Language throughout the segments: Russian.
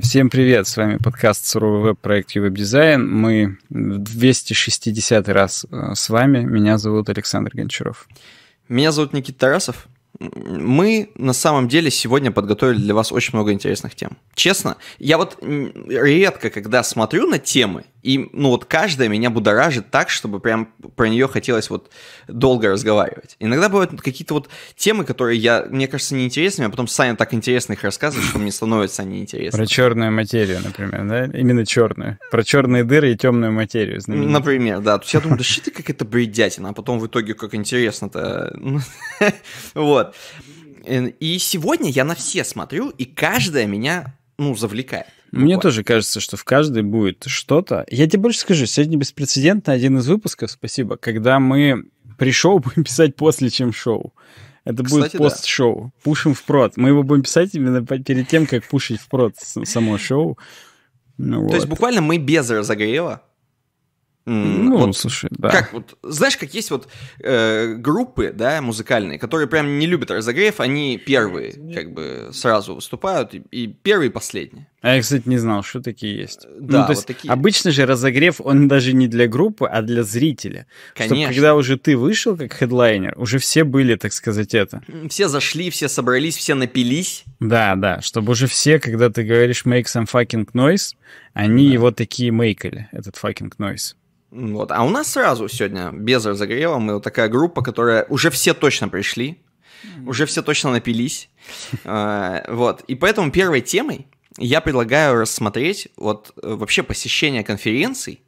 Всем привет, с вами подкаст «Суровый веб», проект «Ювеб Дизайн». Мы в 260 раз э, с вами. Меня зовут Александр Гончаров. Меня зовут Никита Тарасов. Мы на самом деле сегодня подготовили для вас очень много интересных тем. Честно, я вот редко, когда смотрю на темы, и, ну, вот каждая меня будоражит так, чтобы прям про нее хотелось вот долго разговаривать. Иногда бывают какие-то вот темы, которые я, мне кажется, неинтересными, а потом Саня так интересно их рассказывает, что мне становятся они интересны. Про черную материю, например, да? Именно черную. Про черные дыры и темную материю. Знаменитую. Например, да. То есть я думаю, да что ты как это бредятина, а потом в итоге как интересно-то. Ну, вот. И сегодня я на все смотрю, и каждая меня, ну, завлекает. Мне вот. тоже кажется, что в каждой будет что-то. Я тебе больше скажу, сегодня беспрецедентно один из выпусков, спасибо, когда мы пришел будем писать после, чем шоу. Это Кстати, будет пост-шоу. Да. Пушим в прод. Мы его будем писать именно перед тем, как пушить в прод само шоу. Ну, То вот. есть буквально мы без разогрева ну, вот, слушай, да. Как вот, знаешь, как есть вот э, группы, да, музыкальные, которые прям не любят разогрев, они первые, как бы, сразу выступают, и, и первые, и последние. А я, кстати, не знал, что такие есть. Э, ну, да, ну, то вот есть такие. Обычно же разогрев, он даже не для группы, а для зрителя. Конечно. Чтобы, когда уже ты вышел как хедлайнер, уже все были, так сказать, это. Все зашли, все собрались, все напились. Да, да, чтобы уже все, когда ты говоришь make some fucking noise, они да. его такие мейкали, этот fucking noise. Вот. А у нас сразу сегодня, без разогрева, мы вот такая группа, которая уже все точно пришли, mm-hmm. уже все точно напились. А, вот. И поэтому первой темой я предлагаю рассмотреть вот э, вообще посещение конференций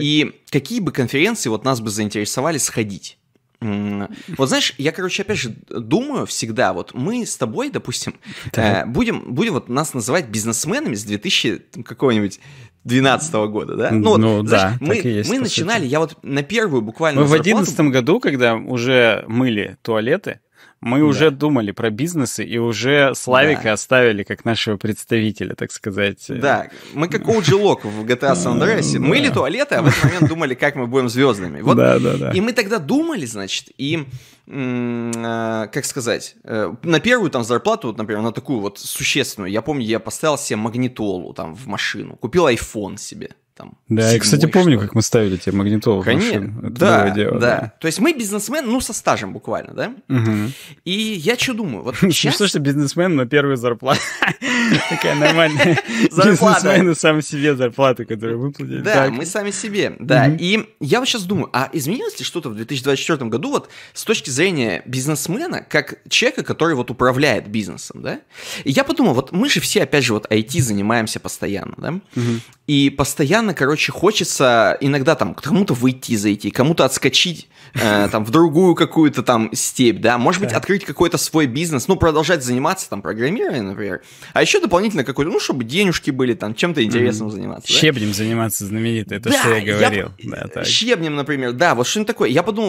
и какие бы конференции вот нас бы заинтересовали сходить. Вот знаешь, я, короче, опять же думаю всегда, вот мы с тобой, допустим, да. э, будем, будем вот нас называть бизнесменами с 2000 какого-нибудь 2012 -го года, да? Ну, вот, ну знаешь, да, мы, есть, мы начинали, сути. я вот на первую буквально... Мы зарплату... в 2011 году, когда уже мыли туалеты, мы да. уже думали про бизнесы и уже Славика да. оставили как нашего представителя, так сказать. Да, мы как Оуджи Лок в GTA San Andreas. Мыли туалеты, а в этот момент думали, как мы будем звездными. Вот. Да, да, да. И мы тогда думали, значит, и а, как сказать, э, на первую там зарплату, вот, например, на такую вот существенную, я помню, я поставил себе магнитолу там в машину, купил iPhone себе, там. Да, я, кстати, помню, как мы ставили тебе магнитолу Конечно, в машину. да, дело, да, да. То есть мы бизнесмен, ну, со стажем буквально, да? Угу. И я что думаю? Вот сейчас... Ну, что ж ты бизнесмен на первую зарплату? Такая нормальная бизнесмена сам себе зарплата, которую выплатили. Да, мы сами себе. Да, и я вот сейчас думаю, а изменилось ли что-то в 2024 году вот с точки зрения бизнесмена, как человека, который вот управляет бизнесом, да? И я подумал, вот мы же все, опять же, вот IT занимаемся постоянно, да? И постоянно, короче, хочется иногда там кому-то выйти, зайти, кому-то отскочить э, там в другую какую-то там степь, да? Может быть, открыть какой-то свой бизнес, ну, продолжать заниматься там программированием, например, а еще еще дополнительно какой-то, ну, чтобы денежки были, там, чем-то интересным mm-hmm. заниматься. Да? Щебнем заниматься знаменито, это да, что я говорил. Я... Да, так. Щебнем, например, да, вот что-нибудь такое. Я подумал,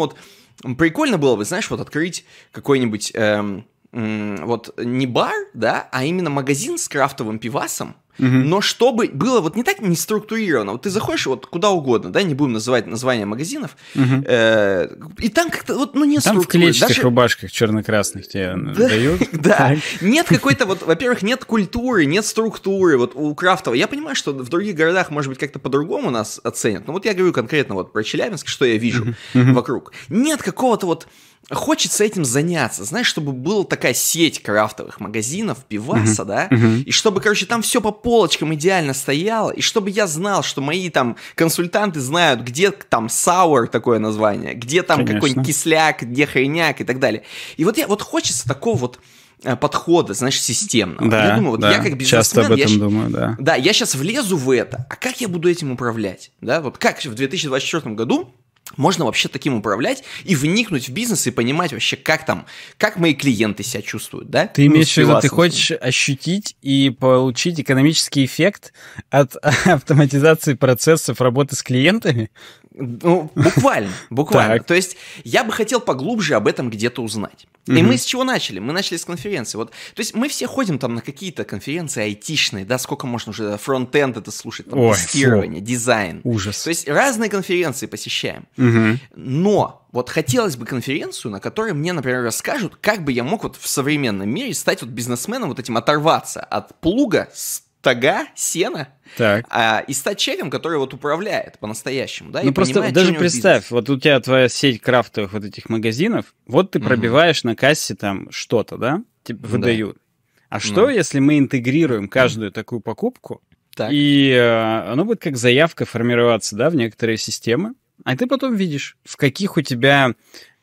вот прикольно было бы, знаешь, вот открыть какой-нибудь, эм, эм, вот не бар, да, а именно магазин с крафтовым пивасом, Угу. Но чтобы было вот не так не структурировано, вот ты заходишь вот куда угодно, да, не будем называть названия магазинов, угу. э, и там как-то вот, ну, не Там в клетчатых даже... рубашках черно-красных тебе дают. Да, нет какой-то вот, во-первых, нет культуры, нет структуры вот у Крафтова. Я понимаю, что в других городах, может быть, как-то по-другому нас оценят, но вот я говорю конкретно вот про Челябинск, что я вижу вокруг. Нет какого-то вот хочется этим заняться, знаешь, чтобы была такая сеть крафтовых магазинов, пиваса, uh-huh. да, uh-huh. и чтобы, короче, там все по полочкам идеально стояло, и чтобы я знал, что мои там консультанты знают, где там сауэр такое название, где там какой-нибудь кисляк, где хреняк и так далее. И вот я, вот хочется такого вот э, подхода, знаешь, системного. Да, я думаю, вот да. я как бизнесмен... Часто об этом я, думаю, да. Да, я сейчас влезу в это, а как я буду этим управлять? Да, вот как в 2024 году можно вообще таким управлять и вникнуть в бизнес и понимать вообще, как там, как мои клиенты себя чувствуют, да? Ты имеешь в виду, ты хочешь ощутить и получить экономический эффект от автоматизации процессов работы с клиентами? Ну, буквально, буквально. То есть я бы хотел поглубже об этом где-то узнать. И мы с чего начали? Мы начали с конференции. Вот, то есть мы все ходим там на какие-то конференции айтишные, да, сколько можно уже фронт-энд это слушать, там, Ой, тестирование, фу. дизайн. Ужас. То есть разные конференции посещаем. Угу. Но вот хотелось бы конференцию, на которой мне, например, расскажут, как бы я мог вот в современном мире стать вот бизнесменом, вот этим оторваться от плуга с тага, сена, так. а, и стать человеком, который вот управляет по-настоящему, да? Ну и просто понимает, даже представь, бизнес. вот у тебя твоя сеть крафтовых вот этих магазинов, вот ты пробиваешь mm на кассе там что-то, да? Типа выдают. Да. А что, mm если мы интегрируем каждую mm такую покупку? Так. И э, оно будет как заявка формироваться, да, в некоторые системы. А ты потом видишь, в каких у тебя,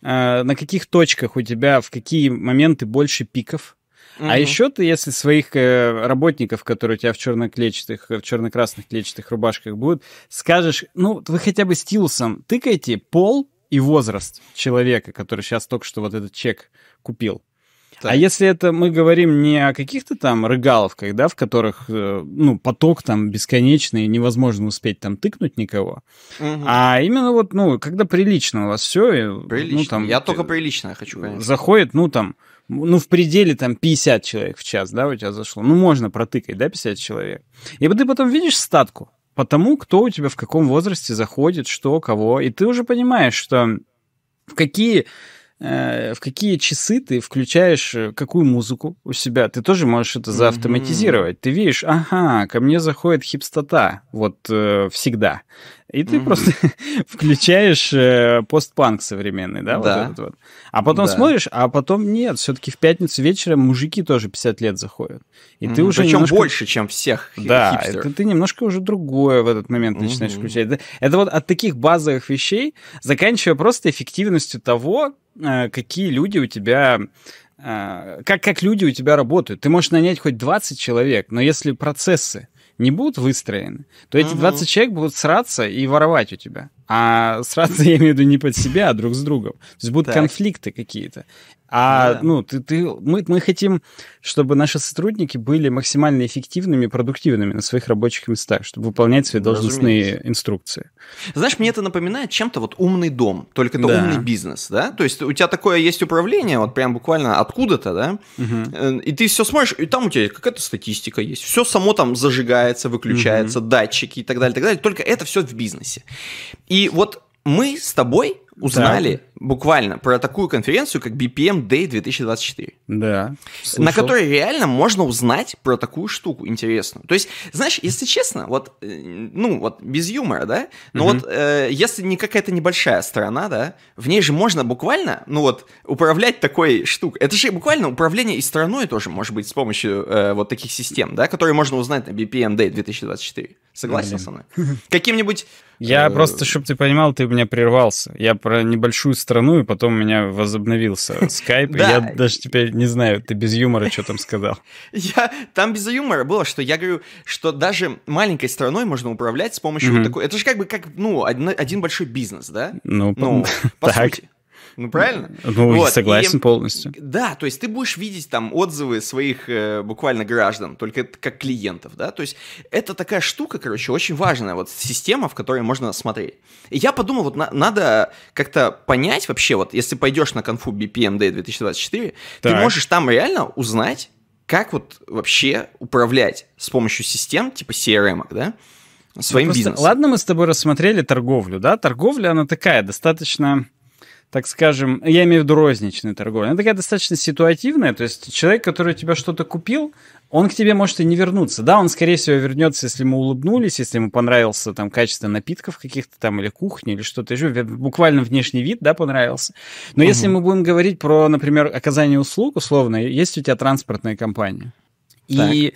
э, на каких точках у тебя, в какие моменты больше пиков, Mm-hmm. А еще ты, если своих э, работников, которые у тебя в черно-клетчатых, в черно-красных клетчатых рубашках будут, скажешь, ну, вы хотя бы стилусом тыкайте пол и возраст человека, который сейчас только что вот этот чек купил. А так. А если это мы говорим не о каких-то там рыгаловках, да, в которых э, ну поток там бесконечный, невозможно успеть там тыкнуть никого, угу. а именно вот ну когда прилично у вас все, ну, прилично. ну там я только э, прилично хочу. Конечно. Заходит, ну там ну, в пределе там 50 человек в час, да, у тебя зашло. Ну, можно протыкать, да, 50 человек. И ты потом видишь статку по тому, кто у тебя в каком возрасте заходит, что, кого. И ты уже понимаешь, что в какие э, в какие часы ты включаешь э, какую музыку у себя, ты тоже можешь это заавтоматизировать. Mm-hmm. Ты видишь, ага, ко мне заходит хипстота, вот э, всегда. И ты просто включаешь э, постпанк современный, да, да. А потом смотришь, а потом нет, все-таки в пятницу вечером мужики тоже 50 лет заходят. И ты уже Причем немножко... больше, чем всех Да, это ты немножко уже другое в этот момент mm-hmm. начинаешь включать. Это, вот от таких базовых вещей, заканчивая просто эффективностью того, э, какие люди у тебя э, как, как люди у тебя работают. Ты можешь нанять хоть 20 человек, но если процессы не будут выстроены, то эти 20 человек будут сраться и воровать у тебя. А сраться я имею в виду не под себя, а друг с другом. То есть будут так. конфликты какие-то. А, ну да. ну, ты, ты, мы, мы хотим, чтобы наши сотрудники были максимально эффективными и продуктивными на своих рабочих местах, чтобы выполнять свои должностные Разумеется. инструкции. Знаешь, мне это напоминает чем-то вот умный дом, только это да. умный бизнес, да? То есть у тебя такое есть управление, вот прям буквально откуда-то, да? Угу. И ты все смотришь, и там у тебя какая-то статистика есть, все само там зажигается, выключается, угу. датчики и так далее, и так далее, только это все в бизнесе. И вот мы с тобой узнали да. буквально про такую конференцию, как BPM Day 2024. Да. Слышал. На которой реально можно узнать про такую штуку интересную. То есть, знаешь, если честно, вот, э, ну, вот без юмора, да, но угу. вот э, если не какая-то небольшая страна, да, в ней же можно буквально, ну вот, управлять такой штукой. Это же буквально управление и страной тоже может быть с помощью э, вот таких систем, да, которые можно узнать на BPM Day 2024. Согласен Блин. со мной? Каким-нибудь... Я э, просто, чтобы ты понимал, ты меня прервался. Я про про небольшую страну, и потом у меня возобновился скайп. Да. Я даже теперь не знаю, ты без юмора что там сказал. Я Там без юмора было, что я говорю, что даже маленькой страной можно управлять с помощью такой... Это же как бы как, ну, один большой бизнес, да? Ну, ну по сути. Ну, правильно? Ну, вот. согласен и, полностью. Да, то есть ты будешь видеть там отзывы своих э, буквально граждан, только как клиентов, да? То есть это такая штука, короче, очень важная вот система, в которой можно смотреть. И я подумал, вот на, надо как-то понять вообще, вот если пойдешь на конфу BPMD 2024, так. ты можешь там реально узнать, как вот вообще управлять с помощью систем типа CRM, да? Своим ну, просто, бизнесом. Ладно, мы с тобой рассмотрели торговлю, да? Торговля, она такая, достаточно так скажем, я имею в виду розничная торговля, она такая достаточно ситуативная, то есть человек, который у тебя что-то купил, он к тебе может и не вернуться. Да, он, скорее всего, вернется, если мы улыбнулись, если ему понравился там качество напитков каких-то там или кухни или что-то еще, буквально внешний вид, да, понравился. Но угу. если мы будем говорить про, например, оказание услуг, условно, есть у тебя транспортная компания. Так. И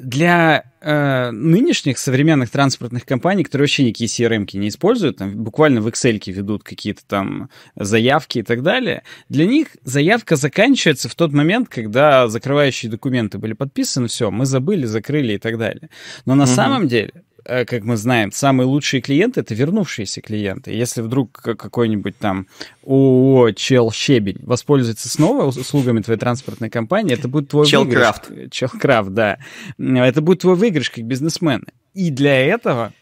для э, нынешних современных транспортных компаний, которые вообще никакие CRM не используют, там, буквально в Excel ведут какие-то там заявки и так далее, для них заявка заканчивается в тот момент, когда закрывающие документы были подписаны, все, мы забыли, закрыли и так далее. Но на угу. самом деле Э, как мы знаем, самые лучшие клиенты — это вернувшиеся клиенты. Если вдруг какой-нибудь там ООО «Чел Щебень» воспользуется снова услугами твоей транспортной компании, это будет твой чел выигрыш. Челкрафт. Челкрафт, да. Это будет твой выигрыш как бизнесмен. И для этого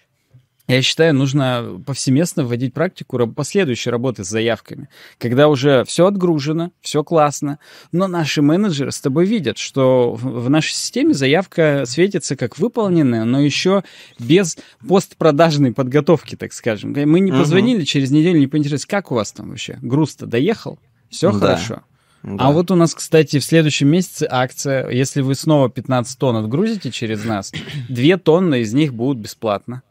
я считаю, нужно повсеместно вводить практику последующей работы с заявками, когда уже все отгружено, все классно, но наши менеджеры с тобой видят, что в нашей системе заявка светится как выполненная, но еще без постпродажной подготовки, так скажем. Мы не позвонили угу. через неделю, не поинтересовались, как у вас там вообще? Груз-то доехал? Все да. хорошо? Да. А вот у нас, кстати, в следующем месяце акция. Если вы снова 15 тонн отгрузите через нас, 2 тонны из них будут бесплатно.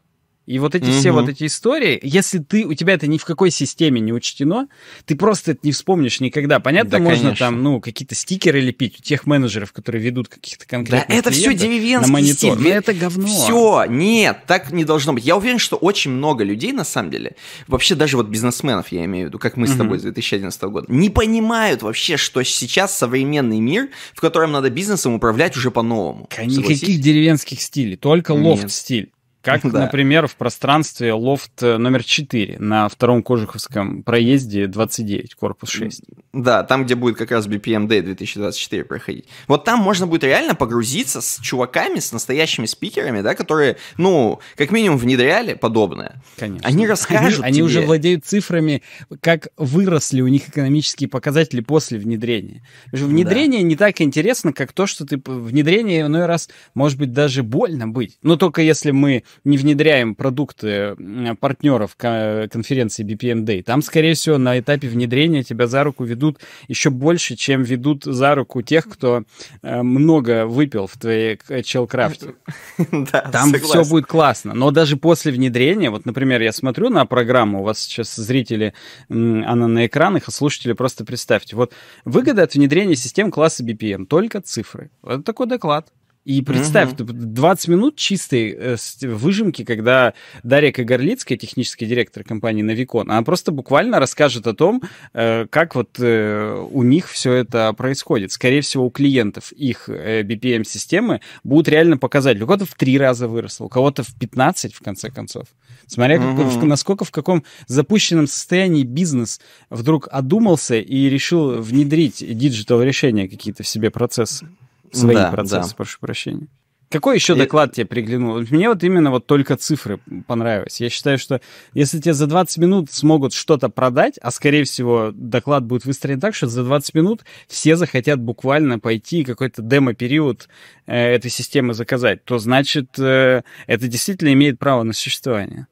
И вот эти угу. все вот эти истории, если ты, у тебя это ни в какой системе не учтено, ты просто это не вспомнишь никогда. Понятно, да, можно конечно. там, ну, какие-то стикеры лепить у тех менеджеров, которые ведут каких-то конкретных Да, это все деревенский на монитор. стиль. Но ну, это говно. Все, нет, так не должно быть. Я уверен, что очень много людей, на самом деле, вообще даже вот бизнесменов, я имею в виду, как мы угу. с тобой с 2011 года, не понимают вообще, что сейчас современный мир, в котором надо бизнесом управлять уже по-новому. Никаких деревенских стилей, только лофт-стиль. Как, да. например, в пространстве лофт э, номер 4 на втором Кожуховском проезде 29, корпус 6. Да, там, где будет как раз BPMD 2024 проходить. Вот там можно будет реально погрузиться с чуваками, с настоящими спикерами, да, которые, ну, как минимум внедряли подобное. Конечно. Они расскажут Они, тебе... уже владеют цифрами, как выросли у них экономические показатели после внедрения. внедрение да. не так интересно, как то, что ты... Внедрение ну и раз может быть даже больно быть. Но только если мы не внедряем продукты партнеров конференции BPM Day. Там, скорее всего, на этапе внедрения тебя за руку ведут еще больше, чем ведут за руку тех, кто э, много выпил в твоей челкрафте. Да, Там согласен. все будет классно. Но даже после внедрения, вот, например, я смотрю на программу, у вас сейчас зрители, она на экранах, а слушатели просто представьте. Вот выгода от внедрения систем класса BPM, только цифры. Вот такой доклад. И представь, угу. 20 минут чистой э, э, выжимки, когда Дарья Горлицкая, технический директор компании Navicon, она просто буквально расскажет о том, э, как вот у них все это происходит. Скорее всего, у клиентов их BPM-системы будут реально показать. У кого-то в три раза выросло, у кого-то в 15, в конце концов. Смотря угу. как, насколько в каком запущенном состоянии бизнес вдруг одумался и решил внедрить диджитал-решения какие-то в себе процессы свои да, процессы, да. прошу прощения. Какой еще доклад тебе приглянул? Мне вот именно вот только цифры понравились. Я считаю, что если тебе за 20 минут смогут что-то продать, а скорее всего доклад будет выстроен так, что за 20 минут все захотят буквально пойти какой-то демо-период э, этой системы заказать, то значит э, это действительно имеет право на существование.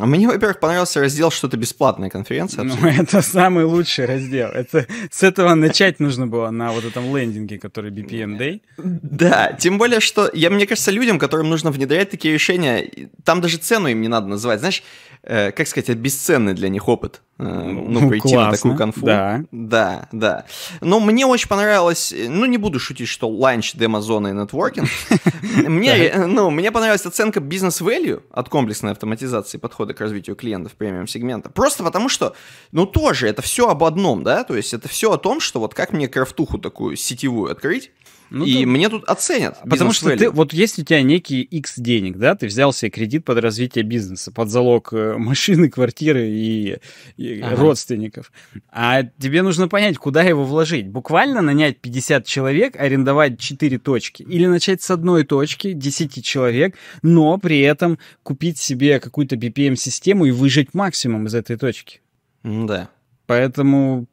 А мне, во-первых, понравился раздел «Что-то бесплатная конференция». Ну, это самый лучший раздел. Это, с этого начать нужно было на вот этом лендинге, который BPM Day. Да, тем более, что, я, мне кажется, людям, которым нужно внедрять такие решения, там даже цену им не надо называть. Знаешь, э, как сказать, это бесценный для них опыт. Э, ну, ну, прийти классно, на такую конфу. Да. Да, да. Но мне очень понравилось, э, ну, не буду шутить, что ланч, демо-зона и нетворкинг. Мне, э, ну, мне понравилась оценка бизнес-value от комплексной автоматизации подходы к развитию клиентов премиум-сегмента. Просто потому что, ну тоже, это все об одном, да, то есть это все о том, что вот как мне крафтуху такую сетевую открыть, ну, и да. мне тут оценят. Потому что ты, вот есть у тебя некий X денег, да, ты взял себе кредит под развитие бизнеса, под залог э, машины, квартиры и, и ага. родственников. А тебе нужно понять, куда его вложить. Буквально нанять 50 человек, арендовать 4 точки. Или начать с одной точки, 10 человек, но при этом купить себе какую-то BPM-систему и выжать максимум из этой точки. Да. Поэтому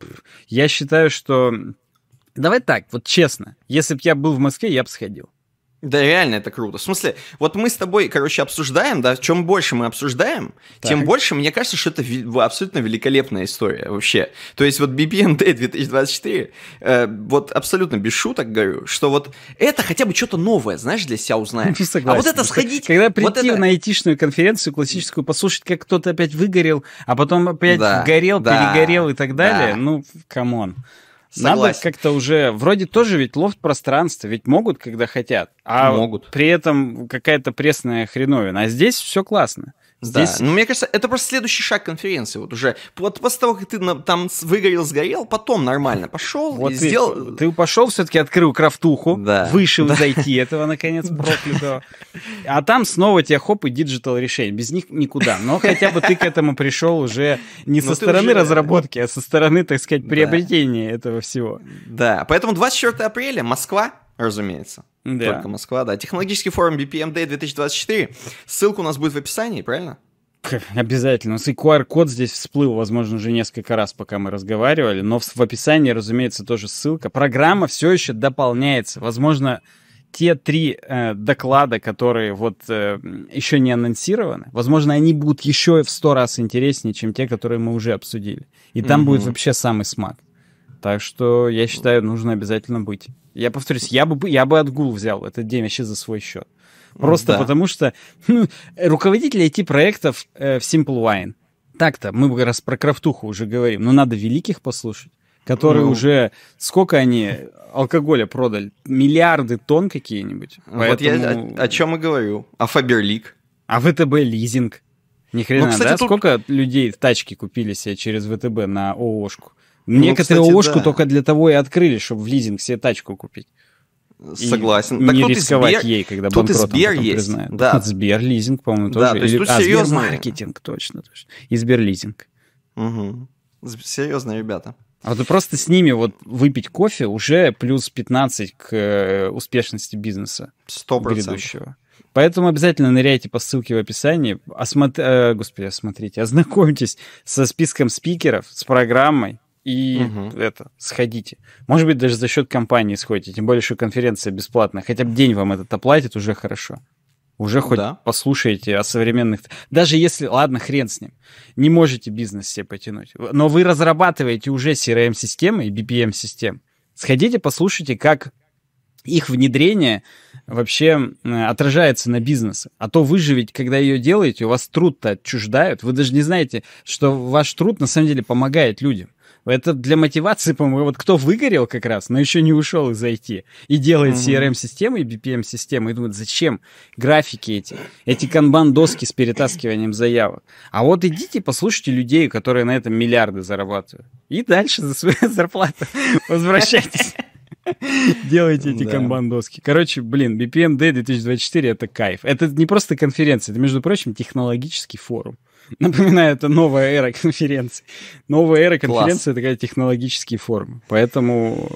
я считаю, что Давай так, вот честно, если бы я был в Москве, я бы сходил. Да реально это круто. В смысле, вот мы с тобой, короче, обсуждаем, да, чем больше мы обсуждаем, так. тем больше, мне кажется, что это абсолютно великолепная история вообще. То есть вот BPMD 2024, э, вот абсолютно без шуток говорю, что вот это хотя бы что-то новое, знаешь, для себя узнаешь. Согласен. Ну, а вот это ну, сходить... Когда прийти вот это... на айтишную конференцию классическую, послушать, как кто-то опять выгорел, а потом опять да, горел, да, перегорел и так далее, да. ну, камон. Согласен. Надо как-то уже, вроде тоже ведь лофт пространства, ведь могут, когда хотят, а могут. при этом какая-то пресная хреновина. А здесь все классно. Здесь... Да, ну мне кажется, это просто следующий шаг конференции вот уже. Вот после того, как ты там выгорел, сгорел, потом нормально пошел вот и ты, сделал... Ты пошел, все-таки открыл крафтуху, да. вышел да. зайти этого, наконец, проклятого. А там снова тебе хоп и диджитал решение. Без них никуда. Но хотя бы ты к этому пришел уже не со стороны разработки, а со стороны, так сказать, приобретения этого всего. Да, поэтому 24 апреля Москва, разумеется. Да. Только Москва, да. Технологический форум BPMD 2024. Ссылка у нас будет в описании, правильно? Обязательно. У нас и QR-код здесь всплыл, возможно, уже несколько раз, пока мы разговаривали. Но в описании, разумеется, тоже ссылка. Программа все еще дополняется. Возможно, те три э, доклада, которые вот э, еще не анонсированы, возможно, они будут еще в сто раз интереснее, чем те, которые мы уже обсудили. И там mm-hmm. будет вообще самый смак. Так что, я считаю, нужно обязательно быть. Я повторюсь, я бы, я бы отгул взял этот день вообще за свой счет. Просто да. потому что ну, руководитель IT-проектов э, в Simple Wine. Так-то, мы как раз про крафтуху уже говорим, но надо великих послушать, которые ну. уже... Сколько они алкоголя продали? Миллиарды тонн какие-нибудь? Поэтому... Вот я о, о чем и говорю. А Фаберлик? А ВТБ лизинг? Ни ну, хрена, ну, кстати, да? Тут... Сколько людей тачки купили себе через ВТБ на ООшку? Ну, Некоторые ну, кстати, ошку да. только для того и открыли, чтобы в лизинг себе тачку купить. Согласен. И так не тут рисковать Сбер... ей, когда тут банкротом Сбер потом есть. признают. Да. Тут Сбер лизинг, по-моему, тоже. да, То есть Или... тут а, серьезные... Сбермаркетинг, точно, точно. И Сбер лизинг. Угу. Серьезные ребята. А вот просто с ними вот выпить кофе уже плюс 15 к э, успешности бизнеса 100%. грядущего. Поэтому обязательно ныряйте по ссылке в описании. Осмотр... Э, господи, осмотрите, ознакомьтесь со списком спикеров, с программой, и угу. это, сходите. Может быть, даже за счет компании сходите, тем более, что конференция бесплатная. Хотя бы день вам этот оплатит, уже хорошо. Уже хоть да. послушаете о современных... Даже если, ладно, хрен с ним, не можете бизнес себе потянуть, но вы разрабатываете уже CRM-системы эм и BPM-системы, эм сходите, послушайте, как их внедрение вообще отражается на бизнесе. А то вы же ведь, когда ее делаете, у вас труд-то отчуждают. Вы даже не знаете, что ваш труд на самом деле помогает людям. Это для мотивации, по-моему, вот кто выгорел как раз, но еще не ушел из IT и делает CRM-системы эм и BPM-системы эм и думает, зачем графики эти, эти канбан-доски с перетаскиванием заявок. А вот идите послушайте людей, которые на этом миллиарды зарабатывают. И дальше за свою зарплату возвращайтесь. Делайте эти да. канбан-доски. Короче, блин, BPMD 2024 эм — это кайф. Это не просто конференция, это, между прочим, технологический форум. Напоминаю, это новая эра конференции. Новая эра конференции — это такая технологический форум, Поэтому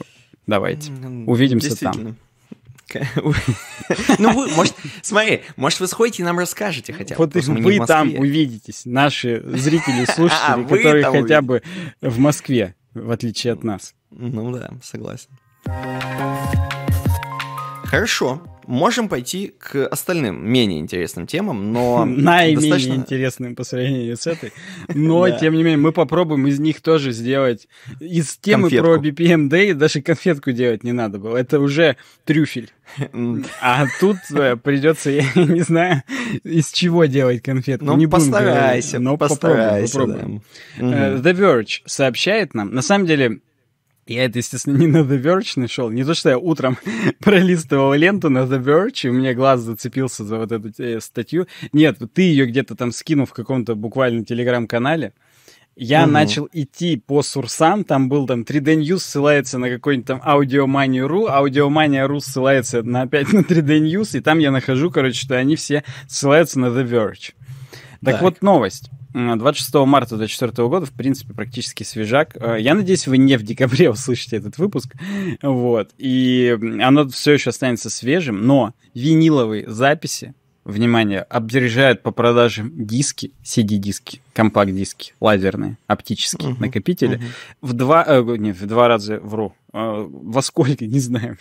давайте, увидимся там. Ну, вы, может, смотри, может, вы сходите и нам расскажете хотя бы. Вот вы там увидитесь, наши зрители, слушатели, а, которые хотя бы в Москве, в отличие от нас. Ну да, согласен. Хорошо. Можем пойти к остальным менее интересным темам, но... Наименее достаточно... интересным по сравнению с этой. Но, тем не менее, мы попробуем из них тоже сделать... Из темы про BPM Day даже конфетку делать не надо было. Это уже трюфель. А тут э, придется, я не знаю, из чего делать конфетку. Ну, не постарайся, но постарайся. Попробуем, попробуем. Э, The Verge сообщает нам. На самом деле, я это, естественно, не на The Verge нашел. Не то, что я утром пролистывал ленту на The Verge, и у меня глаз зацепился за вот эту э, статью. Нет, ты ее где-то там скинул в каком-то буквально телеграм-канале. Я угу. начал идти по сурсам, там был там 3D News ссылается на какой-нибудь там Audiomanию.ru, Audiomania.ru ссылается на, опять на 3D News, и там я нахожу, короче, что они все ссылаются на The Verge. Так, так. вот новость. 26 марта 2024 года, в принципе, практически свежак. Э, я надеюсь, вы не в декабре услышите этот выпуск. Вот. И оно все еще останется свежим, но виниловые записи, внимание, обдержают по продажам диски, CD-диски, компакт-диски, лазерные, оптические угу, накопители. Угу. В два... Э, не, в два раза вру а, во сколько, не знаю.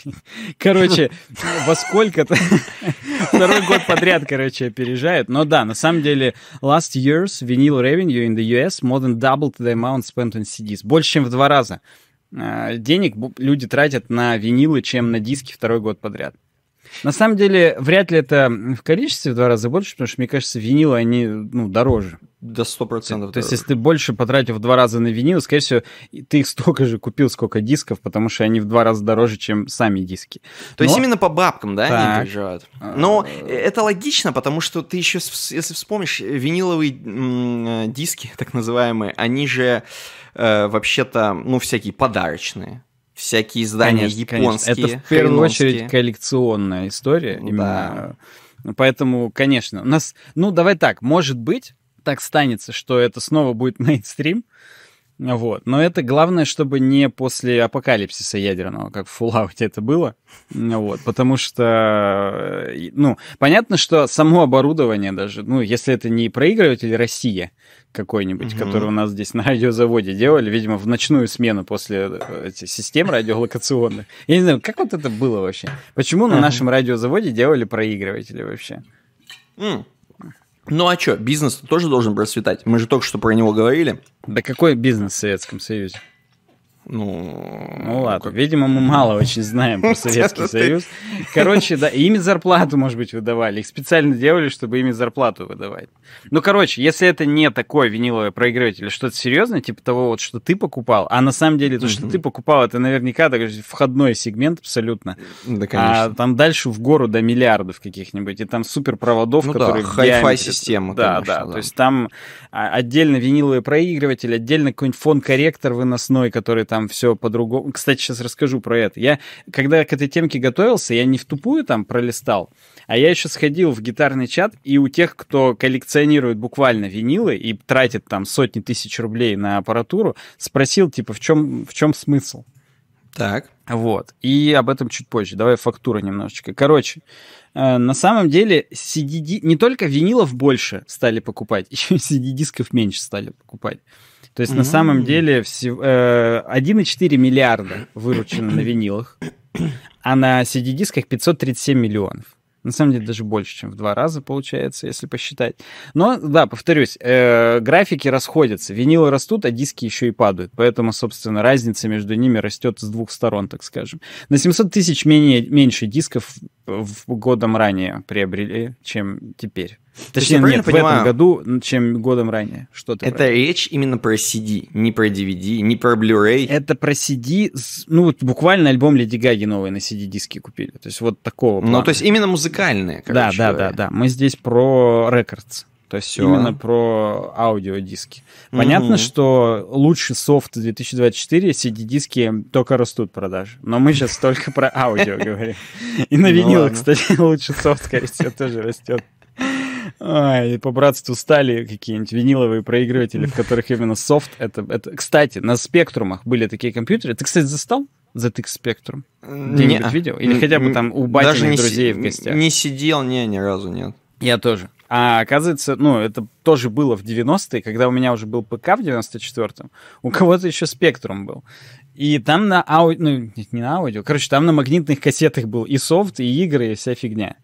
Короче, во сколько-то второй год подряд, короче, опережают. Но да, на самом деле, last year's vinyl revenue in the US more than doubled the amount spent on CDs. Больше, чем в два раза а, денег люди тратят на винилы, чем на диски второй год подряд. На самом деле, вряд ли это в количестве в два раза больше, потому что, мне кажется, винилы, они ну, дороже. До 100% То дороже. есть, если ты больше потратил в два раза на винил, скорее всего, ты их столько же купил, сколько дисков, потому что они в два раза дороже, чем сами диски. То Но... есть, именно по бабкам, да, так. они переживают? Но а. это логично, потому что ты еще, если вспомнишь, э, виниловые э, диски, так называемые, они же э, вообще-то, ну, всякие подарочные всякие издания конечно, японские. Конечно. Это в первую очередь коллекционная история. Да. Поэтому, конечно, у нас, ну давай так, может быть, так станется, что это снова будет мейнстрим, вот. Но это главное, чтобы не после апокалипсиса ядерного, как в Fallout это было. Вот. Потому что, э, ну, понятно, что само оборудование даже, ну, если это не проигрыватель России какой-нибудь, угу. который у нас здесь на радиозаводе делали, видимо, в ночную смену после э, этих систем радиолокационных. Я не знаю, как вот это было вообще? Почему на нашем радиозаводе делали проигрыватели вообще? Ну а что, бизнес -то тоже должен процветать? Мы же только что про него говорили. Да какой бизнес в Советском Союзе? Ну, ну, ну ладно, как... видимо, мы мало очень знаем про Советский Союз. Короче, да, ими зарплату, может быть, выдавали. Их специально делали, чтобы ими зарплату выдавать. Ну, короче, если это не такой виниловый проигрыватель, а что-то серьезное, типа того, вот, что ты покупал, а на самом деле то, что ты покупал, это наверняка такой входной сегмент абсолютно. Да, конечно. А там дальше в гору до миллиардов каких-нибудь, и там супер проводов, ну, которые... Да, хай-фай система, да, конечно, да, да, то есть там а, отдельно виниловый проигрыватель, отдельно какой-нибудь фон-корректор выносной, который там там все по-другому. Кстати, сейчас расскажу про это. Я, когда к этой темке готовился, я не в тупую там пролистал, а я еще сходил в гитарный чат, и у тех, кто коллекционирует буквально винилы и тратит там сотни тысяч рублей на аппаратуру, спросил, типа, в чем, в чем смысл? Так. Вот. И об этом чуть позже. Давай фактура немножечко. Короче, э, на самом деле CD... не только винилов больше стали покупать, еще и CD-дисков меньше стали покупать. То есть mm-hmm. на самом деле всего, э, 1,4 миллиарда выручено на винилах, а на CD-дисках 537 миллионов. На самом деле даже больше, чем в два раза получается, если посчитать. Но да, повторюсь, э, графики расходятся, винилы растут, а диски еще и падают, поэтому, собственно, разница между ними растет с двух сторон, так скажем. На 700 тысяч менее меньше дисков в годом ранее приобрели, чем теперь. Точнее, я нет, в понимаю, этом году, чем годом ранее. Что ты это про... речь именно про CD, не про DVD, не про Blu-ray. Это про CD, ну вот буквально альбом Леди Гаги новый на CD-диске купили. То есть вот такого ну, плана. Ну, то есть именно музыкальные, короче Да, да, говоря. да, да. Мы здесь про рекордс. То есть Все. именно про аудиодиски. Понятно, mm-hmm. что лучше софт 2024, CD-диски только растут продажи. Но мы сейчас только про аудио говорим. И на ну винилах, кстати, лучше софт, скорее всего, тоже растет. Ой, по братству стали какие-нибудь виниловые проигрыватели, в которых именно софт. Это, это, кстати, на спектрумах были такие компьютеры. Ты, кстати, застал ZX Spectrum? Где-нибудь видел? Или хотя бы там у батиных друзей в гостях? Не сидел, не, ни разу нет. Я тоже. А оказывается, ну, это тоже было в 90-е, когда у меня уже был ПК в 94-м, у кого-то еще спектрум был. И там на аудио, ну, не на аудио, короче, там на магнитных кассетах был и софт, и игры, и вся фигня.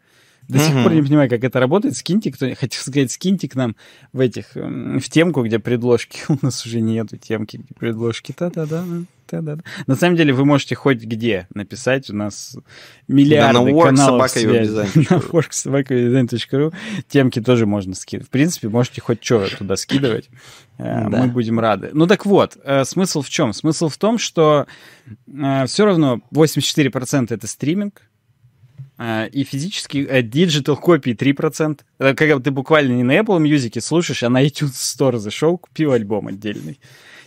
До сих пор не понимаю, как это работает. Скиньте, кто хотел сказать, скиньте к нам в этих, в темку, где предложки. У нас уже нету темки, где предложки. Та-да-да. Да-да-да. На самом деле вы можете хоть где написать. У нас миллиарды да, на каналов связи. на worksobakadesign.ru Темки тоже можно скидывать. В принципе, можете хоть что туда скидывать. Э, мы будем рады. Ну так вот, э, смысл в чем? Смысл в том, что э, все равно 84% это стриминг, а, и физически digital э, копии 3%. Э, Когда ты буквально не на Apple Music слушаешь, а на iTunes Store зашел, купил альбом отдельный.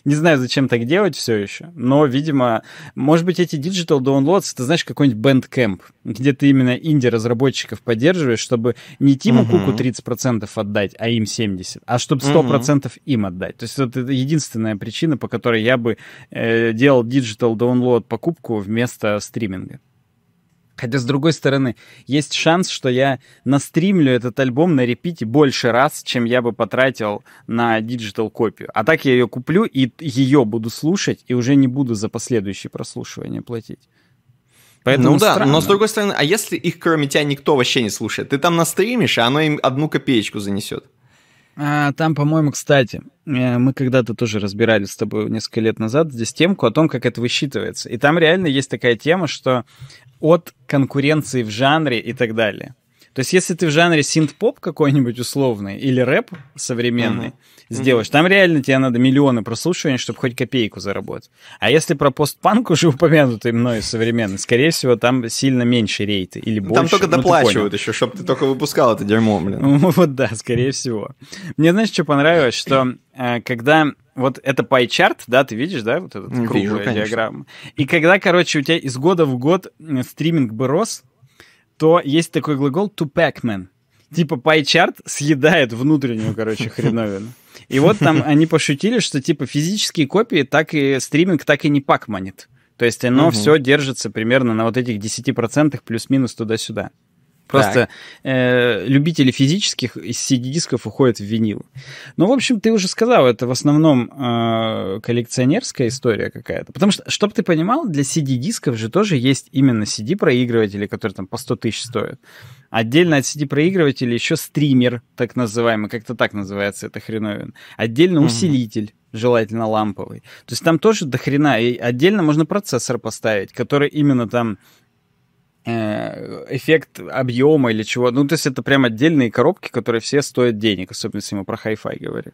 Не знаю, зачем так делать все еще, но, видимо, может быть, эти digital downloads, это, знаешь, какой-нибудь Bandcamp, где ты именно инди-разработчиков поддерживаешь, чтобы не Тиму uh-huh. Куку 30% отдать, а им 70%, а чтобы 100% uh-huh. им отдать. То есть вот это единственная причина, по которой я бы э, делал digital download покупку вместо стриминга. Хотя, с другой стороны, есть шанс, что я настримлю этот альбом на репите больше раз, чем я бы потратил на диджитал-копию. А так я ее куплю и ее буду слушать, и уже не буду за последующие прослушивания платить. Поэтому ну да, странно. но с другой стороны, а если их кроме тебя никто вообще не слушает? Ты там настримишь, а оно им одну копеечку занесет. А, там, по-моему, кстати, э, мы когда-то тоже разбирали с тобой несколько лет назад здесь темку о том, как это высчитывается. И там реально есть такая тема, что от конкуренции в жанре и так далее. То есть, если ты в жанре синт-поп какой-нибудь условный или рэп современный uh-huh. сделаешь, uh-huh. там реально тебе надо миллионы прослушиваний, чтобы хоть копейку заработать. А если про постпанк уже упомянутый мной современный, скорее всего, там сильно меньше рейты или больше. Там только ну, доплачивают еще, чтобы ты только выпускал это дерьмо, блин. Вот да, скорее всего. Мне, знаешь, что понравилось, что э, когда вот это пай пайчарт, да, ты видишь, да, вот этот круглая Вижу, диаграмма. И когда, короче, у тебя из года в год э, стриминг бы рос, то есть такой глагол to pack man. Типа пайчарт съедает внутреннюю, короче, хреновину. И вот там они пошутили, что типа физические копии так и стриминг так и не пакманит. То есть оно угу. все держится примерно на вот этих 10% плюс-минус туда-сюда. Просто э, любители физических из CD-дисков уходят в винил. Ну, в общем, ты уже сказал, это в основном э, коллекционерская история какая-то. Потому что, чтобы ты понимал, для CD-дисков же тоже есть именно CD-проигрыватели, которые там по 100 тысяч стоят. Отдельно от CD-проигрывателя еще стример, так называемый, как-то так называется эта хреновина. Отдельно усилитель желательно ламповый. То есть там тоже до дохрена. И отдельно можно процессор поставить, который именно там Э, эффект объема или чего. Ну, то есть это прям отдельные коробки, которые все стоят денег, особенно если мы про хай-фай говорим.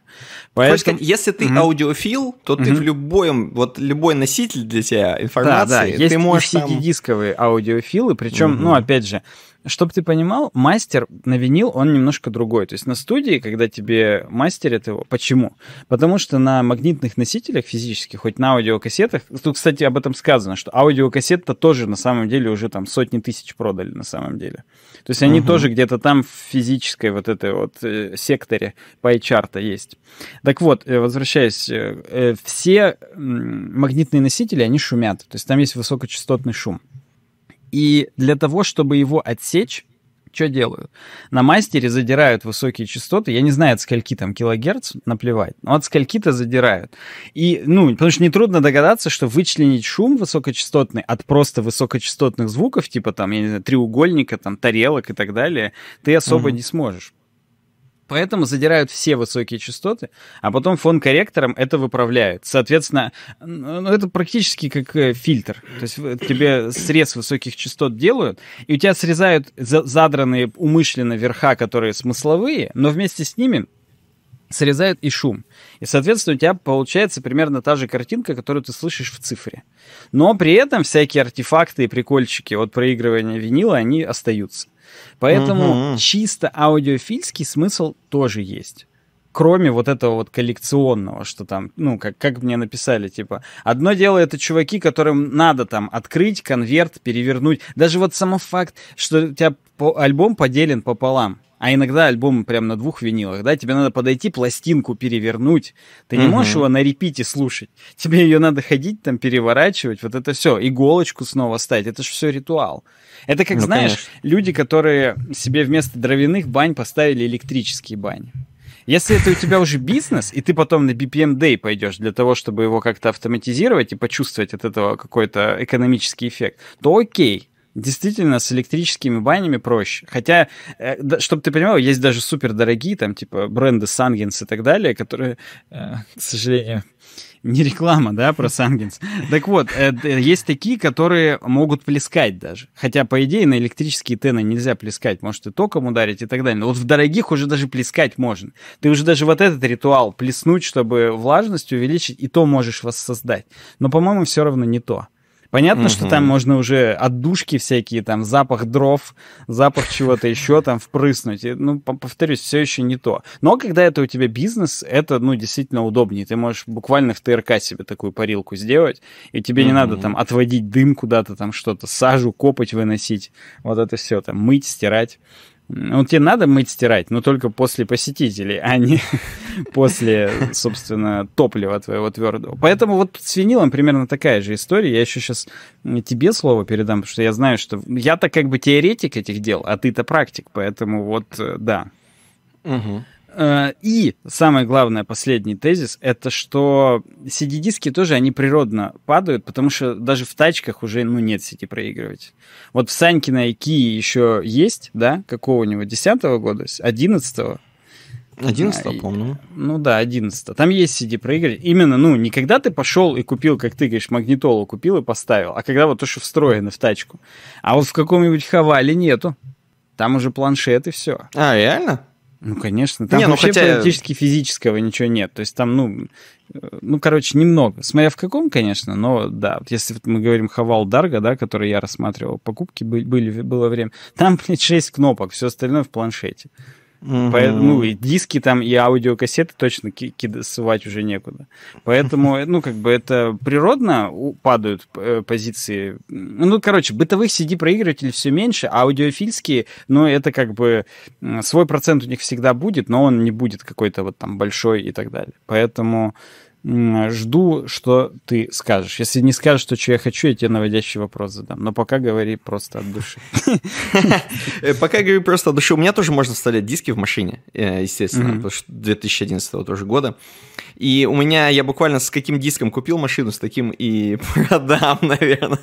Поэтому... сказать, если ты mm-hmm. аудиофил, то mm-hmm. ты в любом, вот любой носитель для тебя информации, да, да. Есть ты можешь... CD-дисковые там... аудиофилы, причем, mm-hmm. ну, опять же, чтобы ты понимал, мастер на винил, он немножко другой. То есть на студии, когда тебе мастерят его, почему? Потому что на магнитных носителях физических, хоть на аудиокассетах, тут, кстати, об этом сказано, что аудиокассет-то тоже на самом деле уже там сотни тысяч продали на самом деле. То есть они угу. тоже где-то там в физической вот этой вот э, секторе пайчарта есть. Так вот, э, возвращаясь, э, э все магнитные носители, они шумят. То есть там есть высокочастотный шум. И для того, чтобы его отсечь, что делают? На мастере задирают высокие частоты, я не знаю, от скольки там килогерц, наплевать, но от скольки-то задирают. И, ну, потому что нетрудно догадаться, что вычленить шум высокочастотный от просто высокочастотных звуков, типа там, я не знаю, треугольника, там, тарелок и так далее, ты особо угу. не сможешь. Поэтому задирают все высокие частоты, а потом фон корректором это выправляют. Соответственно, ну, это практически как э, фильтр. То есть тебе срез высоких частот делают, и у тебя срезают задранные умышленно верха, которые смысловые, но вместе с ними срезают и шум. И, соответственно, у тебя получается примерно та же картинка, которую ты слышишь в цифре. Но при этом всякие артефакты и прикольчики от проигрывания винила, они остаются. Поэтому угу. чисто аудиофильский смысл тоже есть кроме вот этого вот коллекционного, что там, ну, как, как мне написали, типа, одно дело это чуваки, которым надо там открыть конверт, перевернуть. Даже вот сам факт, что у тебя альбом поделен пополам. А иногда альбом прям на двух винилах, да, тебе надо подойти, пластинку перевернуть. Ты не можешь его на репите слушать. Тебе ее надо ходить, там, переворачивать, вот это все, иголочку снова ставить. Это же все ритуал. Это как, ну, знаешь, конечно. люди, которые себе вместо дровяных бань поставили электрические бани. Если это у тебя уже бизнес, и ты потом на BPM Day пойдешь для того, чтобы его как-то автоматизировать и почувствовать от этого какой-то экономический эффект, то окей. Действительно, с электрическими банями проще. Хотя, э, чтобы ты понимал, есть даже супер дорогие, там, типа, бренды Сангенс и так далее, которые, э, к сожалению, не реклама, да, про Сангенс. Так вот, э, есть такие, которые могут плескать даже. Хотя, по идее, на электрические тены нельзя плескать. Может, и током ударить и так далее. Но вот в дорогих уже даже плескать можно. Ты уже даже вот этот ритуал плеснуть, чтобы влажность увеличить, и то можешь воссоздать. Но, по-моему, все равно не то. Понятно, угу. что там можно уже отдушки всякие, там запах дров, запах чего-то еще там впрыснуть. И, ну, повторюсь, все еще не то. Но когда это у тебя бизнес, это, ну, действительно удобнее. Ты можешь буквально в ТРК себе такую парилку сделать, и тебе угу. не надо там отводить дым куда-то, там что-то, сажу копать, выносить. Вот это все там мыть, стирать. Ну, тебе надо мыть, стирать, но только после посетителей, а не после, собственно, топлива твоего твердого. Поэтому вот с винилом примерно такая же история. Я еще сейчас тебе слово передам, потому что я знаю, что я-то как бы теоретик этих дел, а ты-то практик, поэтому вот э, да. Угу. Э, и самое главное, последний тезис, это что CD-диски тоже, они природно падают, потому что даже в тачках уже, ну, нет сети проигрывать. Вот в Санькиной Кии еще есть, да, какого у него, 10 -го года, 11 -го? 11 а, помню. Ну да, 11 Там есть CD-проигрыватель. Именно, ну, не когда ты пошел и купил, как ты говоришь, магнитолу купил и поставил, а когда вот то, что встроено в тачку. А вот в каком-нибудь Хавале нету. Там уже планшеты все. А, реально? Ну, конечно. Там не, ну, вообще хотя... практически физического ничего нет. То есть там, ну, ну, короче, немного. Смотря в каком, конечно, но да. Вот если мы говорим Хавал Дарга, да, который я рассматривал, покупки были, было время. Там, блядь, 6 кнопок, все остальное в планшете. Угу. Поэтому ну, и диски там, и аудиокассеты точно кидать уже некуда. Поэтому, ну, как бы это природно падают э, позиции. Ну, короче, бытовых CD-проигрывателей все меньше, а аудиофильские, ну, это как бы свой процент у них всегда будет, но он не будет какой-то вот там большой и так далее. Поэтому жду, что ты скажешь. Если не скажешь то, что я хочу, я тебе наводящий вопрос задам. Но пока говори просто от души. Э, пока говори просто от души. У меня тоже можно вставлять диски в машине, э, естественно, 2011 тоже года. И у меня, я буквально с каким диском купил машину, с таким и продам, наверное.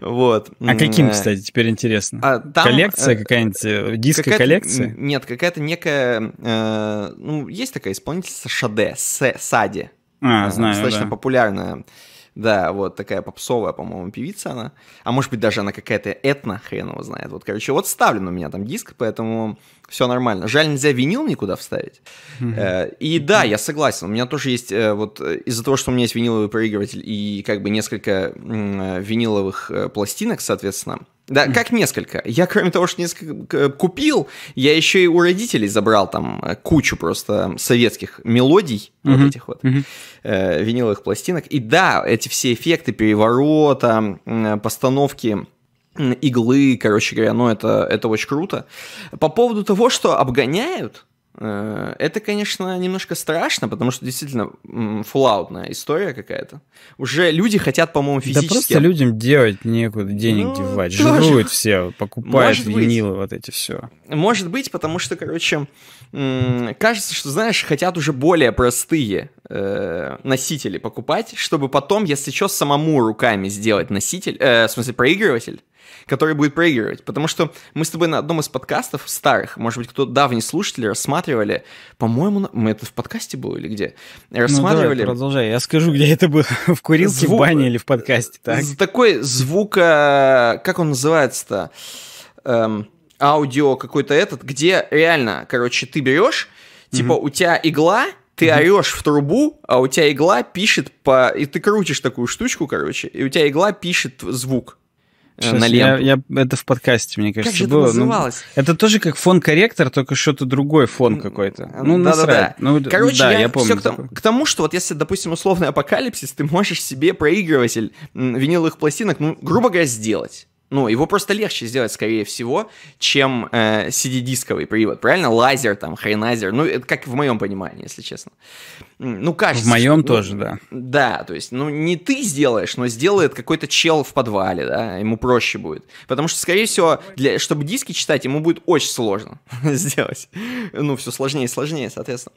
Вот. А каким, э, кстати, теперь интересно? А, там, коллекция какая-нибудь? Диска коллекции? Нет, какая-то некая... ну, есть такая исполнительница Шаде, Сади. А, знаю, достаточно да. популярная. Да, вот такая попсовая, по-моему, певица она. А может быть, даже она какая-то этно, хрен его знает. Вот, короче, вот вставлен у меня там диск, поэтому все нормально. Жаль, нельзя винил никуда вставить. Mm-hmm. И да, я согласен. У меня тоже есть э, вот э, из-за того, что у меня есть виниловый проигрыватель и как бы несколько виниловых пластинок, соответственно, да, как несколько. Я, кроме того, что несколько э, купил, я еще и у родителей забрал там э, кучу просто советских мелодий, mm-hmm. вот этих вот, mm-hmm. э, виниловых пластинок. И да, эти все эффекты переворота, э, постановки иглы, короче говоря, ну это, это очень круто. По поводу того, что обгоняют, Э, это, конечно, немножко страшно, потому что действительно фуллаутная история какая-то. Уже люди хотят, по-моему, физически... Да просто людям делать некуда, денег ну, девать. Тоже. Жируют все, покупают Может винилы, быть. вот эти все. Может быть, потому что, короче, кажется, что, знаешь, хотят уже более простые э, носители покупать, чтобы потом, если что, самому руками сделать носитель, э, в смысле проигрыватель, который будет проигрывать. Потому что мы с тобой на одном из подкастов старых, может быть, кто-то давний слушатель, рассматривали, по-моему, мы это в подкасте было или где? Рассматривали... Ну, давай, продолжай, я скажу, где это было, в курилке, Звук... в бане или в подкасте, так? Такой звука... Э, как он называется-то? Эм, аудио какой-то этот, где реально, короче, ты берешь, типа, mm-hmm. у тебя игла, ты орешь в трубу, а у тебя игла пишет по... И ты крутишь такую штучку, короче, и у тебя игла пишет звук. Сейчас, на ленту. Я, я, это в подкасте, мне кажется, как же это ну, Называлось? Ну, это тоже как фон-корректор, только что-то другой фон какой-то. Э, ну, ну, да, насрать. Да, да. Ну, Короче, да, я, я помню. К тому, к тому, что вот если, допустим, условный апокалипсис, ты можешь себе проигрыватель виниловых пластинок, ну, грубо говоря, сделать. Ну, его просто легче сделать, скорее всего, чем э, CD-дисковый привод, правильно? Лазер там, хреназер, ну, это как в моем понимании, если честно. Ну, кажется. В моем что, ну, тоже, ну, да. Да, то есть, ну, не ты сделаешь, но сделает какой-то чел в подвале, да, ему проще будет. Потому что, скорее всего, для, чтобы диски читать, ему будет очень сложно сделать. Ну, все сложнее и сложнее, соответственно.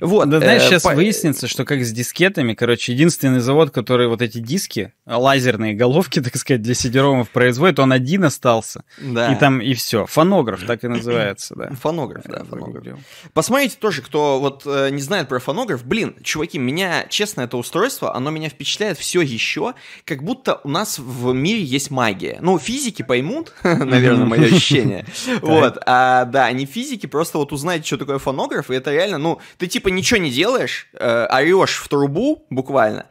Вот. Да, знаешь, сейчас э, выяснится, что как с дискетами, короче, единственный завод, который вот эти диски, лазерные головки, так сказать, для сидеромов производит, выходит, он один остался. Да. И там и все. Фонограф так и называется, да. Фонограф, да, фонограф. Посмотрите тоже, кто вот э, не знает про фонограф. Блин, чуваки, меня, честно, это устройство, оно меня впечатляет все еще, как будто у нас в мире есть магия. Ну, физики поймут, наверное, мое ощущение. Вот, а да, они физики просто вот узнаете, что такое фонограф, и это реально, ну, ты типа ничего не делаешь, э, орешь в трубу буквально,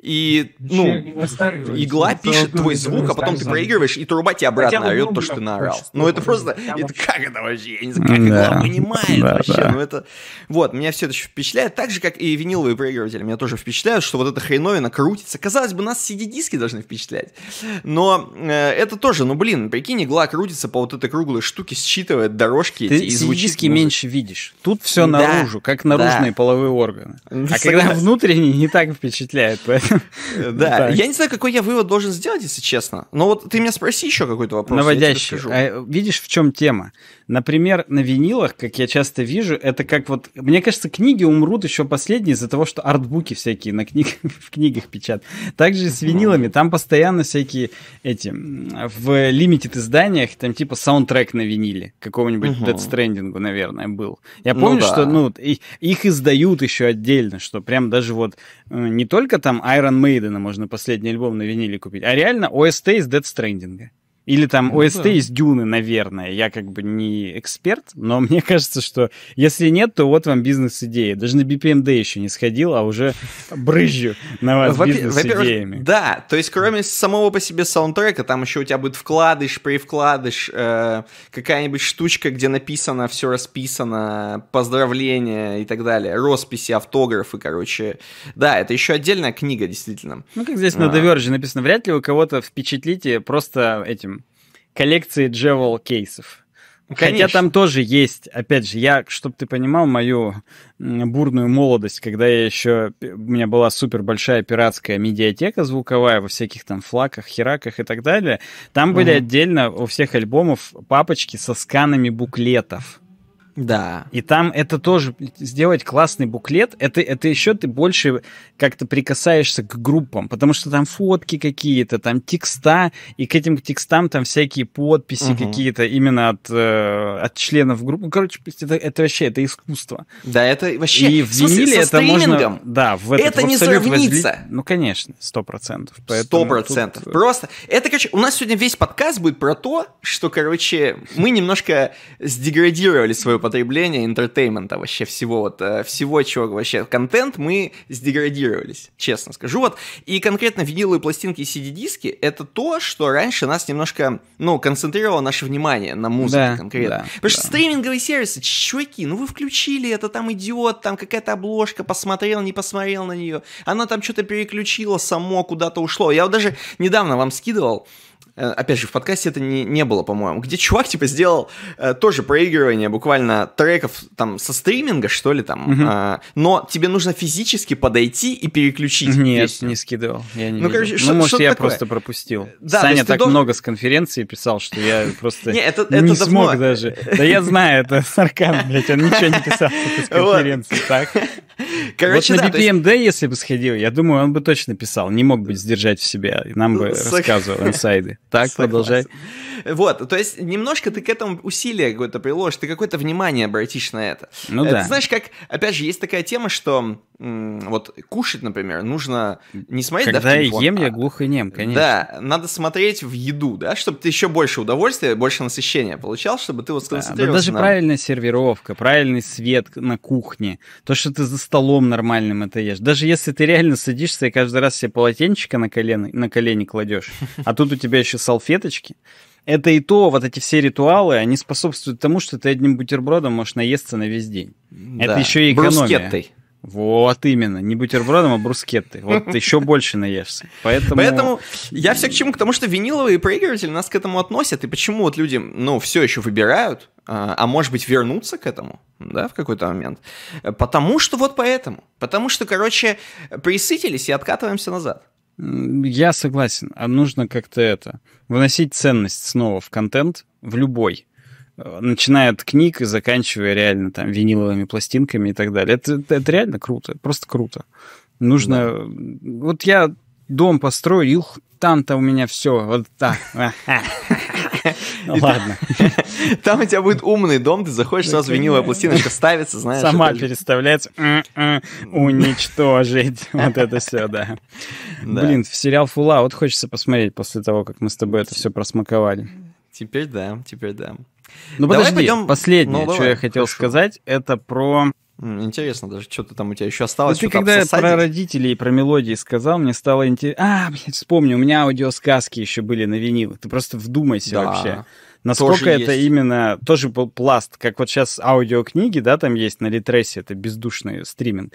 и, ну, игла пишет твой звук, а потом ты проигрываешь, и труба тебе обратно орет то, что ты наорал. Ну, это просто... Это как это вообще? Я не знаю, как игла понимает вообще. Ну, это... Вот, меня все это впечатляет. Так же, как и виниловые проигрыватели меня тоже впечатляют, что вот эта хреновина крутится. Казалось бы, нас CD-диски должны впечатлять. Но э, это тоже, ну, блин, прикинь, игла крутится по вот этой круглой штуке, считывает дорожки и звучит. Ты меньше видишь. Тут все наружу, как наружные половые органы. А когда внутренние, не так впечатляет, поэтому Э, да, я не знаю, какой я вывод должен сделать, если честно. Но вот ты меня спроси еще какой-то вопрос. Наводящий. А, видишь, в чем тема? Например, на винилах, как я часто вижу, это как вот... Мне кажется, книги умрут еще последние из-за того, что артбуки всякие на книг... в книгах печатают. Также с винилами. Там постоянно всякие эти... В лимитед изданиях там типа саундтрек на виниле. Какого-нибудь Dead Stranding, наверное, был. Я ну помню, ну, да. что ну, их издают еще отдельно, что прям даже вот э, не только там Iron Maiden можно последний альбом на виниле купить, а реально OST из Dead Stranding. Или там ну, ОСТ да. из Дюны, наверное. Я как бы не эксперт, но мне кажется, что если нет, то вот вам бизнес-идея. Даже на BPMD эм еще не сходил, а уже брызжу на вас бизнес-идеями. Да, то есть кроме самого по себе саундтрека, там еще у тебя будет вкладыш, привкладыш, э, какая-нибудь штучка, где написано, все расписано, поздравления и так далее, росписи, автографы, короче. Да, это еще отдельная книга, действительно. Ну, как здесь на Доверже а. написано, вряд ли вы кого-то впечатлите просто этим коллекции джевел кейсов. Ну, Хотя там тоже есть, опять же, я, чтобы ты понимал мою бурную молодость, когда я еще, у меня была супер большая пиратская медиатека звуковая во всяких там флаках, хераках и так далее, там угу. были отдельно у всех альбомов папочки со сканами буклетов. Да. И там это тоже сделать классный буклет. Это, это еще ты больше как-то прикасаешься к группам, потому что там фотки какие-то, там текста, и к этим текстам там всякие подписи угу. какие-то именно от, э, от членов группы. Ну, короче, это, это вообще это искусство. Да, это вообще. И в виниле это можно. Да, в этот, это в не сравнится. Возли... Ну, конечно, сто процентов. Сто процентов. Э, Просто это, короче, у нас сегодня весь подкаст будет про то, что, короче, мы немножко сдеградировали свою потребления интертеймента вообще всего вот, э, всего чего вообще, контент мы сдеградировались, честно скажу. Вот, и конкретно виниловые пластинки и CD-диски это то, что раньше нас немножко, ну, концентрировало наше внимание на музыке да, конкретно. Да, Потому да. что стриминговые сервисы, чуваки, ну вы включили это, там идиот там какая-то обложка, посмотрел, не посмотрел на нее, она там что-то переключила, само куда-то ушло. Я вот даже недавно вам скидывал, Э, опять же, в подкасте это не, не было, по-моему, где чувак, типа, сделал э, тоже проигрывание буквально треков там со стриминга, что ли, там, угу. э, но тебе нужно физически подойти и переключить Нет, песню. не скидывал, я не Ну, видел. короче, ну что, может, что я такое? просто пропустил. Да, Саня так дом... много с конференции писал, что я просто не, смог даже. Да я знаю, это сарказм, блядь, он ничего не писал с конференции, так? Короче, вот на да, есть... если бы сходил, я думаю, он бы точно писал, не мог бы сдержать в себе, нам бы ну, Сог... рассказывал инсайды. Так, продолжай. Вот, то есть немножко ты к этому усилие какое-то приложишь, ты какое-то внимание обратишь на это. Ну э, да. знаешь, как, опять же, есть такая тема, что вот кушать, например, нужно не смотреть Когда да, я телефон, ем, а... я глух и нем, конечно. Да, надо смотреть в еду, да, чтобы ты еще больше удовольствия, больше насыщения получал, чтобы ты вот сконцентрировался да, да даже на... правильная сервировка, правильный свет на кухне, то, что ты за столом столом нормальным это ешь. Даже если ты реально садишься и каждый раз себе полотенчика на колено, на колени кладешь, а тут у тебя еще салфеточки. Это и то, вот эти все ритуалы, они способствуют тому, что ты одним бутербродом можешь наесться на весь день. Да. Это еще и экономия. Брускеттой. Вот именно, не бутербродом, а брускетты. Вот еще больше наешься. Поэтому... Поэтому я все к чему? К тому, что виниловые проигрыватели нас к этому относят. И почему вот люди, ну, все еще выбирают, а, а может быть вернуться к этому, да, в какой-то момент. Потому что вот поэтому. Потому что, короче, присытились и откатываемся назад. Я согласен. А нужно как-то это... Выносить ценность снова в контент, в любой. Э, начиная от книг и заканчивая реально там виниловыми пластинками и так далее. Это, это, это реально круто, просто круто. Нужно... Да. Э, вот я дом построю, ух, там-то у меня все вот так. Ладно. Там у тебя будет умный дом, ты заходишь, сразу виниловая пластиночка ставится, знаешь. Сама переставляется. М-м, уничтожить. Вот это все, да. Блин, в сериал Фула вот хочется посмотреть после того, как мы с тобой это все просмаковали. Теперь да, теперь да. Ну Давай подожди, пойдем... последнее, ну, что давай, я хотел хорошо. сказать, это про... Интересно даже, что-то там у тебя еще ну, осталось. Ну, ты когда обсосадить? про родителей и про мелодии сказал, мне стало интересно. А, блин, вспомню, у меня аудиосказки еще были на винил. Ты просто вдумайся да. вообще. Насколько тоже это есть. именно тоже был пласт, как вот сейчас аудиокниги, да, там есть на Литресе, это бездушный стриминг.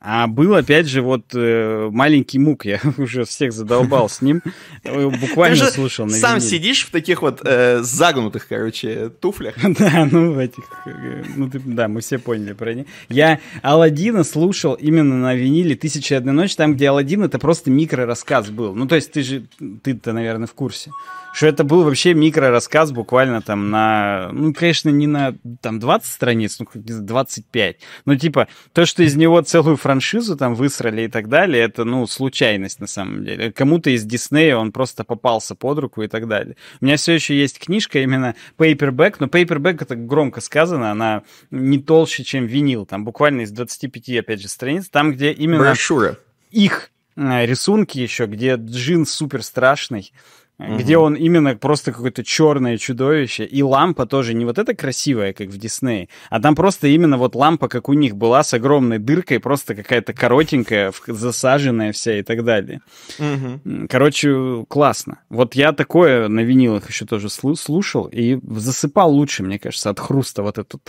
А был, опять же, вот э, маленький мук, я уже всех задолбал с ним, буквально слушал. на Сам сидишь в таких вот э, загнутых, короче, туфлях. Да, ну в этих, э, ну да, мы все поняли про них. Я Алладина слушал именно на виниле «Тысяча и одна ночь», там, где Алладин это просто микро-рассказ был. Ну то есть ты же, ты-то, наверное, в курсе что это был вообще микрорассказ буквально там на, ну, конечно, не на там 20 страниц, ну, 25. Ну, типа, то, что из него целую франшизу там высрали и так далее, это, ну, случайность на самом деле. Кому-то из Диснея он просто попался под руку и так далее. У меня все еще есть книжка именно Paperback, но Paperback это громко сказано, она не толще, чем винил, там буквально из 25, опять же, страниц, там, где именно... Брошюра. Их э, рисунки еще, где джин супер страшный, где он именно просто какое-то черное чудовище. И лампа тоже не вот эта красивая, как в Диснее, а там просто именно вот лампа, как у них была, с огромной дыркой, просто какая-то коротенькая, засаженная вся и так далее. Короче, классно. Вот я такое на винилах еще тоже слушал и засыпал лучше, мне кажется, от хруста вот этот.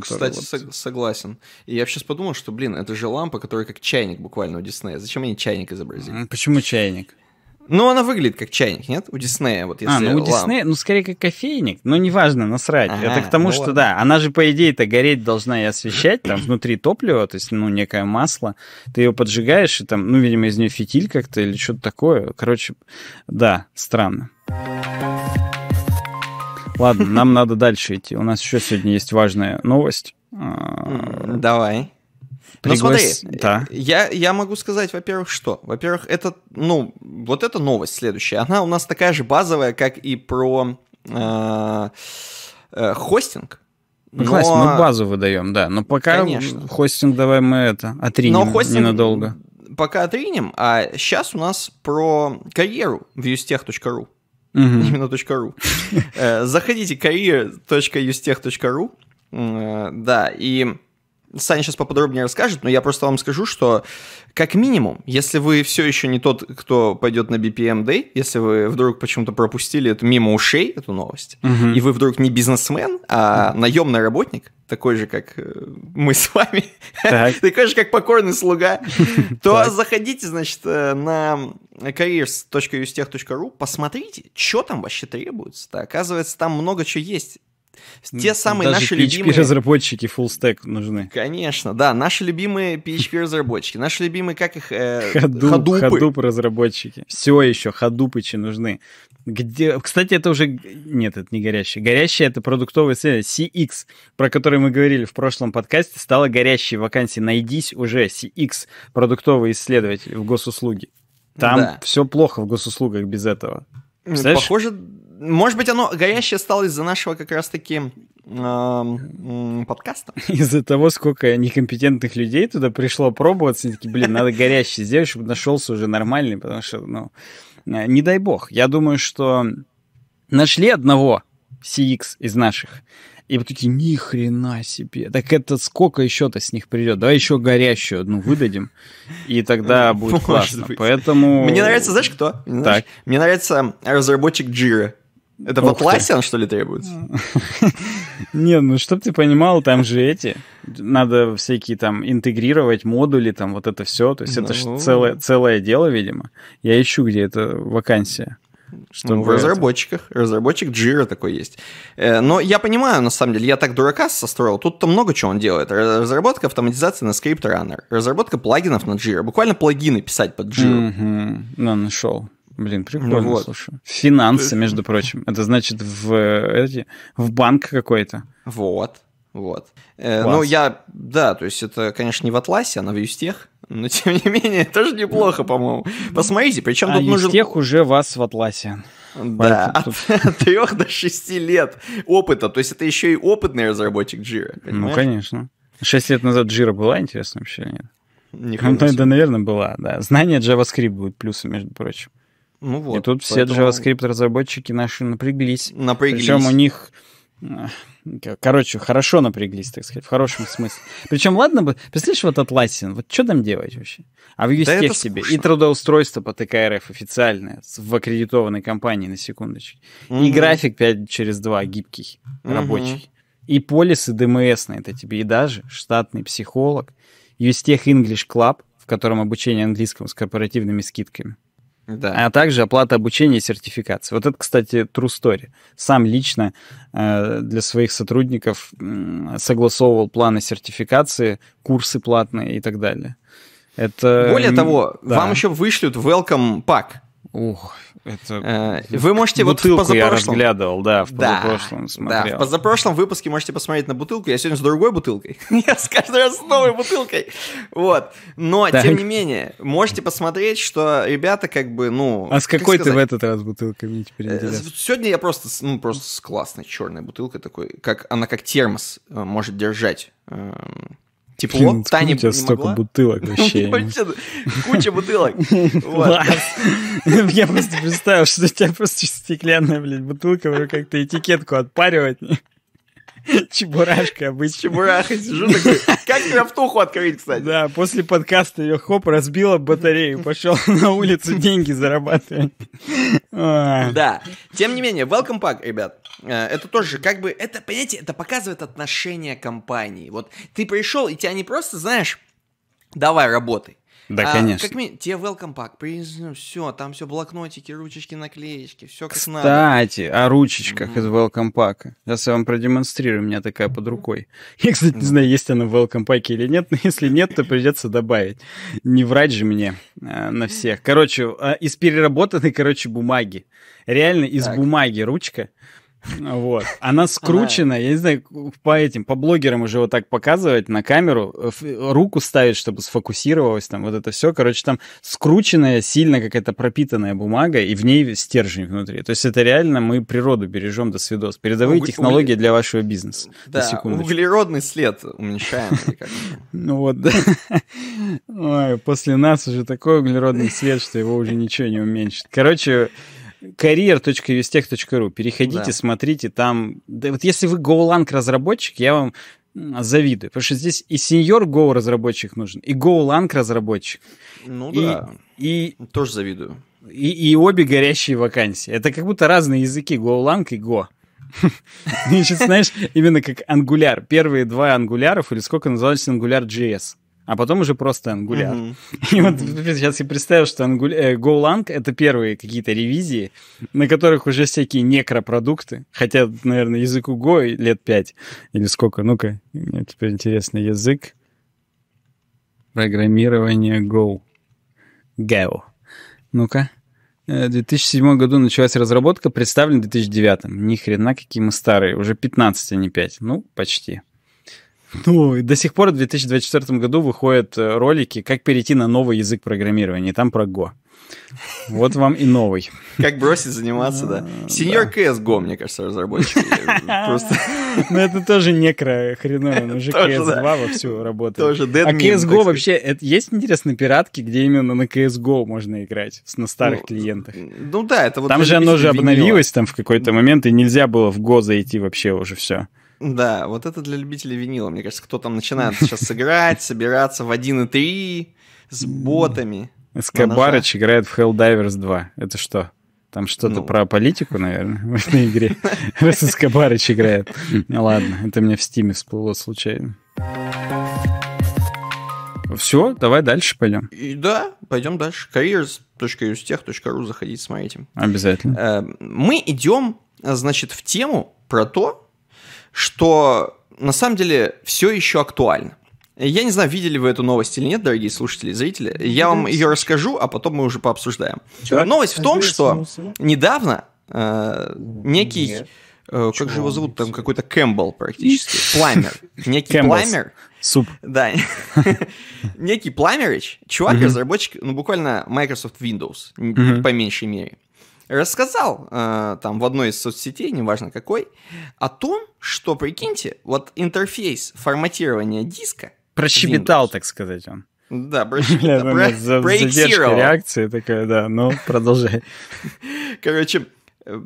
Кстати, согласен. И я сейчас подумал, что, блин, это же лампа, которая как чайник буквально у Диснея. Зачем они чайник изобразили? Почему чайник? Ну, она выглядит как чайник, нет? У Диснея, вот а, если... А, ну у Диснея, ну скорее как кофейник, но ну, неважно, насрать. а это к тому, ну, что ладно. да, она же, по идее-то, гореть должна и освещать, там внутри топливо, то есть, ну, некое масло, ты ее поджигаешь, и там, ну, видимо, из нее фитиль как-то или что-то такое. Короче, да, странно. Ладно, нам надо дальше идти. У нас еще сегодня есть важная новость. А, давай. Ну смотри, э, да. я, я могу сказать, во-первых, что? Во-первых, это, ну, вот эта новость следующая, она у нас такая же базовая, как и про э, э, хостинг. Ну, но... мы базу выдаем, да, но пока Конечно. хостинг давай мы это отринем но хостинг... ненадолго. Пока отринем, а сейчас у нас про карьеру в ustech.ru. Угу. Именно .ru. Э, заходите career.ustech.ru. Э, да, и Саня сейчас поподробнее расскажет, но я просто вам скажу, что как минимум, если вы все еще не тот, кто пойдет на BPM Day, если вы вдруг почему-то пропустили это мимо ушей, эту новость, угу. и вы вдруг не бизнесмен, а угу. наемный работник, такой же, как э, мы с вами, такой же, как покорный слуга, то заходите, значит, э, на careers.ustech.ru, посмотрите, что там вообще требуется. Оказывается, там много чего есть. Ну, те самые Даже наши PHP любимые... разработчики full stack нужны. Конечно, да. Наши любимые PHP разработчики, наши любимые, как их... Э, Hadoop, Hadoop разработчики. Все еще, хадупычи нужны. Где... Кстати, это уже... Нет, это не горящий. Горящий — это продуктовый сервис CX, про который мы говорили в прошлом подкасте, стала горящей вакансией. Найдись уже CX, продуктовый исследователь в госуслуги. Там да. все плохо в госуслугах без этого. Похоже, может быть, оно горящее стало из-за нашего как раз-таки эм, подкаста. Из-за того, сколько некомпетентных людей туда пришло пробоваться, они такие, блин, надо горящее сделать, чтобы нашелся уже нормальный, потому что, ну, э, не дай бог. Я думаю, что нашли одного CX из наших, и вот такие, ни хрена себе. Так это сколько еще-то с них придет? Давай еще горящую одну выдадим, и тогда будет Может классно. Быть. Поэтому... Мне нравится, знаешь, кто? так. Знаешь, мне нравится разработчик Jira. Это в Atlassian, ты. что ли, требуется? Не, ну чтоб ты понимал, там же эти, надо всякие там интегрировать модули, там вот это все, то есть это же ну. целое, целое дело, видимо. Я ищу, где это вакансия. Что ну, в разработчиках. Это? Разработчик Jira такой есть. Э, но я понимаю, на самом деле, я так дурака состроил. Тут-то много чего он делает. Разработка автоматизации на Script Runner. Разработка плагинов на Jira. Буквально плагины писать под Jira. Mm-hmm. Ну, нашел. Блин, прикольно, вот. слушай. Финансы, э, между прочим. Это значит в, эти, в банк какой-то. Вот, вот. Э, ну, я, да, то есть это, конечно, не в Атласе, она в Юстех, но тем не менее, тоже неплохо, по-моему. Посмотрите, причем а тут нужен... тех уже вас в Атласе. Да, Поэтому от, трех до шести лет опыта. То есть это еще и опытный разработчик Джира. Ну, конечно. Шесть лет назад Джира была, интересно, вообще, нет? Не ну, да, наверное, была, да. Знание JavaScript будет плюсом, между прочим. Ну вот. И тут все поэтому... все JavaScript-разработчики наши напряглись. Напряглись. Причем у них э, Короче, хорошо напряглись, так сказать, в хорошем смысле. Причем, ладно бы, представляешь, вот Атласин, вот что там делать вообще? А в Юсте да в и трудоустройство по ТКРФ официальное в аккредитованной компании, на секундочку. Угу. И график 5 через 2 гибкий, угу. рабочий. И полисы ДМС на это тебе, и даже штатный психолог. Юстех English Club, в котором обучение английскому с корпоративными скидками да. а также оплата обучения и сертификации. Вот это, кстати, true story. Сам лично э, для своих сотрудников э, согласовывал планы сертификации, курсы платные и так далее. Это... Более того, да. вам еще вышлют welcome pack. Ух, это... Э, вы можете вот в позапрошлом... я да, в позапрошлом да, смотрел. Да, в позапрошлом выпуске можете посмотреть на бутылку. Я сегодня с другой бутылкой. я с каждый раз с новой бутылкой. Вот. Но, так. тем не менее, можете посмотреть, что ребята как бы, ну... А с какой сказать, ты в этот раз бутылкой? Мне теперь э, интересно. Сегодня я просто, ну, просто с классной черной бутылкой такой, как она как термос э, может держать эм, тепло. Типа Блин, Таня у тебя столько могла? бутылок вообще? Куча бутылок. Я просто представил, что у тебя просто стеклянная, блядь, бутылка, вы как-то этикетку отпаривать. Чебурашка обычно. Чебурашка, сижу такой, как крафтуху открыть, кстати? Да, после подкаста ее хоп, разбила батарею, пошел на улицу деньги зарабатывать. Да, тем не менее, welcome pack, ребят. Э, это тоже как бы, это, понимаете, это показывает отношение компании. Вот ты пришел, и тебя не просто, знаешь, давай работай. Да, а, конечно. Как ми... Тебе welcome pack, принесу, ну, все, там все блокнотики, ручечки, наклеечки, все как Кстати, надо. Кстати, о ручечках mm-hmm. из welcome pack. Сейчас я вам продемонстрирую, у меня такая под рукой. Я, кстати, не знаю, есть она в welcome pack или нет, но если нет, то придется добавить. Не врать же мне а, на всех. Короче, а, из переработанной, короче, бумаги. Реально из так. бумаги ручка. Вот. Она скручена, я не знаю, по этим, по блогерам уже вот так показывать на камеру, руку ставить, чтобы сфокусировалось, там вот это все. Короче, там скрученная, сильно какая-то пропитанная бумага, и в ней стержень внутри. То есть это реально мы природу бережем до свидос. Передовые технологии для вашего бизнеса. Да, углеродный след уменьшаем. Ну вот, да. После нас уже такой углеродный след, что его уже ничего не уменьшит. Короче, career.vestech.ru. Переходите, да. смотрите, там... Да, вот если вы GoLang разработчик, я вам завидую, потому что здесь и сеньор Go разработчик нужен, и GoLang разработчик. Ну и, да, и... тоже завидую. И, и обе горящие вакансии. Это как будто разные языки, GoLang и Go. Сейчас, знаешь, именно как ангуляр. Первые два ангуляров, или сколько назывались ангуляр JS а потом уже просто ангуляр. Mm-hmm. И вот сейчас я представил, что ангуля... Э, GoLang — это первые какие-то ревизии, на которых уже всякие некропродукты, хотя, наверное, языку Go лет пять или сколько, ну-ка, мне теперь интересный язык Программирование Go. Go. Ну-ка. Э, в 2007 году началась разработка, представлена в 2009. Ни хрена, какие мы старые. Уже 15, а не 5. Ну, почти. Ну, до сих пор в 2024 году выходят э, ролики, как перейти на новый язык программирования, И там про Go. Вот вам и новый. Как бросить заниматься, да. Сеньор КС Го, мне кажется, разработчик. Просто... Ну, это тоже некро хреново, но уже КС 2 вовсю работает. Тоже А КС Го вообще, есть интересные пиратки, где именно на КС Го можно играть на старых ну, клиентах? Ну да, это вот... Там же оно же обновилось там в какой-то момент, и нельзя было в Го зайти вообще уже все. Да, вот это для любителей винила. Мне кажется, кто там начинает сейчас играть, собираться в 1.3 с ботами. СК играет в Helldivers 2. Это что? Там что-то ну. про политику, наверное, в этой игре. Раз Скабарыч играет. Ну, ладно, это мне в стиме всплыло случайно. Все, давай дальше пойдем. И да, пойдем дальше. careers.ustech.ru заходить смотрите. Обязательно. Э, мы идем, значит, в тему про то, что на самом деле все еще актуально. Я не знаю, видели вы эту новость или нет, дорогие слушатели и зрители. Я вам ее расскажу, а потом мы уже пообсуждаем. Чувак, новость в том, что недавно э, некий... Э, как же его зовут? Там какой-то Кэмпбелл практически. Пламер. Некий Кэмпбеллс. Пламер. Суп. Да. Некий Пламерич. Чувак, разработчик, ну буквально Microsoft Windows, по меньшей мере рассказал э, там в одной из соцсетей, неважно какой, о том, что, прикиньте, вот интерфейс форматирования диска... Прощебетал, так сказать, он. Да, прощебетал. Про, реакции такая, да, ну, продолжай. Короче, э,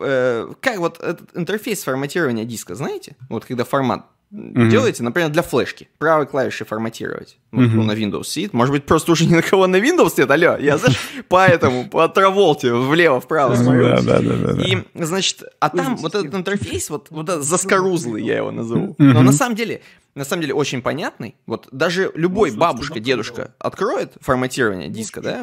э, как вот этот интерфейс форматирования диска, знаете? Вот когда формат Mm-hmm. Делаете, например, для флешки. Правой клавишей форматировать. Вот, mm-hmm. Ну, на Windows сидит. Может быть, просто уже ни на кого на Windows нет. Алло, я знаешь, поэтому по траволте влево-вправо смотрю. Да, да, да, И, значит, а там вот этот интерфейс, вот, вот этот заскорузлый я его назову. Но на самом деле, на самом деле очень понятный. Вот даже любой бабушка, дедушка откроет форматирование диска, да,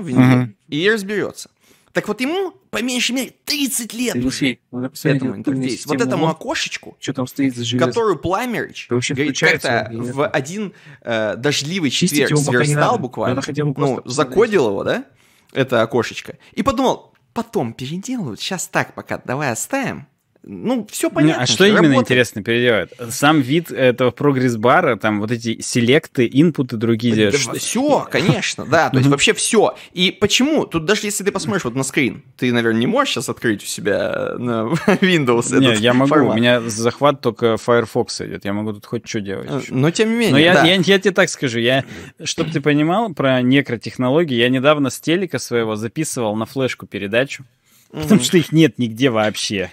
и разберется. Так вот ему, по меньшей мере, 30 лет Алексей, уже ну, этому интерфейсу. Вот этому окошечку, что там стоит за которую Пламерич как-то в один э, дождливый четверг его сверстал буквально, ну, закодил его, да, это окошечко, и подумал, потом переделают, сейчас так пока давай оставим, ну, все а понятно. А что именно интересно переделают? Сам вид этого прогресс-бара, там вот эти селекты, инпуты другие. Да, что... Все, конечно, да. То есть вообще все. И почему? Тут даже если ты посмотришь вот на скрин, ты, наверное, не можешь сейчас открыть у себя на Windows Не, я могу. У меня захват только Firefox идет. Я могу тут хоть что делать. Э, но тем не менее, Но я, я, я тебе так скажу. Я, чтобы ты понимал про некротехнологии, я недавно с телека своего записывал на флешку передачу. Потому что их нет нигде вообще.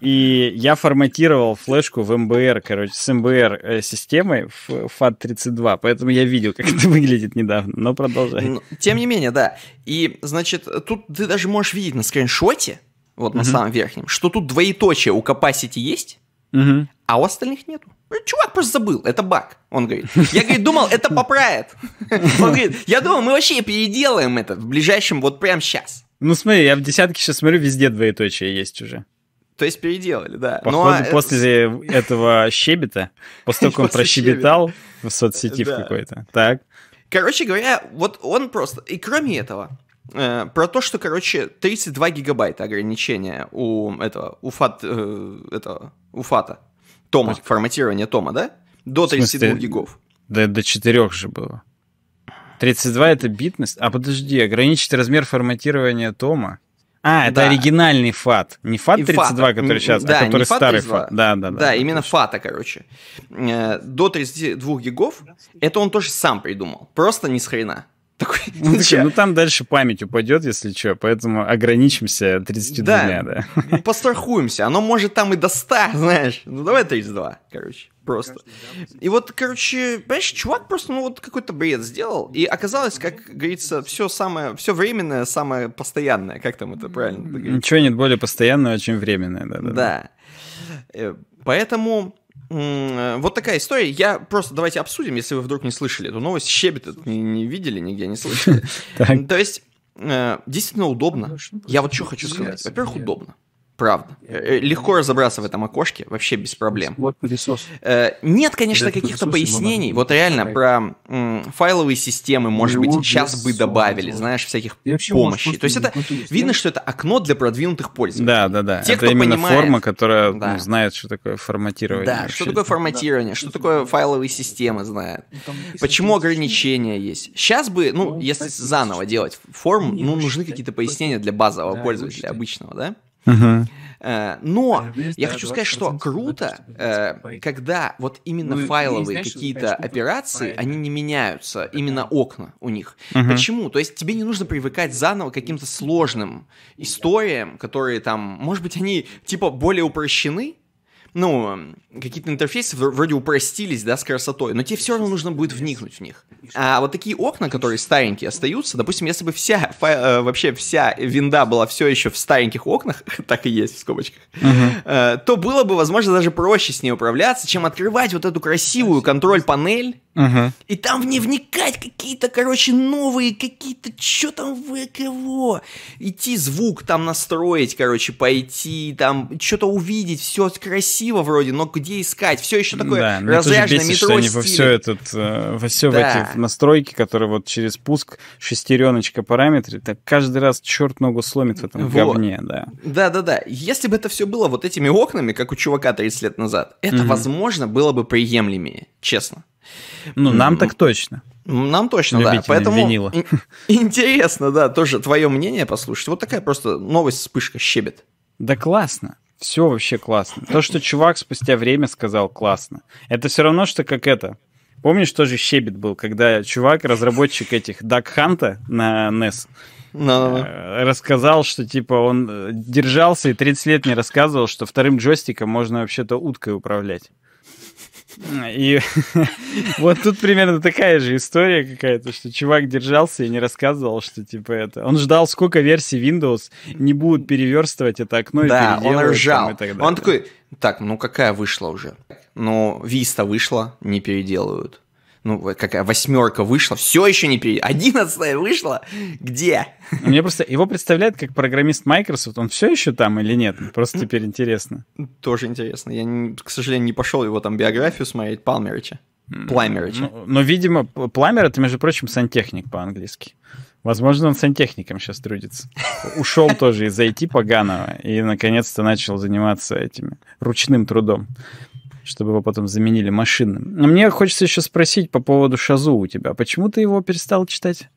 И я форматировал флешку в МБР, короче, с МБР э, системой в FAT32, поэтому я видел, как это выглядит недавно, но продолжай. Ну, тем не менее, да. И, значит, тут ты даже можешь видеть на скриншоте, вот угу. на самом верхнем, что тут двоеточие у capacity есть, угу. а у остальных нету. Ну, чувак просто забыл, это баг. Он говорит, я говорит, думал, это поправит. Он говорит, я думал, мы вообще переделаем это в ближайшем вот прям сейчас. Ну смотри, я в десятке сейчас смотрю, везде двоеточие есть уже. То есть переделали, да. Ну, Походу, Но... А после этого щебета, после того, как он прощебетал в соцсети в какой-то. Так. Короче говоря, вот он просто... И кроме этого, э, про то, что, короче, 32 гигабайта ограничения у этого, у фат, э, этого, у фата, тома, Пусть... форматирования тома, да? До 32 гигов. Да, до 4 же было. 32 это битность. А подожди, ограничить размер форматирования тома? А, это да. оригинальный фат. Не фат 32, фата. который сейчас, а да, а который фат старый 32. фат. Да, да, да. Да, именно фата, короче. Э, до 32 гигов, это он тоже сам придумал. Просто ни с хрена. Такой, ну, ну, ну, там дальше память упадет, если что, поэтому ограничимся 32, да. да. Ну, пострахуемся, оно может там и до 100, знаешь. Ну давай 32, короче, просто. И вот, короче, понимаешь, чувак просто, ну вот какой-то бред сделал, и оказалось, как говорится, все самое, все временное, самое постоянное, как там это правильно? Ничего нет более постоянного, чем временное, да. Да. Э, да. Поэтому Э, вот такая история. Я просто давайте обсудим, если вы вдруг не слышали эту новость. Щебет не, не видели нигде, не слышали. То есть э, действительно удобно. Я вот что хочу сказать. Во-первых, удобно. Правда. Э, э, легко разобраться в этом окошке, вообще без проблем. Вот ресурс. Э, нет, конечно, каких-то пояснений. Вот реально про файловые системы, может быть, сейчас бы добавили, знаешь, всяких помощи. То есть это видно, что это окно для продвинутых пользователей. Да, да, да. Те, это кто именно понимает, форма, которая да. ну, знает, что такое форматирование. Да, вообще. что такое форматирование, что такое файловые системы знает. Ну, Почему ограничения есть. Сейчас бы, ну, ну если заново делать форму, ну, нужны какие-то пояснения для базового пользователя обычного, да? Э, но э, ну, я хочу сказать, что круто, э, когда вот именно ну, файловые какие-то операции, они не меняются, именно окна у них. Угу. Почему? То есть тебе не нужно привыкать заново к каким-то сложным историям, которые там, может быть, они типа более упрощены, ну, какие-то интерфейсы вроде упростились, да, с красотой, но тебе все равно нужно будет вникнуть в них. А вот такие окна, которые старенькие остаются, допустим, если бы вся, файл, э, вообще вся винда была все еще в стареньких окнах, так и есть в скобочках, uh-huh. то было бы, возможно, даже проще с ней управляться, чем открывать вот эту красивую контроль-панель, uh-huh. и там не вникать какие-то, короче, новые, какие-то, что там вы, кого, идти звук там настроить, короче, пойти, там что-то увидеть, все красиво вроде, но где искать. Все еще такое да, разряженное метро что они во все, этот, э, во все да. в эти настройки, которые вот через пуск шестереночка параметры, так каждый раз черт ногу сломит в этом вот. говне, да. Да-да-да. Если бы это все было вот этими окнами, как у чувака 30 лет назад, это, угу. возможно, было бы приемлемее, честно. Ну, нам так точно. Нам точно, Любители да. Поэтому винила. интересно, да, тоже твое мнение послушать. Вот такая просто новость вспышка щебет. Да классно. Все вообще классно. То, что чувак спустя время сказал классно. Это все равно, что как это. Помнишь, тоже щебет был, когда чувак, разработчик этих Дак Ханта на NES, no, no, no. рассказал, что типа он э, держался и 30 лет не рассказывал, что вторым джойстиком можно вообще-то уткой управлять. И вот тут примерно такая же история какая-то, что чувак держался и не рассказывал, что типа это... Он ждал, сколько версий Windows не будут переверстывать это окно и Да, он ржал. Он такой, так, ну какая вышла уже? Ну, Vista вышла, не переделывают ну, какая восьмерка вышла, все еще не перевели. Одиннадцатая вышла? Где? Мне просто его представляют как программист Microsoft. Он все еще там или нет? Просто теперь интересно. Тоже интересно. Я, к сожалению, не пошел его там биографию смотреть Палмерича. Пламерича. Но, но, видимо, Пламер — это, между прочим, сантехник по-английски. Возможно, он сантехником сейчас трудится. Ушел тоже из IT поганого и, наконец-то, начал заниматься этими ручным трудом чтобы его потом заменили машинным. Но мне хочется еще спросить по поводу Шазу у тебя. Почему ты его перестал читать?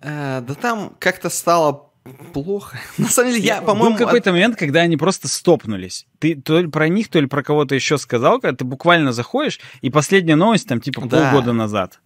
Э, да там как-то стало плохо. На самом деле, я, э, по-моему... Был какой-то от... момент, когда они просто стопнулись. Ты то ли про них, то ли про кого-то еще сказал, когда ты буквально заходишь, и последняя новость там типа да. полгода назад.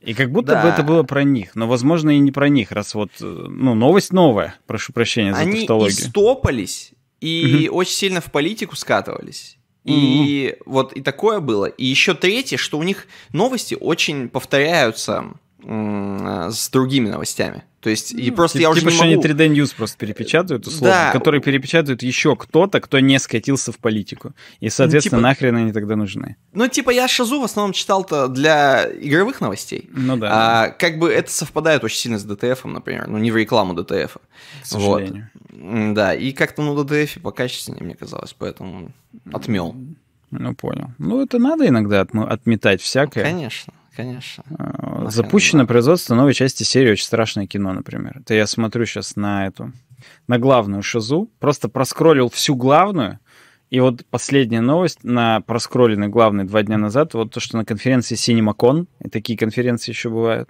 И как будто да. бы это было про них, но, возможно, и не про них, раз вот, э, ну, новость новая, прошу прощения за Они тавтологию. Они стопались и угу. очень сильно в политику скатывались. И вот и такое было. И еще третье, что у них новости очень повторяются а, с другими новостями. То есть, и просто я уже типа не могу... они 3D News просто перепечатают, условно, да. которые перепечатают еще кто-то, кто не скатился в политику. И, ну, соответственно, ну, типа... нахрен они тогда нужны. Ну, типа, я Шазу в основном читал-то для игровых новостей. Ну да. А, как бы это совпадает очень сильно с ДТФ, например. Ну, не в рекламу ДТФ. К сожалению. Вот. Да, и как-то, ну, ДТФ покачественнее, мне казалось, поэтому отмел. Ну, понял. Ну, это надо иногда отм- отметать всякое. конечно конечно. А, запущено производство новой части серии «Очень страшное кино», например. Это я смотрю сейчас на эту, на главную шизу, просто проскроллил всю главную, и вот последняя новость на проскролленной главной два дня назад, вот то, что на конференции CinemaCon, и такие конференции еще бывают,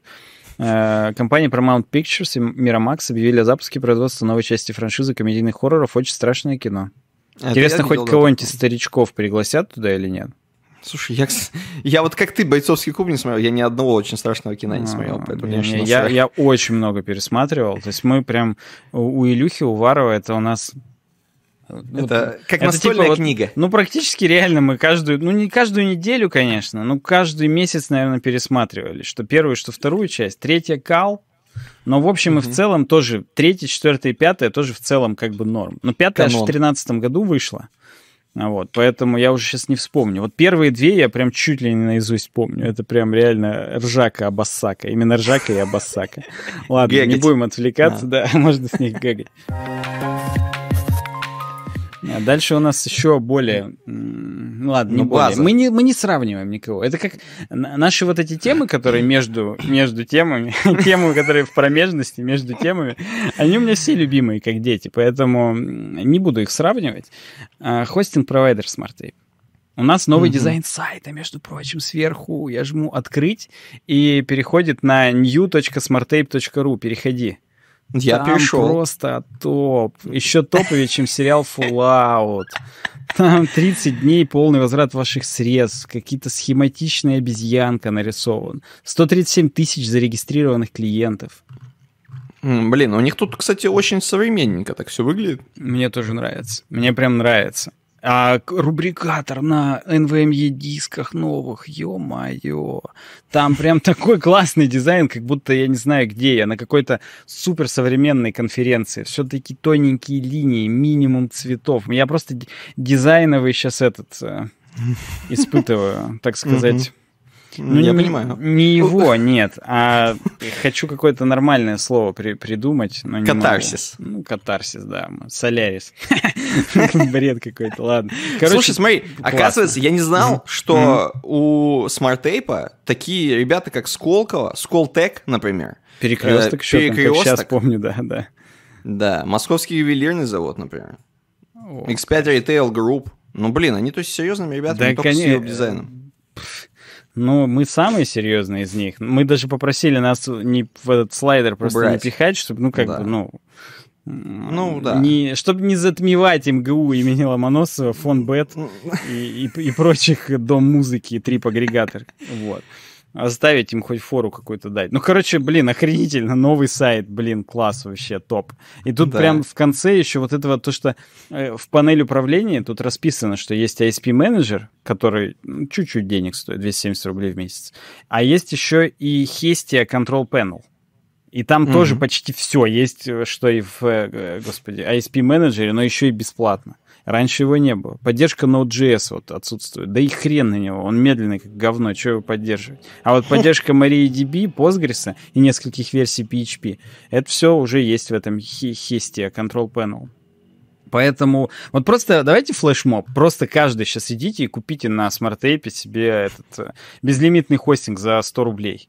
э, Компания Paramount Pictures и Miramax объявили о запуске производства новой части франшизы комедийных хорроров «Очень страшное кино». Это Интересно, хоть кого-нибудь из старичков пригласят туда или нет? Слушай, я, я вот как ты бойцовский клуб не смотрел, я ни одного очень страшного кино не смотрел, а, поэтому не, не, я, я очень много пересматривал. То есть мы прям у Илюхи, у Варова, это у нас э, это типа вот, как настольная это, типа, книга. Вот, ну, практически реально мы каждую, ну, не каждую неделю, конечно, но каждый месяц, наверное, пересматривали, что первую, что вторую часть. Третья кал, но, в общем, угу. и в целом тоже третья, четвертая и пятая тоже в целом как бы норм. Но пятая Канон. аж в тринадцатом году вышла. Вот, поэтому я уже сейчас не вспомню. Вот первые две я прям чуть ли не наизусть помню. Это прям реально ржака обоссака. Именно ржака и обоссака. Ладно, Гегать. не будем отвлекаться, да, да можно с них гагать. А дальше у нас еще более ну ладно, не, не ну, более. Мы не, мы не сравниваем никого. Это как наши вот эти темы, которые между, между темами, темы, которые в промежности между темами, они у меня все любимые, как дети, поэтому не буду их сравнивать. А, Хостинг-провайдер SmartTape. У нас новый mm-hmm. дизайн сайта, между прочим, сверху. Я жму «Открыть» и переходит на new.smarttape.ru. Переходи. Я там пришел. просто топ. Еще топовее, чем сериал Fallout. Там 30 дней полный возврат ваших средств. Какие-то схематичные обезьянка нарисован. 137 тысяч зарегистрированных клиентов. Блин, у них тут, кстати, очень современненько так все выглядит. Мне тоже нравится. Мне прям нравится. А рубрикатор на NVMe эм дисках новых, ё-моё. Там прям такой классный дизайн, как будто я не знаю где я, на какой-то суперсовременной конференции. Все таки тоненькие линии, минимум цветов. Я просто дизайновый сейчас этот э, испытываю, так сказать. Ну, ну, я не, понимаю. Не его, ну, нет, а хочу какое-то нормальное слово при, придумать, но не Катарсис. Могу. Ну, катарсис, да. Солярис. Бред какой-то, ладно. Короче, Слушай, смотри, классно. оказывается, я не знал, что у Smart тейпа такие ребята, как Сколково, Сколтек, например. Перекресток э, еще, перекресток. сейчас помню, да, да. Да, Московский ювелирный завод, например. О, X5 Retail Group. Ну, блин, они то есть серьезными ребятами, да, только конечно. с дизайном э, ну, мы самые серьезные из них. Мы даже попросили нас не в этот слайдер просто Убрать. не пихать, чтобы, ну, как да. бы, ну... Ну, да. Не, чтобы не затмевать МГУ имени Ломоносова, фон Бет ну. и, и, и прочих дом музыки и трип-агрегатор. Вот оставить им хоть фору какую-то дать. Ну, короче, блин, охренительно, новый сайт, блин, класс вообще, топ. И тут да. прям в конце еще вот этого, то, что э, в панель управления тут расписано, что есть ISP-менеджер, который ну, чуть-чуть денег стоит, 270 рублей в месяц, а есть еще и Hestia Control Panel. И там mm-hmm. тоже почти все есть, э, что и в, э, господи, ISP-менеджере, но еще и бесплатно. Раньше его не было. Поддержка Node.js вот отсутствует. Да и хрен на него, он медленный, как говно, чего его поддерживать. А вот поддержка MariaDB, Postgres и нескольких версий PHP, это все уже есть в этом хисте, Control Panel. Поэтому вот просто давайте флешмоб. Просто каждый сейчас идите и купите на смарт себе этот э, безлимитный хостинг за 100 рублей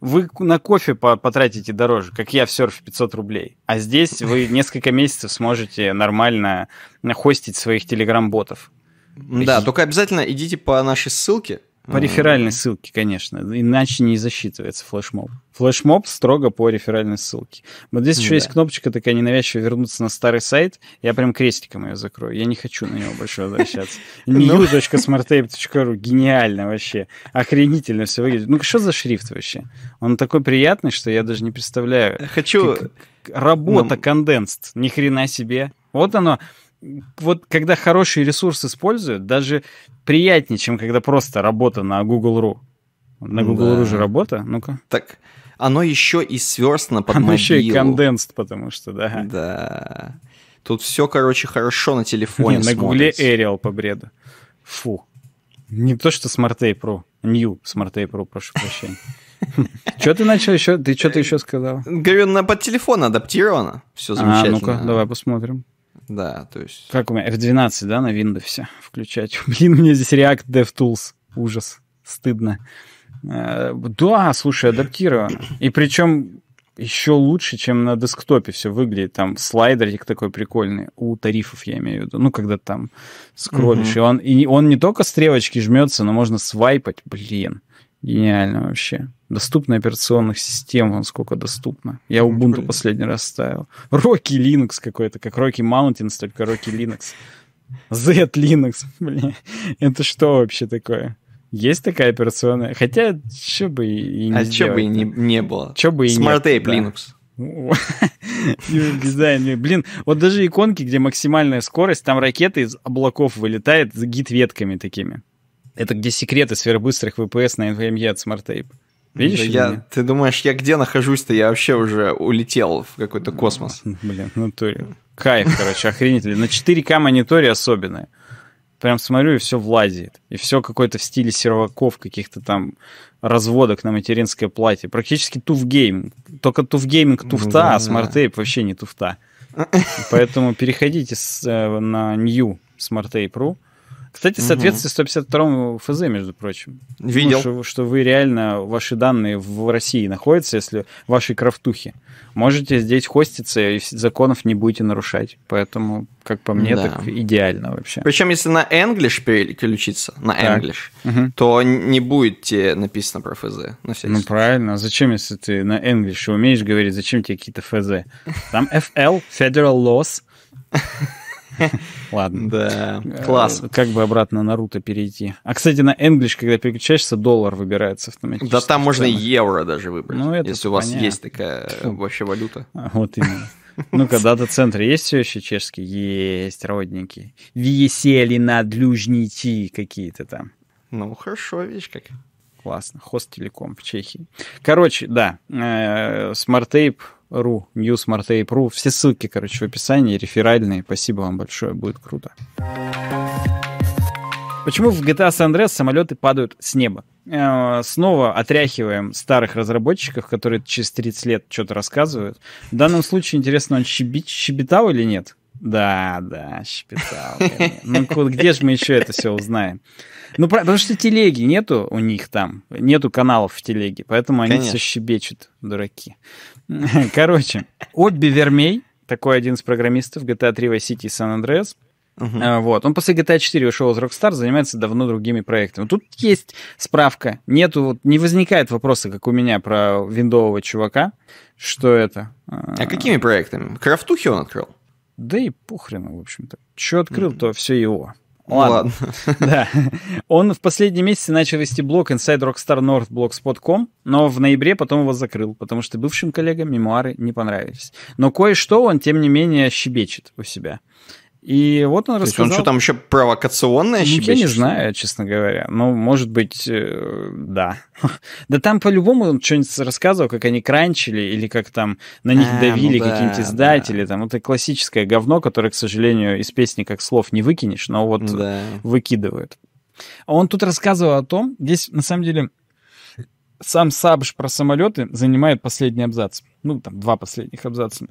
вы на кофе потратите дороже, как я в серф 500 рублей. А здесь вы несколько месяцев сможете нормально хостить своих телеграм-ботов. Да, только обязательно идите по нашей ссылке, по mm реферальной ссылке, конечно. Иначе не засчитывается флешмоб. Флешмоб строго по реферальной ссылке. Вот здесь mm-hmm. еще есть кнопочка такая ненавязчивая вернуться на старый сайт. Я прям крестиком ее закрою. Я не хочу на него больше возвращаться. new.smarttape.ru ну. Гениально вообще. Охренительно все выглядит. Ну что за шрифт вообще? Он такой приятный, что я даже не представляю. Хочу... Работа ну, конденст. Ни хрена себе. Вот оно вот когда хороший ресурс используют, даже приятнее, чем когда просто работа на Google.ru. На Google.ru да. же работа, ну-ка. Так, оно еще и сверстно под оно мобилу. еще и конденст, потому что, да. Да. Тут все, короче, хорошо на телефоне Не, на Google Arial по бреду. Фу. Не то, что Smart Tape Pro. New Smart Tape Pro, прошу прощения. Что ты начал еще? Ты что ты еще сказал? Говорю, на под телефон адаптировано. Все а, замечательно. А, ну-ка, давай посмотрим. Да, то есть... Как у меня? F12, да, на Windows включать? Блин, у меня здесь React DevTools. Ужас. Стыдно. Э, да, слушай, адаптировано. И причем еще лучше, чем на десктопе все выглядит. Там слайдерик такой прикольный. У тарифов я имею в виду. Ну, когда там скроллишь. Угу. И, он, и он не только стрелочки жмется, но можно свайпать. Блин. Гениально вообще. Доступно операционных систем, вон сколько доступно. Я Ubuntu последний раз ставил. Rocky Linux какой-то, как Rocky Mountains, только Rocky Linux. Z Linux, блин. Это что вообще такое? Есть такая операционная? Хотя, что бы и не А что бы и не, не было. Что бы и Smart Ape да. Linux. Дизайн. Блин, вот даже иконки, где максимальная скорость, там ракеты из облаков вылетает с гид-ветками такими. Это где секреты сверхбыстрых VPS на NVMe от смарт Видишь? Да я, ты думаешь, я где нахожусь-то? Я вообще уже улетел в какой-то космос. Блин, ну то Кайф, короче, охренительно. На 4К мониторе особенно. Прям смотрю, и все влазит. И все какое-то в стиле серваков, каких-то там разводок на материнское платье. Практически туфгейминг. Только туфгейминг ну туфта, да, а смарт-тейп вообще не туфта. Поэтому переходите с, э, на new smartape.ru кстати, в соответствии с 152 ФЗ, между прочим. Видел. Ну, что, что вы реально, ваши данные в России находятся, если в вашей крафтухе. Можете здесь хоститься и законов не будете нарушать. Поэтому, как по мне, да. так идеально вообще. Причем, если на English переключиться, на так. English, угу. то не будет тебе написано про ФЗ. На ну, случай. правильно. А зачем, если ты на English умеешь говорить, зачем тебе какие-то ФЗ? Там FL, Federal Laws, Ладно. Да, э, класс. Как бы обратно на Наруто перейти. А, кстати, на English, когда переключаешься, доллар выбирается автоматически. Да там можно евро даже выбрать, ну, это если у вас есть такая э, вообще валюта. А, вот именно. Ну, когда-то центр есть все еще чешский, Есть, родненький. Весели на длюжники какие-то там. Ну, хорошо, видишь как классно. хост телеком в Чехии. Короче, да, smarttape.ru, э, ру, newsmartape.ru. Все ссылки, короче, в описании, реферальные. Спасибо вам большое, будет круто. Почему в GTA San Andreas самолеты падают с неба? Э, снова отряхиваем старых разработчиков, которые через 30 лет что-то рассказывают. В данном случае интересно, он щеби- щебетал или нет? Да, да, щебетал. Ну, где же мы еще это все узнаем? Ну, потому что телеги нету у них там, нету каналов в телеге, поэтому они Конечно. все щебечут, дураки. Короче, Обби Вермей, такой один из программистов GTA 3 Vice City San Andreas, Uh-huh. Вот. Он после GTA 4 ушел из Rockstar, занимается давно другими проектами. Тут есть справка. Нету, вот, не возникает вопроса, как у меня, про виндового чувака, что это. А, а какими проектами? Крафтухи он открыл? Да и похрена, в общем-то. Что открыл, uh-huh. то все его. Ладно. Ну, ладно. Да. Он в последние месяцы начал вести блог Inside Rockstar North blogspot.com, но в ноябре потом его закрыл, потому что бывшим коллегам мемуары не понравились. Но кое-что он, тем не менее, щебечет у себя. И вот он То рассказал... То есть он что, там еще провокационное щебечет? Я не знаю, честно говоря. Ну, может быть, э, да. да там по-любому он что-нибудь рассказывал, как они кранчили, или как там на них а, ну давили ну да, какие-нибудь издатели. Да. Там это классическое говно, которое, к сожалению, из песни как слов не выкинешь, но вот да. выкидывают. Он тут рассказывал о том, здесь на самом деле сам Сабж про самолеты занимает последний абзац. Ну, там два последних абзаца.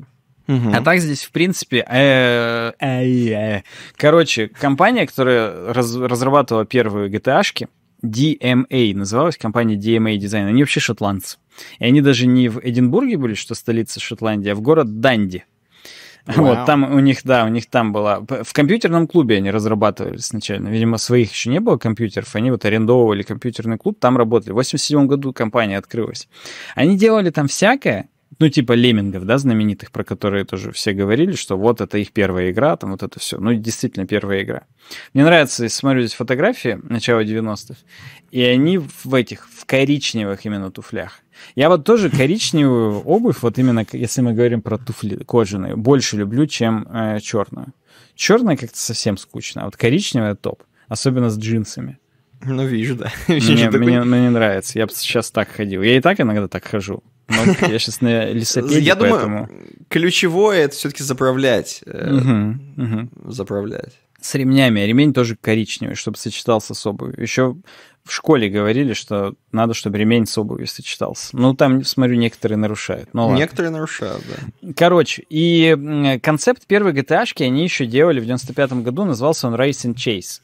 Угу. А так здесь, в принципе, э, э, э. короче, компания, которая раз разрабатывала первые GTA-шки, DMA называлась, компания DMA Design, они вообще шотландцы. И они даже не в Эдинбурге были, что столица Шотландии, а в город Данди. Wow. Вот там у них, да, у них там была... В компьютерном клубе они разрабатывали сначала. Видимо, своих еще не было компьютеров. Они вот арендовывали компьютерный клуб, там работали. В 87 году компания открылась. Они делали там всякое, ну, типа леммингов, да, знаменитых, про которые тоже все говорили, что вот это их первая игра, там вот это все. Ну, действительно, первая игра. Мне нравится, смотрю здесь фотографии начала 90-х, и они в этих, в коричневых именно туфлях. Я вот тоже коричневую обувь, вот именно если мы говорим про туфли кожаные, больше люблю, чем э, черную. Черная как-то совсем скучно, а вот коричневая топ, особенно с джинсами. Ну, вижу, да. Мне, мне, мне нравится, я бы сейчас так ходил. Я и так иногда так хожу. Я сейчас на лесопеде, Я думаю, ключевое — это все таки заправлять. Э, заправлять. С ремнями. Ремень тоже коричневый, чтобы сочетался с обувью. Еще в школе говорили, что надо, чтобы ремень с обувью сочетался. Ну, там, смотрю, некоторые нарушают. Ну, некоторые ладно. нарушают, да. Короче, и концепт первой gta они еще делали в 95 году, назывался он Racing Chase.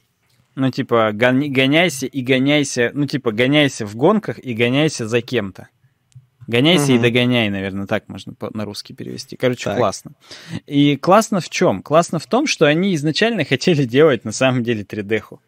Ну, типа, гоняйся и гоняйся, ну, типа, гоняйся в гонках и гоняйся за кем-то. Гоняйся угу. и догоняй, наверное, так можно на русский перевести. Короче, так. классно. И классно в чем? Классно в том, что они изначально хотели делать на самом деле 3D-ху.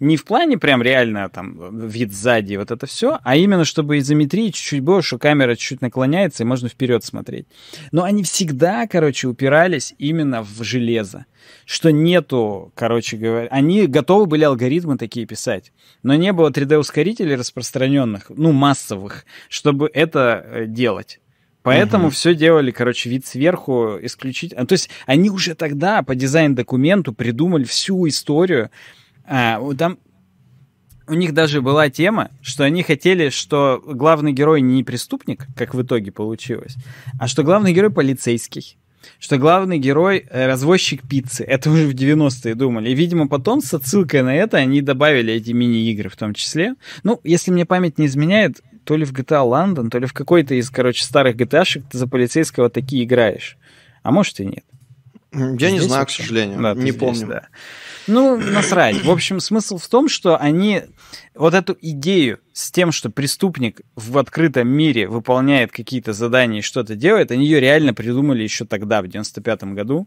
Не в плане прям реально там э, вид сзади, вот это все, а именно чтобы изометрии чуть-чуть больше, камера чуть-чуть наклоняется, и можно вперед смотреть. Но они всегда, короче, упирались именно в железо. Что нету, короче говоря, они готовы были алгоритмы такие писать, но не было 3D-ускорителей распространенных, ну, массовых, чтобы это э, делать. Поэтому угу. все делали, короче, вид сверху исключительно. А, то есть они уже тогда по дизайн-документу придумали всю историю, а, там у них даже была тема, что они хотели, что главный герой не преступник, как в итоге получилось, а что главный герой полицейский. Что главный герой э, развозчик пиццы. Это уже в 90-е думали. И, видимо, потом с отсылкой на это они добавили эти мини-игры в том числе. Ну, если мне память не изменяет, то ли в GTA London, а то ли в какой-то из, короче, старых GTA-шек ты за полицейского такие играешь. А может и нет. Я здесь не знаю, вообще? к сожалению. Да, не здесь, помню. да. Ну, насрать. В общем, смысл в том, что они вот эту идею с тем, что преступник в открытом мире выполняет какие-то задания и что-то делает, они ее реально придумали еще тогда, в 95-м году.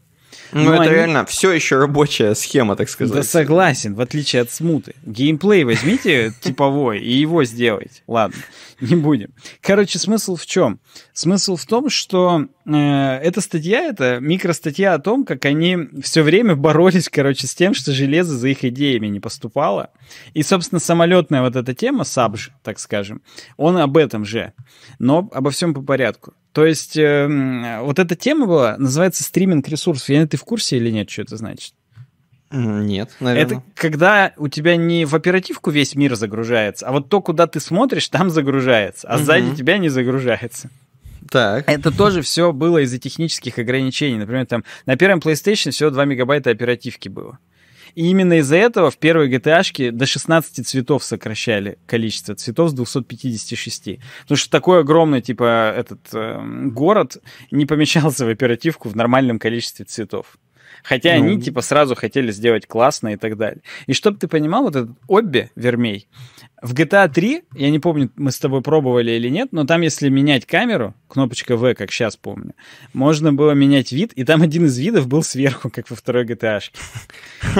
Ну, это они... реально все еще рабочая схема, так сказать. Да согласен, в отличие от смуты. Геймплей возьмите типовой и его сделайте. Ладно. не будем. Короче, смысл в чем? Смысл в том, что э, эта статья, это микростатья о том, как они все время боролись, короче, с тем, что железо за их идеями не поступало. И, собственно, самолетная вот эта тема, сабж, так скажем, он об этом же, но обо всем по порядку. То есть э, вот эта тема была, называется стриминг ресурсов. Я не ты в курсе или нет, что это значит? Нет, наверное. Это когда у тебя не в оперативку весь мир загружается, а вот то, куда ты смотришь, там загружается, а угу. сзади тебя не загружается. Так. Это тоже все было из-за технических ограничений. Например, там на первом PlayStation всего 2 мегабайта оперативки было. И именно из-за этого в первой gta до 16 цветов сокращали количество цветов с 256. Потому что такой огромный, типа, этот э, город не помещался в оперативку в нормальном количестве цветов. Хотя ну... они, типа, сразу хотели сделать классно и так далее. И чтобы ты понимал, вот этот Обби Вермей, в GTA 3, я не помню, мы с тобой пробовали или нет, но там, если менять камеру, кнопочка V, как сейчас помню, можно было менять вид, и там один из видов был сверху, как во второй GTA. -шке.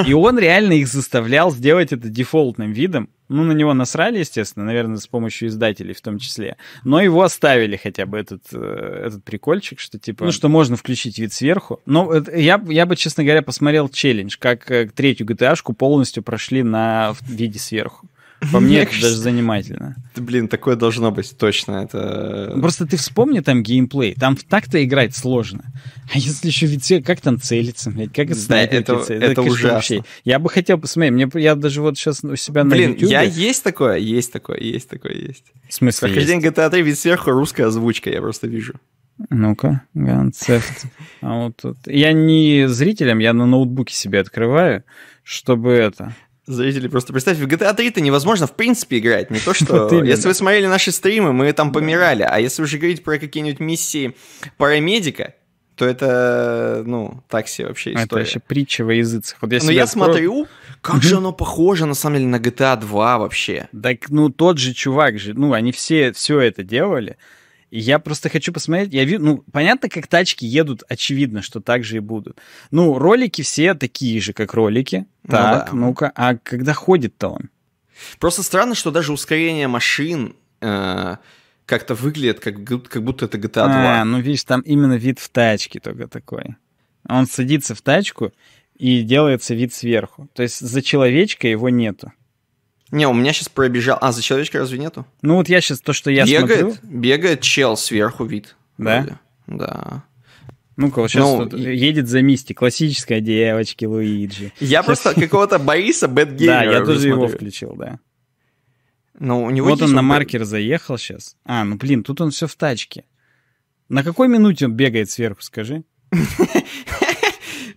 И он реально их заставлял сделать это дефолтным видом. Ну, на него насрали, естественно, наверное, с помощью издателей в том числе. Но его оставили хотя бы этот, э, этот прикольчик, что типа... Ну, что можно включить вид сверху. Но ну, я, я бы, честно говоря, посмотрел челлендж, как э, третью GTA-шку полностью прошли на виде сверху. По мне, это даже занимательно. Блин, такое должно быть, точно. Это... Просто ты вспомни там геймплей. Там так-то играть сложно. А если еще ведь как там целиться, блядь, как это да, это, это, это ужасно. Я бы хотел посмотреть. Мне, я даже вот сейчас у себя Блин, на YouTube... я есть такое, есть такое, есть такое, есть. В смысле Прохождение есть? GTA 3 ведь сверху русская озвучка, я просто вижу. Ну-ка, Ганцефт. А вот тут. Я не зрителем, я на ноутбуке себе открываю, чтобы это... Зрители, просто представьте, в GTA 3 это невозможно в принципе играть, не то что... Вот если вы смотрели наши стримы, мы там помирали, а если уже говорить про какие-нибудь миссии парамедика, то это, ну, такси вообще история. Это вообще притча во языцах. Вот я Но я открою... смотрю, как же оно похоже, на самом деле, на GTA 2 вообще. Так, ну, тот же чувак же, ну, они все все это делали. Я просто хочу посмотреть. Я вижу, ну, понятно, как тачки едут, очевидно, что так же и будут. Ну, ролики все такие же, как ролики. Ну так, ну, да. ну-ка. А когда ходит-то он? Просто странно, что даже ускорение машин э, как-то выглядит, как, как будто это GTA 2. А, ну, видишь, там именно вид в тачке только такой. Он садится в тачку и делается вид сверху. То есть за человечка его нету. Не, у меня сейчас пробежал. А, за человечка разве нету? Ну вот я сейчас то, что я бегает, смотрю... Бегает чел сверху вид. Да? Вроде. Да. Ну-ка, вот сейчас ну, и... едет за Мисти, классическая девочки Луиджи. Я сейчас... просто какого-то Бориса Бэтгеймера Да, я тоже его включил, да. Но ну, у него вот он на маркер заехал сейчас. А, ну блин, тут он все в тачке. На какой минуте он бегает сверху, скажи?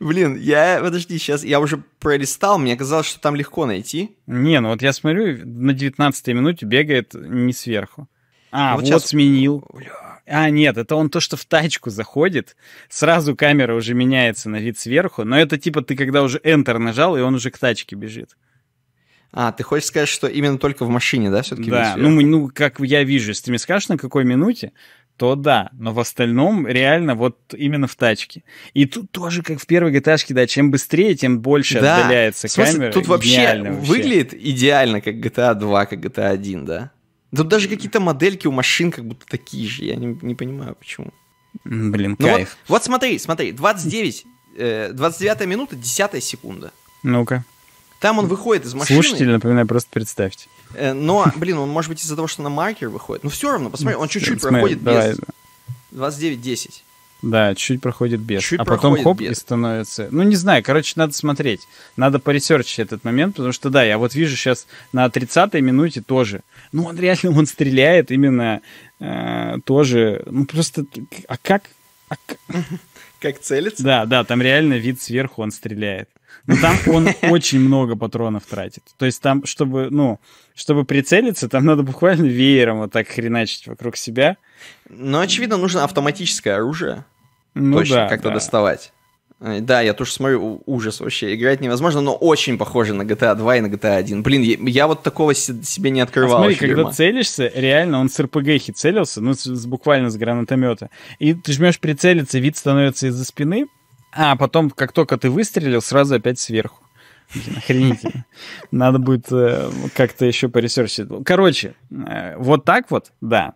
Блин, я, подожди, сейчас, я уже пролистал, мне казалось, что там легко найти. Не, ну вот я смотрю, на 19 минуте бегает не сверху. А, ну, вот, вот сейчас... сменил. А, нет, это он то, что в тачку заходит, сразу камера уже меняется на вид сверху, но это типа ты когда уже Enter нажал, и он уже к тачке бежит. А, ты хочешь сказать, что именно только в машине, да, все-таки? Да, ну, ну, как я вижу, если ты мне скажешь, на какой минуте, то да. Но в остальном реально вот именно в тачке. И тут тоже, как в первой GTA, да, чем быстрее, тем больше да. отдаляется смысле, камера. Тут вообще, вообще выглядит идеально, как GTA 2, как GTA 1, да? Тут даже какие-то модельки у машин как будто такие же. Я не, не понимаю, почему. Блин, ну кайф. Вот, вот смотри, смотри, 29, э, 29 минута, 10 секунда. Ну-ка. Там он выходит из машины. Слушатель, напоминаю, просто представьте. Э, но, блин, он, может быть, из-за того, что на маркер выходит. Ну, все равно, посмотри, он чуть-чуть проходит без. 29-10. Да, чуть проходит без. Чуть а потом хоп без. и становится. Ну, не знаю, короче, надо смотреть. Надо поресерчить этот момент, потому что да, я вот вижу сейчас на 30-й минуте тоже. Ну, он реально он стреляет именно э, тоже. Ну просто. А как? А как? как целится? Да, да, там реально вид сверху он стреляет. Но там он очень много патронов тратит. То есть там, чтобы, ну, чтобы прицелиться, там надо буквально веером вот так хреначить вокруг себя. Ну, очевидно, нужно автоматическое оружие. Ну, Точно, да, как-то да. доставать. Э, да, я тоже смотрю, ужас вообще. Играть невозможно, но очень похоже на GTA 2 и на GTA 1. Блин, я, я вот такого себе не а открывал. А смотри, когда целишься, реально он с РПГхи целился, ну, с, с, буквально с гранатомета. И ты жмешь прицелиться, вид становится из-за спины, а потом, как только ты выстрелил, сразу опять сверху. Блин, Надо будет э, как-то еще поресерчить. Короче, э, вот так вот, да.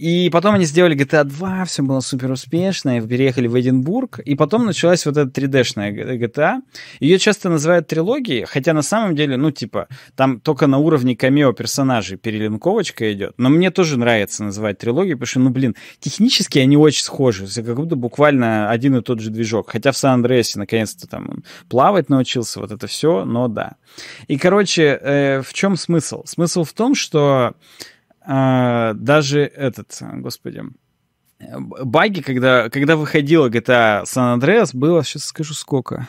И потом они сделали GTA 2, все было супер успешно, и переехали в Эдинбург, и потом началась вот эта 3D-шная GTA. Ее часто называют трилогией, хотя на самом деле, ну, типа, там только на уровне камео персонажей перелинковочка идет. Но мне тоже нравится называть трилогией, потому что, ну, блин, технически они очень схожи, как будто буквально один и тот же движок. Хотя в Сан-Андреасе наконец-то там плавать научился, вот это все, но да. И, короче, э, в чем смысл? Смысл в том, что а, даже этот, господи, баги, когда, когда выходила GTA San Andreas, было, сейчас скажу сколько,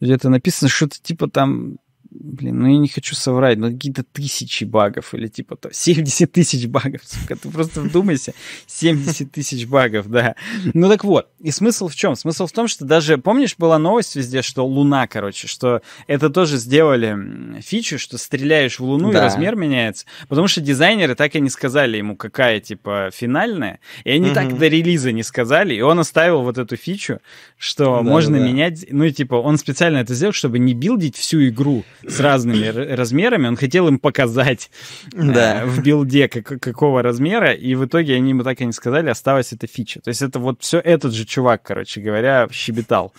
где-то написано что-то типа там Блин, ну я не хочу соврать, но какие-то тысячи багов или типа то 70 тысяч багов, сука, ты просто вдумайся, 70 тысяч багов, да. Ну так вот, и смысл в чем? Смысл в том, что даже, помнишь, была новость везде, что Луна, короче, что это тоже сделали фичу, что стреляешь в Луну да. и размер меняется, потому что дизайнеры так и не сказали ему, какая типа финальная, и они угу. так до релиза не сказали, и он оставил вот эту фичу, что ну да, можно да. менять, ну и типа он специально это сделал, чтобы не билдить всю игру, с разными размерами. Он хотел им показать э, да. э, в билде как какого размера, и в итоге они ему так и не сказали, осталась эта фича. То есть это вот все этот же чувак, короче говоря, щебетал.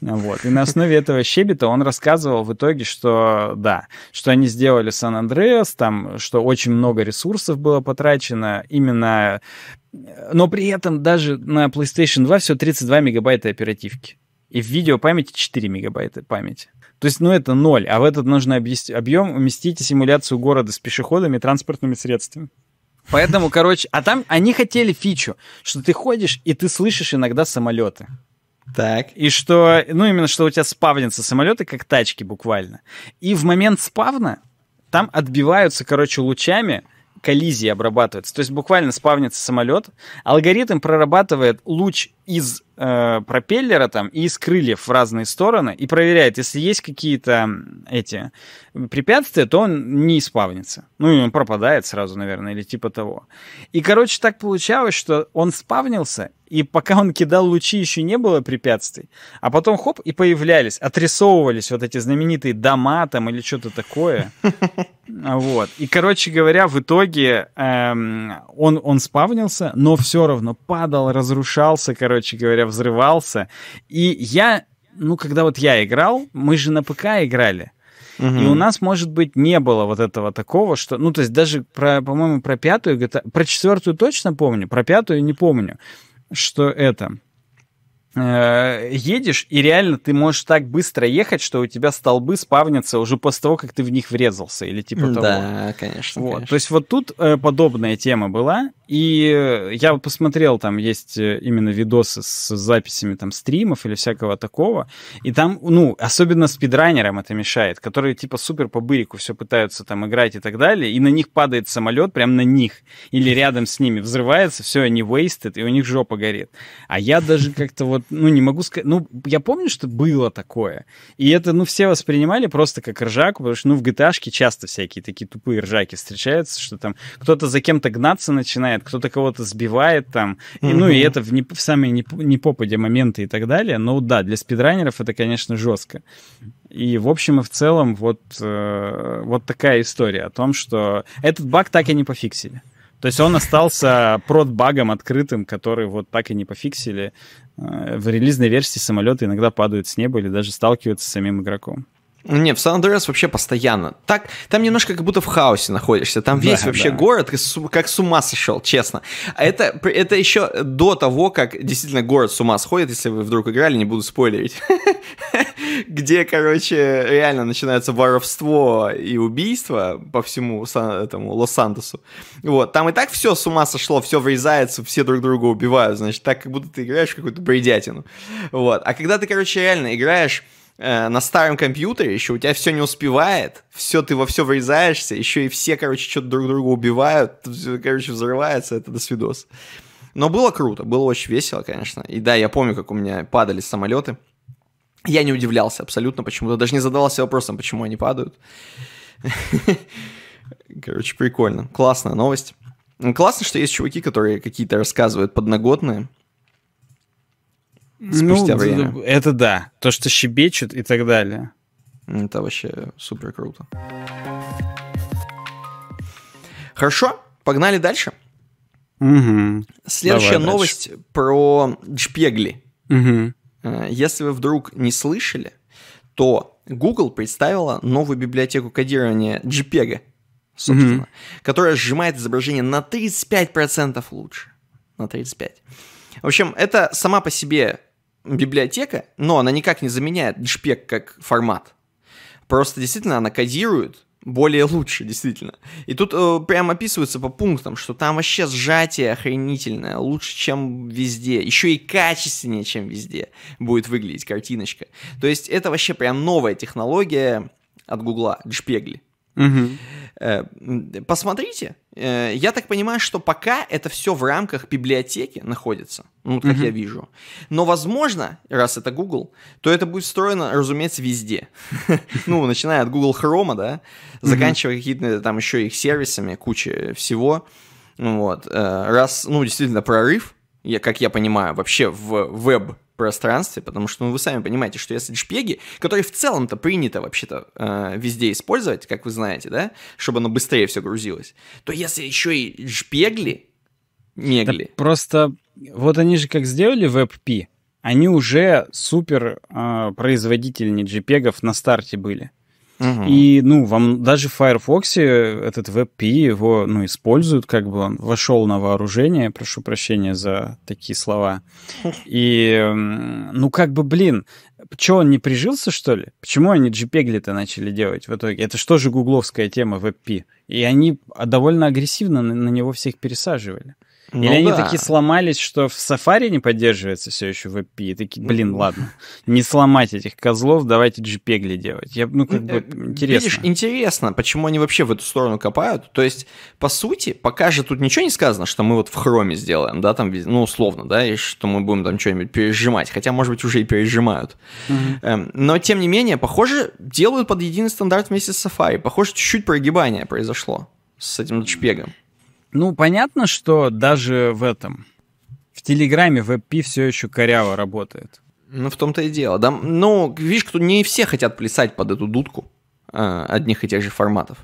Вот. И на основе этого щебета он рассказывал в итоге, что да, что они сделали Сан-Андреас, там, что очень много ресурсов было потрачено именно э, но при этом даже на PlayStation 2 все 32 мегабайта оперативки. И в видеопамяти 4 мегабайта памяти. То есть, ну, это ноль, а в этот нужно объем уместить симуляцию города с пешеходами и транспортными средствами. Поэтому, короче, а там они хотели фичу, что ты ходишь и ты слышишь иногда самолеты. Так. И что, ну, именно что у тебя спавнятся самолеты, как тачки буквально. И в момент спавна там отбиваются, короче, лучами, коллизии обрабатываются. То есть буквально спавнится самолет, алгоритм прорабатывает луч из э, пропеллера там и из крыльев в разные стороны и проверяет, если есть какие-то эти препятствия, то он не спавнится. Ну и он пропадает сразу, наверное, или типа того. И, короче, так получалось, что он спавнился и пока он кидал лучи, еще не было препятствий. А потом хоп, и появлялись, отрисовывались вот эти знаменитые дома там или что-то такое. Вот. И, короче говоря, в итоге эм, он, он спавнился, но все равно падал, разрушался, короче говоря, взрывался. И я, ну, когда вот я играл, мы же на ПК играли. Угу. И у нас, может быть, не было вот этого такого, что... Ну, то есть даже, про, по-моему, про пятую, про четвертую точно помню, про пятую не помню что это э, едешь, и реально ты можешь так быстро ехать, что у тебя столбы спавнятся уже после того, как ты в них врезался, или типа того. Да, конечно. Вот. конечно. То есть вот тут э, подобная тема была, и я посмотрел, там есть э, именно видосы с записями там стримов или всякого такого. И там, ну, особенно спидранерам это мешает, которые типа супер по бырику все пытаются там играть и так далее. И на них падает самолет прям на них. Или рядом с ними взрывается, все, они wasted, и у них жопа горит. А я даже как-то вот, ну, не могу сказать... Ну, я помню, что было такое. И это, ну, все воспринимали просто как ржаку, потому что, ну, в GTA часто всякие такие тупые ржаки встречаются, что там кто-то за кем-то гнаться начинает, ломает, кто-то кого-то сбивает там. mm-hmm. Ну и это в, не, в самые не, не попаде моменты и так далее. Но да, для спидранеров это, конечно, жестко. И в общем и в целом вот, э, вот такая история о том, что этот баг так и не пофиксили. То есть он остался прод-багом открытым, который вот так и не пофиксили. Э, в релизной версии самолеты иногда падают с неба или даже сталкиваются с самим игроком. Не, в Сан-Андреас вообще постоянно. Так, там немножко как будто в хаосе находишься. Там весь да, вообще да. город как с ума сошел, честно. А это, это еще до того, как действительно город с ума сходит, если вы вдруг играли, не буду спойлерить. Где, короче, реально начинается воровство и убийство по всему этому Лос-Сантосу. Вот, там и так все с ума сошло, все врезается, все друг друга убивают, значит, так как будто ты играешь в какую-то бредятину. Вот, а когда ты, короче, реально играешь Э, на старом компьютере, еще у тебя все не успевает, все, ты во все врезаешься, еще и все, короче, что-то друг друга убивают, все, короче, взрывается, это до свидос. Но было круто, было очень весело, конечно. И да, я помню, как у меня падали самолеты. Я не удивлялся абсолютно почему-то, даже не задавался вопросом, почему они падают. Короче, прикольно. Классная новость. Классно, что есть чуваки, которые какие-то рассказывают подноготные. Ну, спустя ну, время. Это да. То, что щебечут и так далее. Это вообще супер круто. Хорошо, погнали дальше. Угу. Следующая Давай новость дальше. про джпегли. Угу. Если вы вдруг не слышали, то Google представила новую библиотеку кодирования JPEG, собственно, угу. которая сжимает изображение на 35% лучше. На 35%. В общем, это сама по себе библиотека, но она никак не заменяет JPEG как формат. Просто действительно она кодирует более лучше, действительно. И тут э, прям описывается по пунктам, что там вообще сжатие охренительное, лучше, чем везде. Еще и качественнее, чем везде будет выглядеть картиночка. То есть это вообще прям новая технология от Гугла, джпегли. Угу. Э, посмотрите, Э, я так понимаю, что пока это все в рамках библиотеки находится, ну, как угу. я вижу. Но, возможно, раз это Google, то это будет встроено, разумеется, везде. Ну, начиная от Google Chrome, да, заканчивая какими то э, там еще их сервисами, куча всего. Вот. Э, раз, ну, действительно, прорыв, я, как я понимаю, вообще в веб пространстве, потому что, ну, вы сами понимаете, что если JPEG, которые в целом-то принято вообще-то э, везде использовать, как вы знаете, да, чтобы оно быстрее все грузилось, то если еще и JPEG-ли, мегли. Да просто вот они же как сделали WebP, они уже супер э, производители JPEG на старте были. Угу. И, ну, вам даже в Firefox этот WebP его, ну, используют, как бы он вошел на вооружение, прошу прощения за такие слова. И, ну, как бы, блин, Че, он не прижился, что ли? Почему они JPEG-то начали делать в итоге? Это что же гугловская тема WebP? И они довольно агрессивно на, на него всех пересаживали. Ну, Или да. они такие сломались, что в Safari не поддерживается все еще в API. И такие, блин, ладно, не сломать этих козлов, давайте JPEG делать. Я, ну, как бы, э, интересно. Видишь, интересно, почему они вообще в эту сторону копают. То есть, по сути, пока же тут ничего не сказано, что мы вот в хроме сделаем, да, там, ну, условно, да, и что мы будем там что-нибудь пережимать. Хотя, может быть, уже и пережимают. Угу. Но, тем не менее, похоже, делают под единый стандарт вместе с Safari. Похоже, чуть-чуть прогибание произошло с этим JPEG. Ну, понятно, что даже в этом, в Телеграме Пи все еще коряво работает. Ну, в том-то и дело. Да? Но, ну, видишь, кто не все хотят плясать под эту дудку э, одних и тех же форматов.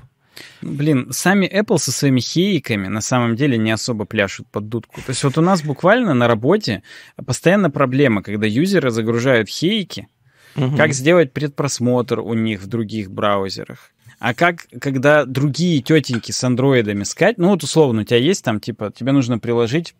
Блин, сами Apple со своими хейками на самом деле не особо пляшут под дудку. То есть вот у нас буквально на работе постоянно проблема, когда юзеры загружают хейки, угу. как сделать предпросмотр у них в других браузерах, а как, когда другие тетеньки с андроидами скачать, ну вот условно, у тебя есть там, типа, тебе нужно приложить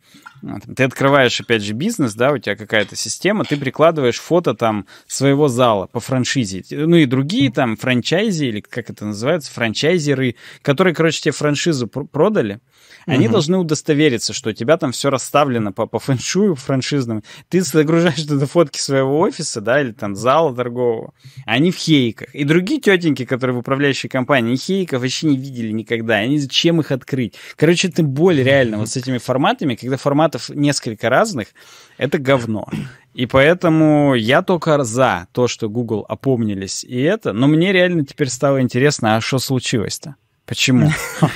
а, ты открываешь, опять же, бизнес, да, у тебя какая-то система, ты прикладываешь фото там своего зала по франшизе. Ну и другие там франчайзи, или как это называется, франчайзеры, которые, короче, тебе франшизу продали, они угу. должны удостовериться, что у тебя там все расставлено по, по фэншую франшизным. Ты загружаешь туда фотки своего офиса, да, или там зала торгового. Они в хейках. И другие тетеньки, которые в управляющей компании, хейков вообще не видели никогда. Они зачем их открыть? Короче, ты боль реально вот с этими форматами, когда формат форматов несколько разных, это говно. И поэтому я только за то, что Google опомнились и это. Но мне реально теперь стало интересно, а что случилось-то? Почему?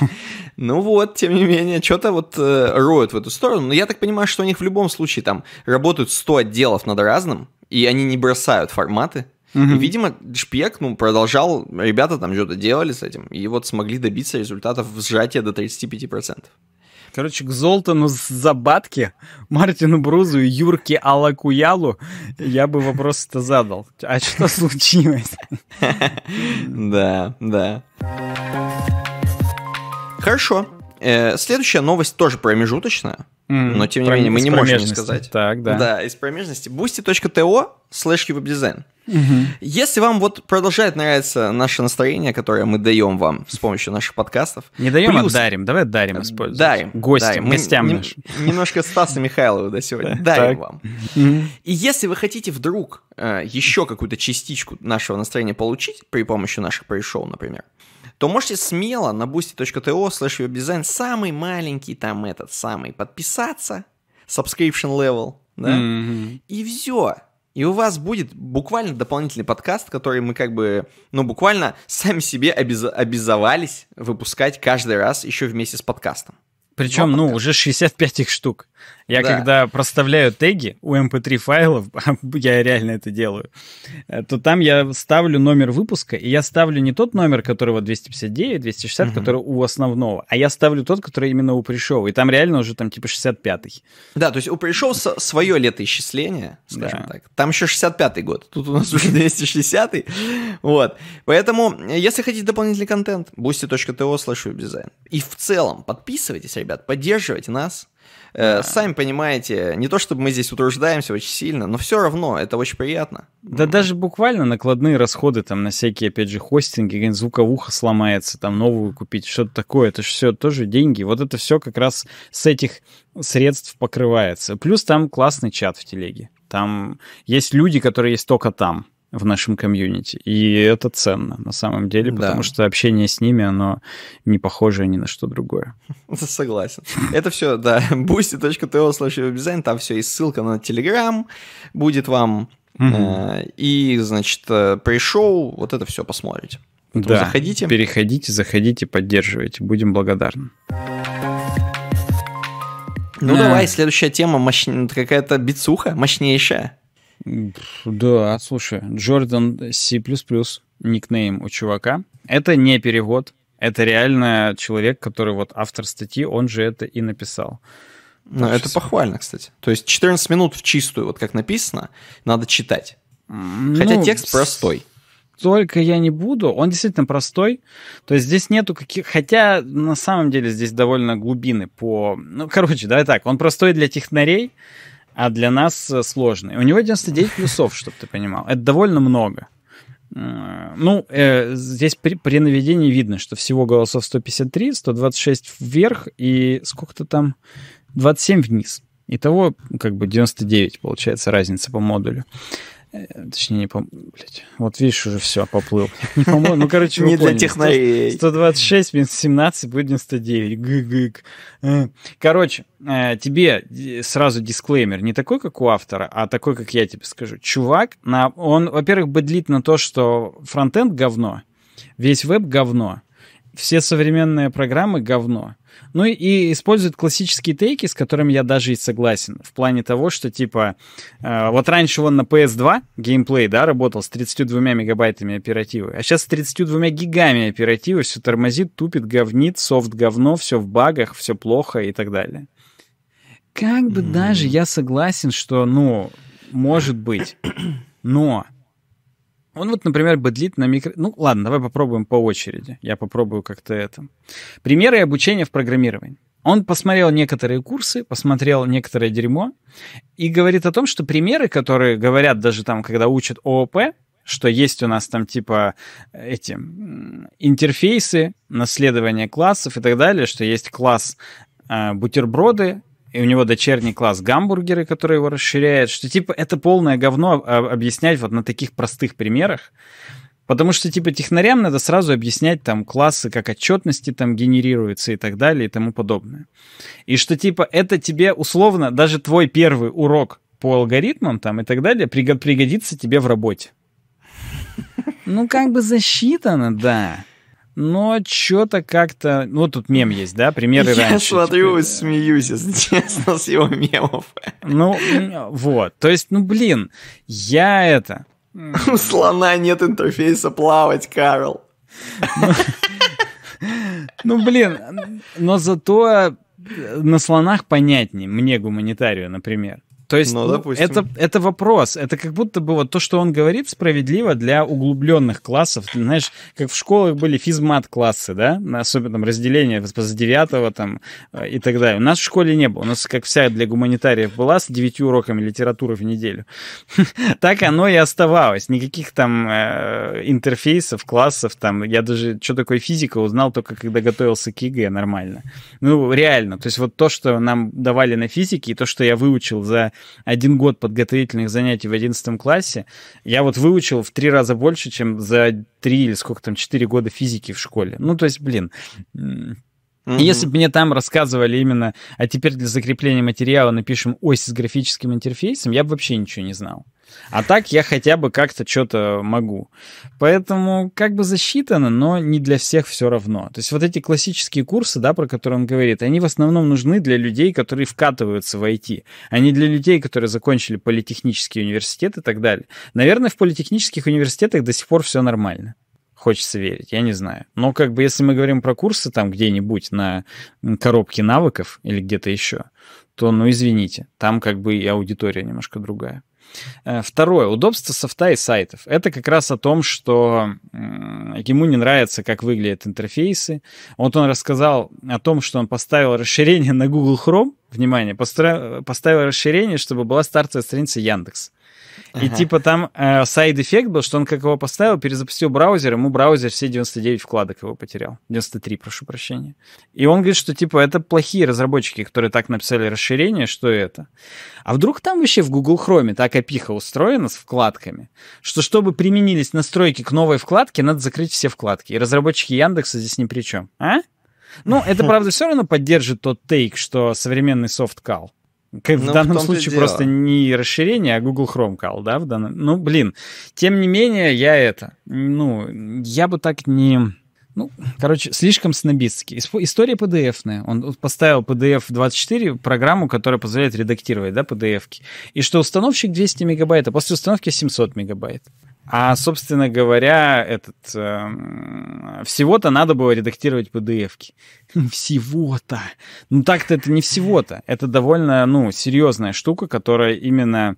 Ну вот, тем не менее, что-то вот э, роют в эту сторону. Но я так понимаю, что у них в любом случае там работают 100 отделов над разным, и они не бросают форматы. Угу. И, видимо, Шпек, ну, продолжал, ребята там что-то делали с этим, и вот смогли добиться результатов сжатия до 35%. Короче, к Золтану Забатке, Мартину Брузу и Юрке Алакуялу я бы вопрос-то задал. А что случилось? Да, да. Хорошо. Э, следующая новость тоже промежуточная, mm, но тем не менее мы не можем не сказать. Так, да. Да, из промежности. boosty.to slash веб-дизайн. Угу. Если вам вот продолжает нравиться наше настроение, которое мы даем вам с помощью наших подкастов. Не даем, а плюс... а дарим. Давай дарим эм, использовать. Дарим. Гостям, дарим. гостям мы, наш. немножко Стаса Михайлова до сегодня. Дарим вам. И если вы хотите вдруг э, еще какую-то частичку нашего настроения получить при помощи наших пришел, например, то можете смело на boosty.to slash веб-дизайн самый маленький там этот самый подписаться, subscription level, да, mm-hmm. и все. И у вас будет буквально дополнительный подкаст, который мы как бы, ну, буквально сами себе обез- обязовались выпускать каждый раз еще вместе с подкастом. Причем, ну, уже 65 их штук. Я да. когда проставляю теги у mp3 эм файлов, я реально это делаю, э, то там я ставлю номер выпуска, и я ставлю не тот номер, которого 259, 260, угу. который у основного, а я ставлю тот, который именно у пришел. И там реально уже там типа 65-й. Да, то есть у пришел свое летоисчисление, скажем да. так. Там еще 65-й год, тут у нас уже 260-й. Вот. Поэтому, если хотите дополнительный контент, boosty.to slash дизайн. И в целом подписывайтесь, ребят, поддерживайте нас, Э, сами понимаете, не то чтобы мы здесь утруждаемся очень сильно, но все равно это очень приятно. Да даже буквально накладные расходы там на всякие, опять же, хостинги, звуковуха сломается, там новую купить, что-то такое, это же все тоже деньги. Вот это все как раз с этих средств покрывается. Плюс там классный чат в телеге. Там есть люди, которые есть только там в нашем комьюнити. И это ценно на самом деле, потому да. что общение с ними, оно не похоже ни на что другое. Согласен. Это все, да, boosty.to slash дизайн, там все и ссылка на Telegram будет вам. Э, и, значит, э, пришел, вот это все посмотрите. да, заходите. переходите, заходите, поддерживайте. Будем благодарны. Ну, да. давай, следующая тема мощ... какая-то бицуха мощнейшая. Да, слушай, Джордан C++, никнейм у чувака. Это не перевод, это реально человек, который вот автор статьи, он же это и написал. Ну, это похвально, кстати. То есть 14 минут в чистую, вот как написано, надо читать. Ну, Хотя текст простой. Только я не буду. Он действительно простой. То есть здесь нету каких... Хотя на самом деле здесь довольно глубины по... Ну, короче, давай так. Он простой для технарей, а для нас э, сложный. У него 99 плюсов, чтобы ты понимал. Это довольно много. Ну, э, здесь при, при наведении видно, что всего голосов 153, 126 вверх и сколько-то там 27 вниз. Итого как бы 99 получается разница по модулю. Э, точнее, не помню. блять Вот видишь, уже все, поплыл. Не помню. Ну, короче, Не для технарей. 126 минус 17 будет 99. Гы-гык. Э, короче, э, тебе сразу дисклеймер. Не такой, как у автора, а такой, как я тебе скажу. Чувак, на... он, во-первых, быдлит на то, что фронтенд говно, весь веб говно все современные программы говно. Ну и используют классические тейки, с которыми я даже и согласен. В плане того, что типа... Э, вот раньше он на PS2 геймплей, да, работал с 32 мегабайтами оперативы, а сейчас с 32 гигами оперативы все тормозит, тупит, говнит, софт говно, все в багах, все плохо и так далее. Как бы mm. даже я согласен, что, ну, может быть. Но он вот, например, быдлит на микро... Ну, ладно, давай попробуем по очереди. Я попробую как-то это. Примеры обучения в программировании. Он посмотрел некоторые курсы, посмотрел некоторое дерьмо и говорит о том, что примеры, которые говорят даже там, когда учат ООП, что есть у нас там типа эти интерфейсы, наследование классов и так далее, что есть класс э, бутерброды, и у него дочерний класс гамбургеры, который его расширяет, что типа это полное говно а, а, объяснять вот на таких простых примерах. Потому что, типа, технарям надо сразу объяснять там классы, как отчетности там генерируются и так далее и тому подобное. И что, типа, это тебе условно, даже твой первый урок по алгоритмам там и так далее пригодится тебе в работе. Ну, как бы засчитано, да. Но что-то как-то... Ну, тут мем есть, да? Примеры Я раньше. Я смотрю и типа... смеюсь, если честно, с его мемов. Ну, вот. То есть, ну, блин, я это... У слона нет интерфейса плавать, Карл. Ну, ну блин, но зато на слонах понятнее, мне гуманитарию, например. То есть ну, ну, допустим. это, это вопрос. Это как будто бы вот то, что он говорит, справедливо для углубленных классов. Ты, знаешь, как в школах были физмат-классы, да? Особенно там разделение с девятого там э, и так далее. У нас в школе не было. У нас, как вся для гуманитариев была, с девятью уроками литературы в неделю. Так оно и оставалось. Никаких там э, интерфейсов, классов там. Я даже, что такое физика, узнал только когда готовился к ЕГЭ нормально. Ну, реально. То есть вот то, что нам давали на физике, и то, что я выучил за один год подготовительных занятий в 11 классе, я вот выучил в три раза больше, чем за три или сколько там, четыре года физики в школе. Ну, то есть, блин... Mm-hmm. Если бы мне там рассказывали именно, а теперь для закрепления материала напишем ось с графическим интерфейсом, я бы вообще ничего не знал. А так я хотя бы как-то что-то могу. Поэтому как бы засчитано, но не для всех все равно. То есть вот эти классические курсы, да, про которые он говорит, они в основном нужны для людей, которые вкатываются в IT, а не для людей, которые закончили политехнический университет и так далее. Наверное, в политехнических университетах до сих пор все нормально хочется верить, я не знаю. Но как бы если мы говорим про курсы там где-нибудь на коробке навыков или где-то еще, то, ну, извините, там как бы и аудитория немножко другая. Э, второе. Удобство софта и сайтов. Это как раз о том, что ему не нравится, как выглядят интерфейсы. Вот он рассказал о том, что он поставил расширение на Google Chrome. Внимание, э, поставил расширение, чтобы была стартовая страница Яндекс. И типа там э, сайд-эффект был, что он как его поставил, перезапустил браузер, ему браузер все 99 вкладок его потерял. 93, прошу прощения. И он говорит, что типа это плохие разработчики, которые так написали расширение, что это. А вдруг там вообще в Google Chrome так опиха устроена с вкладками, что чтобы применились настройки к новой вкладке, надо закрыть все вкладки. И разработчики Яндекса здесь ни при чем. А? Ну, это, правда, все равно поддержит тот тейк, что современный софт кал. Как ну, в данном в случае просто дело. не расширение, а Google Chrome Call, да? В данном... Ну, блин, тем не менее, я это... Ну, я бы так не... Ну, короче, слишком снобистский. История PDF-ная. Он поставил PDF-24, программу, которая позволяет редактировать, да, PDF-ки. И что установщик 200 мегабайт, а после установки 700 мегабайт. А, собственно говоря, этот э, всего-то надо было редактировать PDF-ки. Всего-то. Ну так-то это не всего-то. Это довольно, ну, серьезная штука, которая именно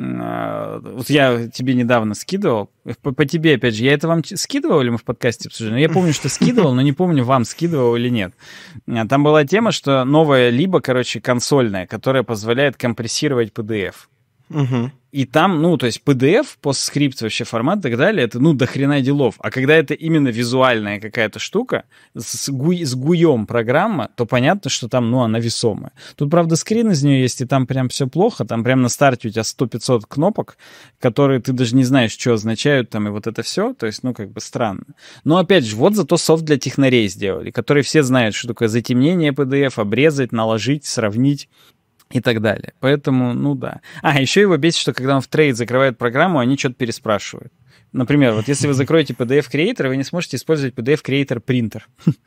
а, вот я тебе недавно скидывал, по, по тебе, опять же, я это вам скидывал или мы в подкасте обсуждали? Я помню, что скидывал, но не помню, вам скидывал или нет. Э, там была тема, что новая либо, короче, консольная, которая позволяет компрессировать PDF. Угу. И там, ну, то есть PDF, постскрипт вообще формат и так далее, это, ну, до хрена делов. А когда это именно визуальная какая-то штука, с, гуй, с гуем программа, то понятно, что там, ну, она весомая. Тут, правда, скрин из нее есть, и там прям все плохо, там прям на старте у тебя 100-500 кнопок, которые ты даже не знаешь, что означают там, и вот это все, то есть, ну, как бы странно. Но, опять же, вот зато софт для технарей сделали, которые все знают, что такое затемнение PDF, обрезать, наложить, сравнить и так далее. Поэтому, ну да. А, еще его бесит, что когда он в трейд закрывает программу, они что-то переспрашивают. Например, вот если вы закроете PDF Creator, вы не сможете использовать PDF Creator принтер.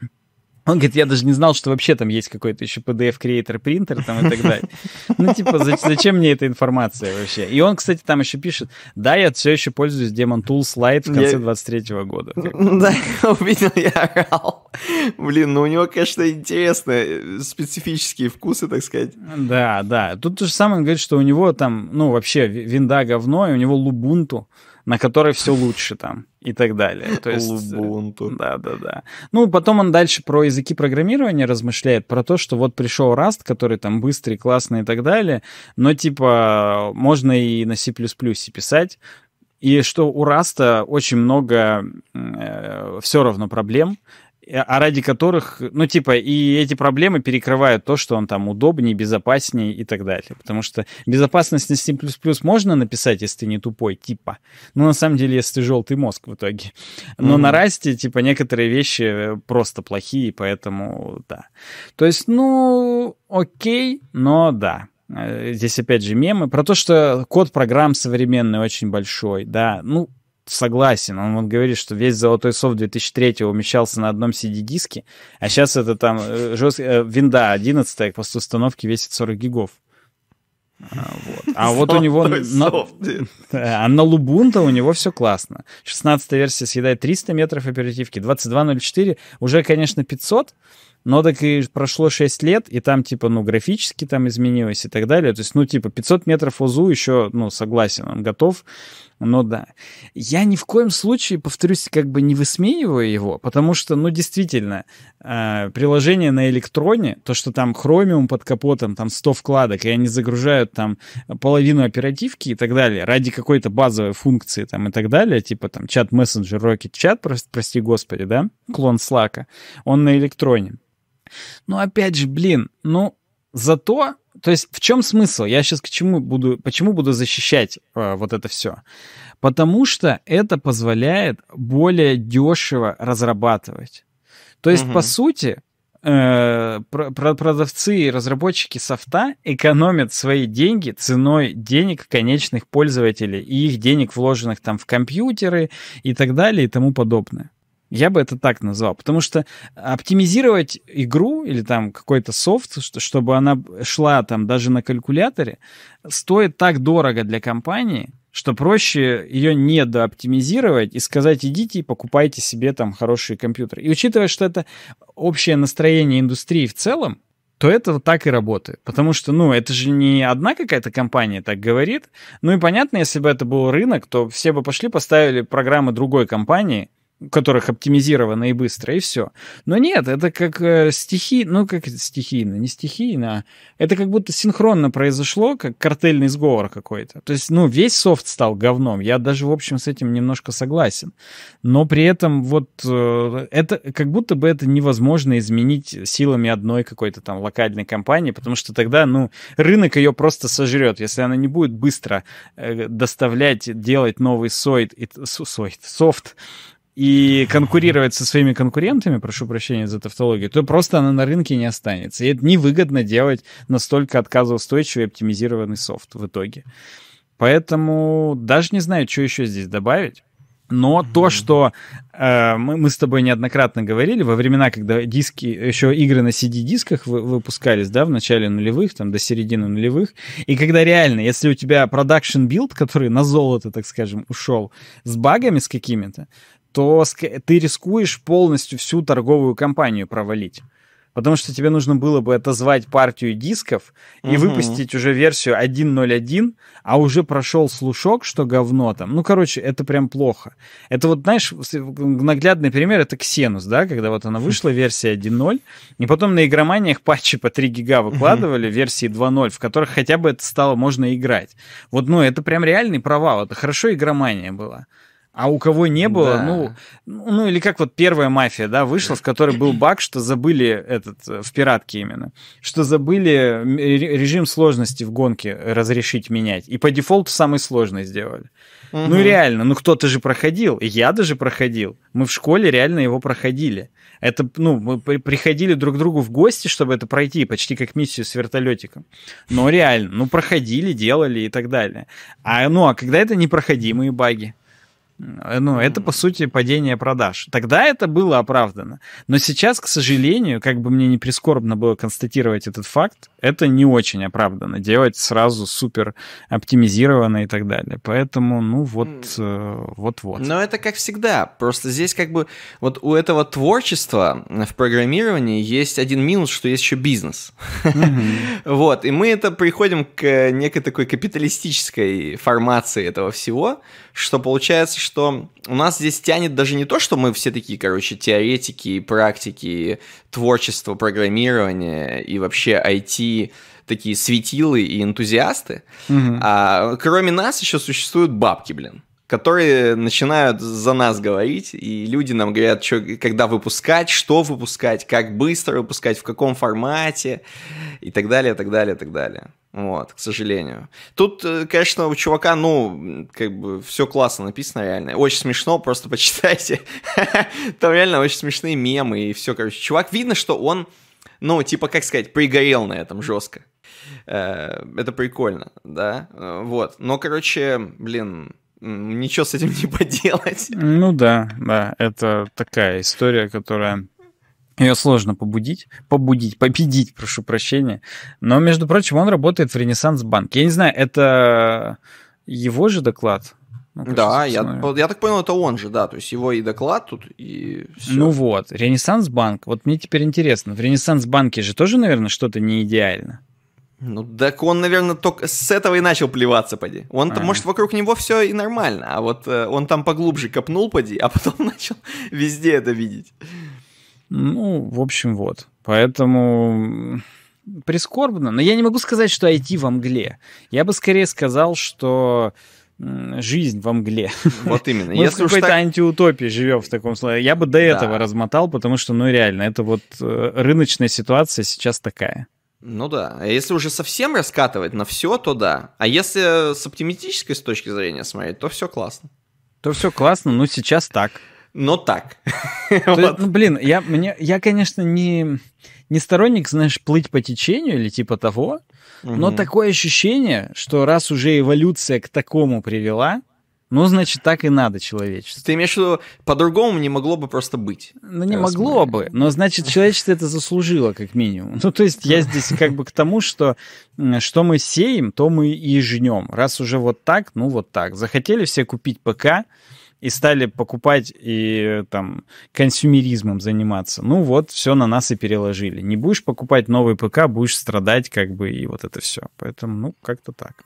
Он говорит, я даже не знал, что вообще там есть какой-то еще PDF-креатор, принтер там и так далее. Ну, типа, зачем мне эта информация вообще? И он, кстати, там еще пишет, да, я все еще пользуюсь Demon Tools Lite в конце 23 -го года. Да, увидел, я орал. Блин, ну у него, конечно, интересные э, специфические вкусы, так сказать. Да, да. Тут то же самое он говорит, что у него там, ну, вообще, винда говно, и у него Лубунту, на которой все лучше там и так далее. То есть, э, Ubuntu. Да, да, да. Ну, потом он дальше про языки программирования размышляет, про то, что вот пришел Rust, который там быстрый, классный и так далее, но типа можно и на C++ писать, и что у Раста очень много э, все равно проблем, Э, а ради которых, ну, типа, и эти проблемы перекрывают то, что он там удобнее, безопаснее и так далее. Потому что безопасность на C++ можно написать, если ты не тупой, типа. Ну, на самом деле, если ты желтый мозг в итоге. Но mm-hmm. на расте, типа, некоторые вещи э, просто плохие, поэтому да. То есть, ну, окей, но да. Э, здесь опять же мемы про то, что код программ современный очень большой, да. Ну, согласен. Он вот говорит, что весь золотой софт 2003 умещался на одном CD-диске, а сейчас это там э, жест... Э, винда 11 после установки весит 40 гигов. А вот, а вот у него... На... А на Лубунта у него все классно. 16 версия съедает 300 метров оперативки, 22.04 уже, конечно, 500, но так и прошло 6 лет, и там, типа, ну, графически там изменилось и так далее. То есть, ну, типа, 500 метров ОЗУ еще, ну, согласен, он готов. Ну да. Я ни в коем случае, повторюсь, как бы не высмеиваю его, потому что, ну, действительно, э, приложение на электроне, то, что там хромиум под капотом, там 100 вкладок, и они загружают там половину оперативки и так далее, ради какой-то базовой функции там и так далее, типа там чат-мессенджер, Rocket-чат, прости господи, да, клон Slack, он на электроне. Ну, опять же, блин, ну, зато то есть в чем смысл? Я сейчас к чему буду, почему буду защищать э, вот это все? Потому что это позволяет более дешево разрабатывать. То есть, угу. по сути, э, продавцы и разработчики софта экономят свои деньги ценой денег конечных пользователей и их денег, вложенных там в компьютеры и так далее и тому подобное. Я бы это так назвал, потому что оптимизировать игру или там какой-то софт, чтобы она шла там даже на калькуляторе, стоит так дорого для компании, что проще ее не недооптимизировать и сказать, идите и покупайте себе там хороший компьютер. И учитывая, что это общее настроение индустрии в целом, то это так и работает. Потому что, ну, это же не одна какая-то компания так говорит. Ну и понятно, если бы это был рынок, то все бы пошли, поставили программы другой компании, которых оптимизировано и быстро, и все. Но нет, это как э, стихи, ну как стихийно, не стихийно, а это как будто синхронно произошло, как картельный сговор какой-то. То есть, ну, весь софт стал говном, я даже, в общем, с этим немножко согласен. Но при этом вот э, это, как будто бы это невозможно изменить силами одной какой-то там локальной компании, потому что тогда, ну, рынок ее просто сожрет, если она не будет быстро э, доставлять, делать новый сойт, и, сойт, софт, и конкурировать со своими конкурентами, прошу прощения за тавтологию, то просто она на рынке не останется. И это невыгодно делать настолько отказоустойчивый и оптимизированный софт в итоге. Поэтому даже не знаю, что еще здесь добавить. Но mm-hmm. то, что э, мы, мы с тобой неоднократно говорили, во времена, когда диски, еще игры на CD-дисках вы, выпускались, да, в начале нулевых, там, до середины нулевых, и когда реально, если у тебя продакшн билд, который на золото, так скажем, ушел с багами с какими-то, то ты рискуешь полностью всю торговую компанию провалить. Потому что тебе нужно было бы отозвать партию дисков и угу. выпустить уже версию 1.0.1, а уже прошел слушок, что говно там. Ну, короче, это прям плохо. Это вот, знаешь, наглядный пример — это Ксенус, да, когда вот она вышла, версия 1.0, и потом на игроманиях патчи по 3 гига выкладывали, угу. версии 2.0, в которых хотя бы это стало можно играть. Вот, ну, это прям реальный провал. Это хорошо игромания была. А у кого не было, да. ну, ну или как вот первая мафия, да, вышла, в которой был баг, что забыли этот э, в пиратке именно, что забыли режим сложности в гонке разрешить менять и по дефолту самый сложный сделали. Угу. Ну реально, ну кто-то же проходил, и я даже проходил. Мы в школе реально его проходили. Это, ну, мы приходили друг к другу в гости, чтобы это пройти, почти как миссию с вертолетиком. Но реально, ну проходили, делали и так далее. А ну а когда это непроходимые баги? Ну, это, ну. по сути, падение продаж. Тогда это было оправдано. Но сейчас, к сожалению, как бы мне не прискорбно было констатировать этот факт, это не очень оправданно делать сразу супер оптимизированно и так далее. Поэтому, ну вот, э, вот-вот. Но это как всегда. Просто здесь как бы вот у этого творчества в программировании есть один минус, что есть еще бизнес. Вот, и мы это приходим к некой такой капиталистической формации этого всего, что получается, что у нас здесь тянет даже не то, что мы все такие, короче, теоретики, практики, творчество, программирование и вообще IT такие такие светилы и энтузиасты. Угу. А кроме нас еще существуют бабки, блин которые начинают за нас говорить, и люди нам говорят, что, когда выпускать, что выпускать, как быстро выпускать, в каком формате, и так далее, так далее, так далее. Вот, к сожалению. Тут, э, конечно, у чувака, ну, как бы все классно написано, реально. Очень смешно, просто почитайте. Там реально очень смешные мемы и все, короче. Чувак, видно, что он ну, типа, как сказать, пригорел на этом жестко. Э, это прикольно, да, э, вот. Но, короче, блин, ничего с этим не поделать. Ну да, да, это такая история, которая ее сложно побудить, побудить, победить, прошу прощения. Но, между прочим, он работает в Ренессанс Банк. Я не знаю, это его же доклад? да, я, я так понял, это он же, да, то есть его и доклад тут, и все. Ну вот, Ренессанс-банк, вот мне теперь интересно, в Ренессанс-банке же тоже, наверное, что-то не идеально. Ну, так он, наверное, только с этого и начал плеваться, поди. он а. может, вокруг него все и нормально, а вот э, он там поглубже копнул, поди, а потом начал везде это видеть. Ну, в общем, вот. Поэтому прискорбно. Но я не могу сказать, что IT в мгле. Я бы скорее сказал, что жизнь во мгле. Вот именно. Мы Если в какой-то так... антиутопии живем в таком слое Я бы до этого да. размотал, потому что, ну, реально, это вот э, рыночная ситуация сейчас такая. Ну да. А если уже совсем раскатывать на все, то да. А если с оптимистической с точки зрения смотреть, то все классно. То все классно, но сейчас так. Но так. ну, блин, я, мне, я, конечно, не не сторонник, знаешь, плыть по течению или типа того, угу. но такое ощущение, что раз уже эволюция к такому привела, ну, значит, так и надо человечеству. Ты имеешь в виду, по-другому не могло бы просто быть? Ну, не могло смотрю. бы, но, значит, человечество это заслужило, как минимум. Ну, то есть я здесь как бы к тому, что что мы сеем, то мы и жнем. Раз уже вот так, ну, вот так. Захотели все купить ПК, и стали покупать и там консюмеризмом заниматься. Ну вот, все на нас и переложили. Не будешь покупать новый ПК, будешь страдать как бы и вот это все. Поэтому, ну, как-то так.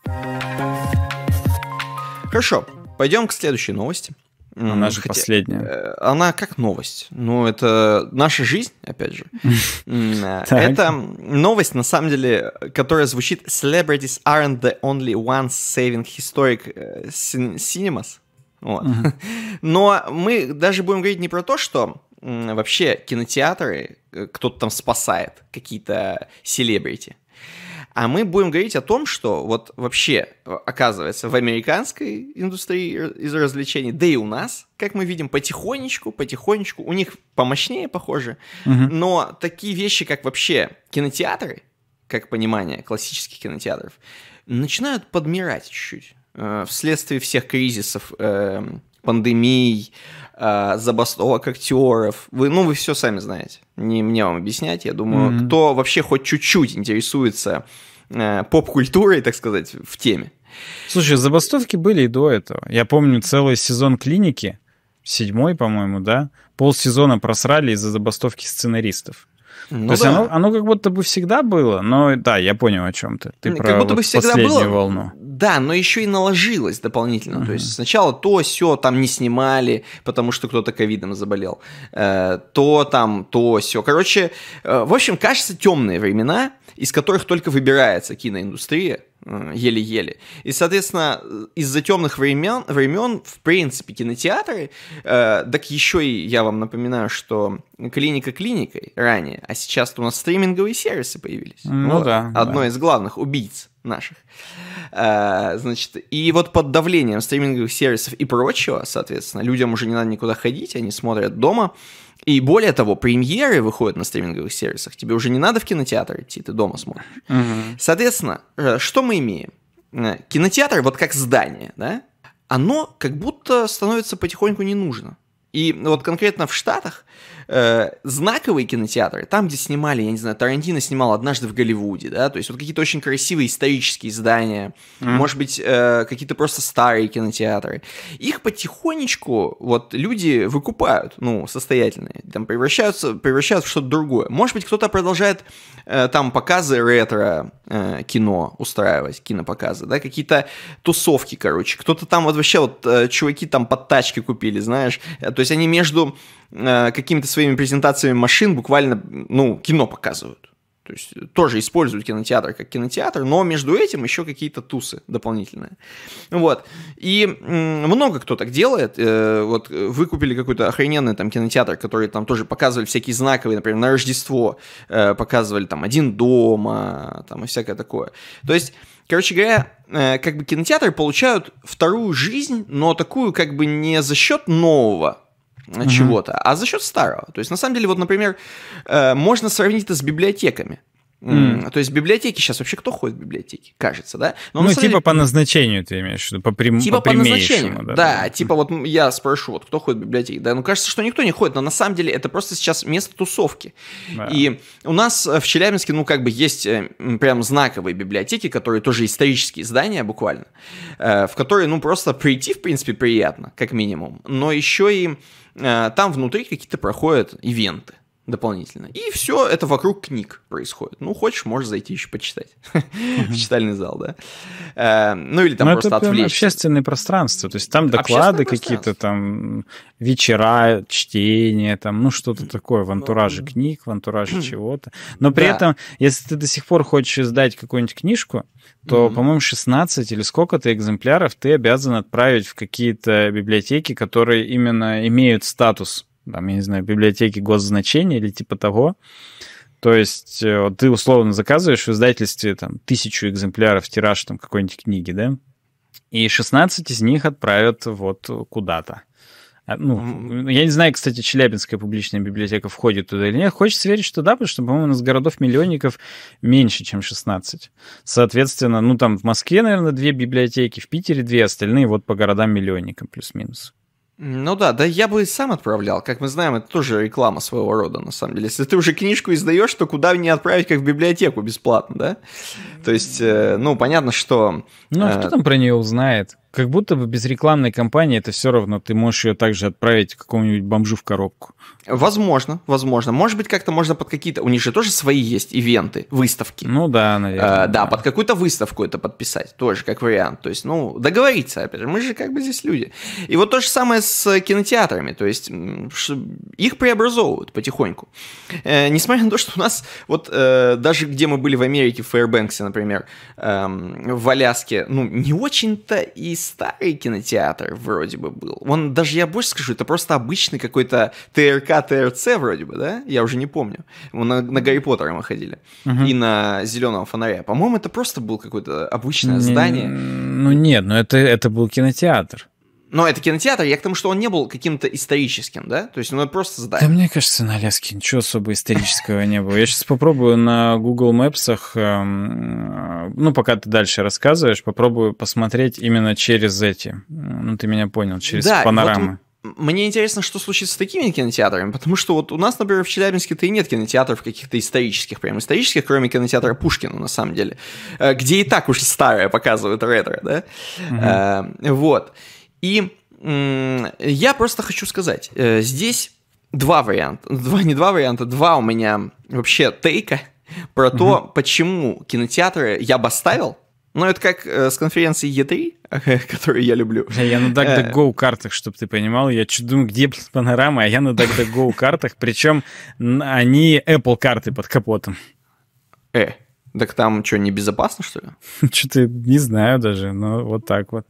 Хорошо, пойдем к следующей новости. Она же Хотя, последняя. Э, она как новость. Ну, это наша жизнь, опять же. Э, это новость, на самом деле, которая звучит «Celebrities aren't the only ones saving historic э, cinemas». Вот. Но мы даже будем говорить не про то, что вообще кинотеатры э, кто-то там спасает, какие-то селебрити. А мы будем говорить о том, что вот вообще, э, оказывается, в американской индустрии из развлечений, да и у нас, как мы видим, потихонечку, потихонечку, у них помощнее, похоже, угу. но такие вещи, как вообще кинотеатры, как понимание классических кинотеатров, начинают подмирать чуть-чуть. Э, вследствие всех кризисов, э, пандемий, э, забастовок актеров. Вы, ну, вы все сами знаете. Не мне вам объяснять. Я думаю, mm-hmm. кто вообще хоть чуть-чуть интересуется поп-культурой, так сказать, в теме. Слушай, забастовки были и до этого. Я помню целый сезон клиники, седьмой, по-моему, да, полсезона просрали из-за забастовки сценаристов. Ну, То да. есть оно, оно как будто бы всегда было, но да, я понял о чем ты. Ты как про будто вот бы всегда последнюю было, волну. Да, но еще и наложилось дополнительно. Uh-huh. То есть сначала то, все там не снимали, потому что кто-то ковидом заболел. Э, то там, то все. Короче, э, в общем, кажется, темные времена, из которых только выбирается киноиндустрия еле-еле. И, соответственно, из-за темных времен, времен, в принципе, кинотеатры, э, так еще и я вам напоминаю, что клиника клиникой ранее, а сейчас у нас стриминговые сервисы появились. Ну вот, да. Одно да. из главных убийц наших. Э, значит, и вот под давлением стриминговых сервисов и прочего, соответственно, людям уже не надо никуда ходить, они смотрят дома, э, и более того, премьеры выходят на стриминговых сервисах. Тебе уже не надо в кинотеатр идти, ты дома смотришь. Угу. Соответственно, э, что мы имеем? Э, кинотеатр, вот как здание, да, оно как будто становится потихоньку не нужно. И вот конкретно в Штатах э, знаковые кинотеатры, там, где снимали, я не знаю, Тарантино снимал однажды в Голливуде, да, то есть вот какие-то очень красивые исторические здания, mm. может быть, э, какие-то просто старые кинотеатры, их потихонечку вот люди выкупают, ну, состоятельные, там превращаются, превращают в что-то другое. Может быть, кто-то продолжает э, там показы ретро э, кино устраивать, кинопоказы, да, какие-то тусовки, короче, кто-то там вот вообще вот э, чуваки там под тачки купили, знаешь, э, то есть они между Э, какими-то своими презентациями машин буквально, ну, кино показывают. То есть э, тоже используют кинотеатр как кинотеатр, но между этим еще какие-то тусы дополнительные. Вот. И много кто так делает. Э, вот выкупили какой-то охрененный там кинотеатр, который там тоже показывали всякие знаковые, например, на Рождество показывали там «Один дома», там и всякое такое. То есть Короче говоря, как бы кинотеатры получают вторую жизнь, но такую как бы не за счет нового uh-huh. чего-то, а за счет старого. То есть, на самом деле, вот, например, э, можно сравнить это с библиотеками. Mm. То есть библиотеки сейчас вообще кто ходит в библиотеки, кажется, да? Но, ну, типа деле... по назначению ты имеешь в виду, по, прямому? типа по, по назначению, да. да mm. типа вот я спрошу, вот кто ходит в библиотеки, да, ну кажется, что никто не ходит, но на самом деле это просто сейчас место тусовки. Yeah. И у нас э, в Челябинске, ну как бы есть э, прям знаковые библиотеки, которые тоже исторические здания буквально, э, в которые, ну просто прийти, в принципе, приятно, как минимум, но еще и Э, там внутри какие-то проходят ивенты дополнительно. И все это вокруг книг происходит. Ну, хочешь, можешь зайти еще почитать. В читальный зал, да. Э, ну, или там ну, просто отвлечься. общественное пространство. То есть там доклады какие-то, там вечера, чтение, там, ну, что-то такое в антураже книг, в антураже чего-то. Но при этом, если ты до сих пор хочешь издать какую-нибудь книжку, то, по-моему, 16 или сколько-то экземпляров ты обязан отправить в какие-то библиотеки, которые именно имеют статус там, я не знаю, библиотеки госзначения или типа того. То есть э, вот ты условно заказываешь в издательстве там тысячу экземпляров тираж там какой-нибудь книги, да? И 16 из них отправят вот куда-то. А, ну, я не знаю, кстати, Челябинская публичная библиотека входит туда или нет. Хочется верить, что да, потому что, по-моему, у нас городов-миллионников меньше, чем 16. Соответственно, ну, там в Москве, наверное, две библиотеки, в Питере две, остальные вот по городам-миллионникам плюс-минус. Ну да, да я бы и сам отправлял. Как мы знаем, это тоже реклама своего рода, на самом деле. Если ты уже книжку издаешь, то куда мне отправить, как в библиотеку бесплатно, да? То есть, э, ну, понятно, что... Ну, а кто э, там про нее узнает? Как будто бы без рекламной кампании это все равно, ты можешь ее также отправить какому-нибудь бомжу в коробку. Возможно, возможно. Может быть, как-то можно под какие-то... У них же тоже свои есть ивенты, выставки. Ну да, наверное. Э, да, под какую-то выставку это подписать тоже, как вариант. То есть, ну, договориться, опять же. Мы же как бы здесь люди. И вот то же самое с кинотеатрами. То есть, их преобразовывают потихоньку. Э, несмотря на то, что у нас вот э, даже где мы были в Америке, в Фейербэнксе, например, э, в Аляске, ну, не очень-то и старый кинотеатр вроде бы был. Он даже, я больше скажу, это просто обычный какой-то ТРК, ТРЦ вроде бы, да? Я уже не помню. На, на Гарри Поттера мы ходили. Угу. И на Зеленого фонаря. По-моему, это просто был какое-то обычное не, здание. Ну нет, но это, это был кинотеатр. Но это кинотеатр, я к тому, что он не был каким-то историческим, да? То есть, ну, это просто здание. Да мне кажется, на Леске ничего особо исторического не было. Я сейчас попробую на Google Maps, эм, ну, пока ты дальше рассказываешь, попробую посмотреть именно через эти, ну, ты меня понял, через панорамы. Вот мне интересно, что случится с такими кинотеатрами, потому что вот у нас, например, в Челябинске-то и нет кинотеатров каких-то исторических, прям исторических, кроме кинотеатра Пушкина, на самом деле, э, где и так уж старое показывают ретро, да? Угу. А, вот. Вот. И я просто хочу сказать, э, здесь два варианта, два, не два варианта, два у меня вообще тейка про угу. то, почему кинотеатры я бы оставил, ну, это как э, с конференции E3, которую я люблю. я на DuckDuckGo э, картах, чтобы ты понимал. Я что думаю, где панорама, а я на DuckDuckGo картах. Причем они Apple карты под капотом. Э, так там что, небезопасно, что ли? Что-то не знаю даже, но вот так вот.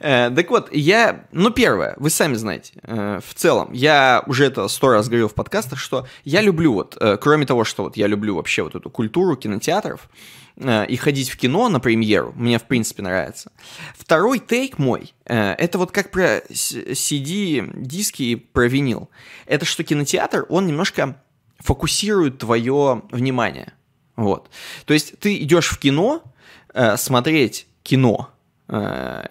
Э, так вот, я, ну, первое, вы сами знаете, э, в целом, я уже это сто раз говорил в подкастах, что я люблю вот, э, кроме того, что вот я люблю вообще вот эту культуру кинотеатров и ходить в кино на премьеру, мне, в принципе, нравится. Второй тейк мой, это вот как про CD-диски и про винил. Это что кинотеатр, он немножко фокусирует твое внимание. Вот. То есть ты идешь в кино смотреть кино,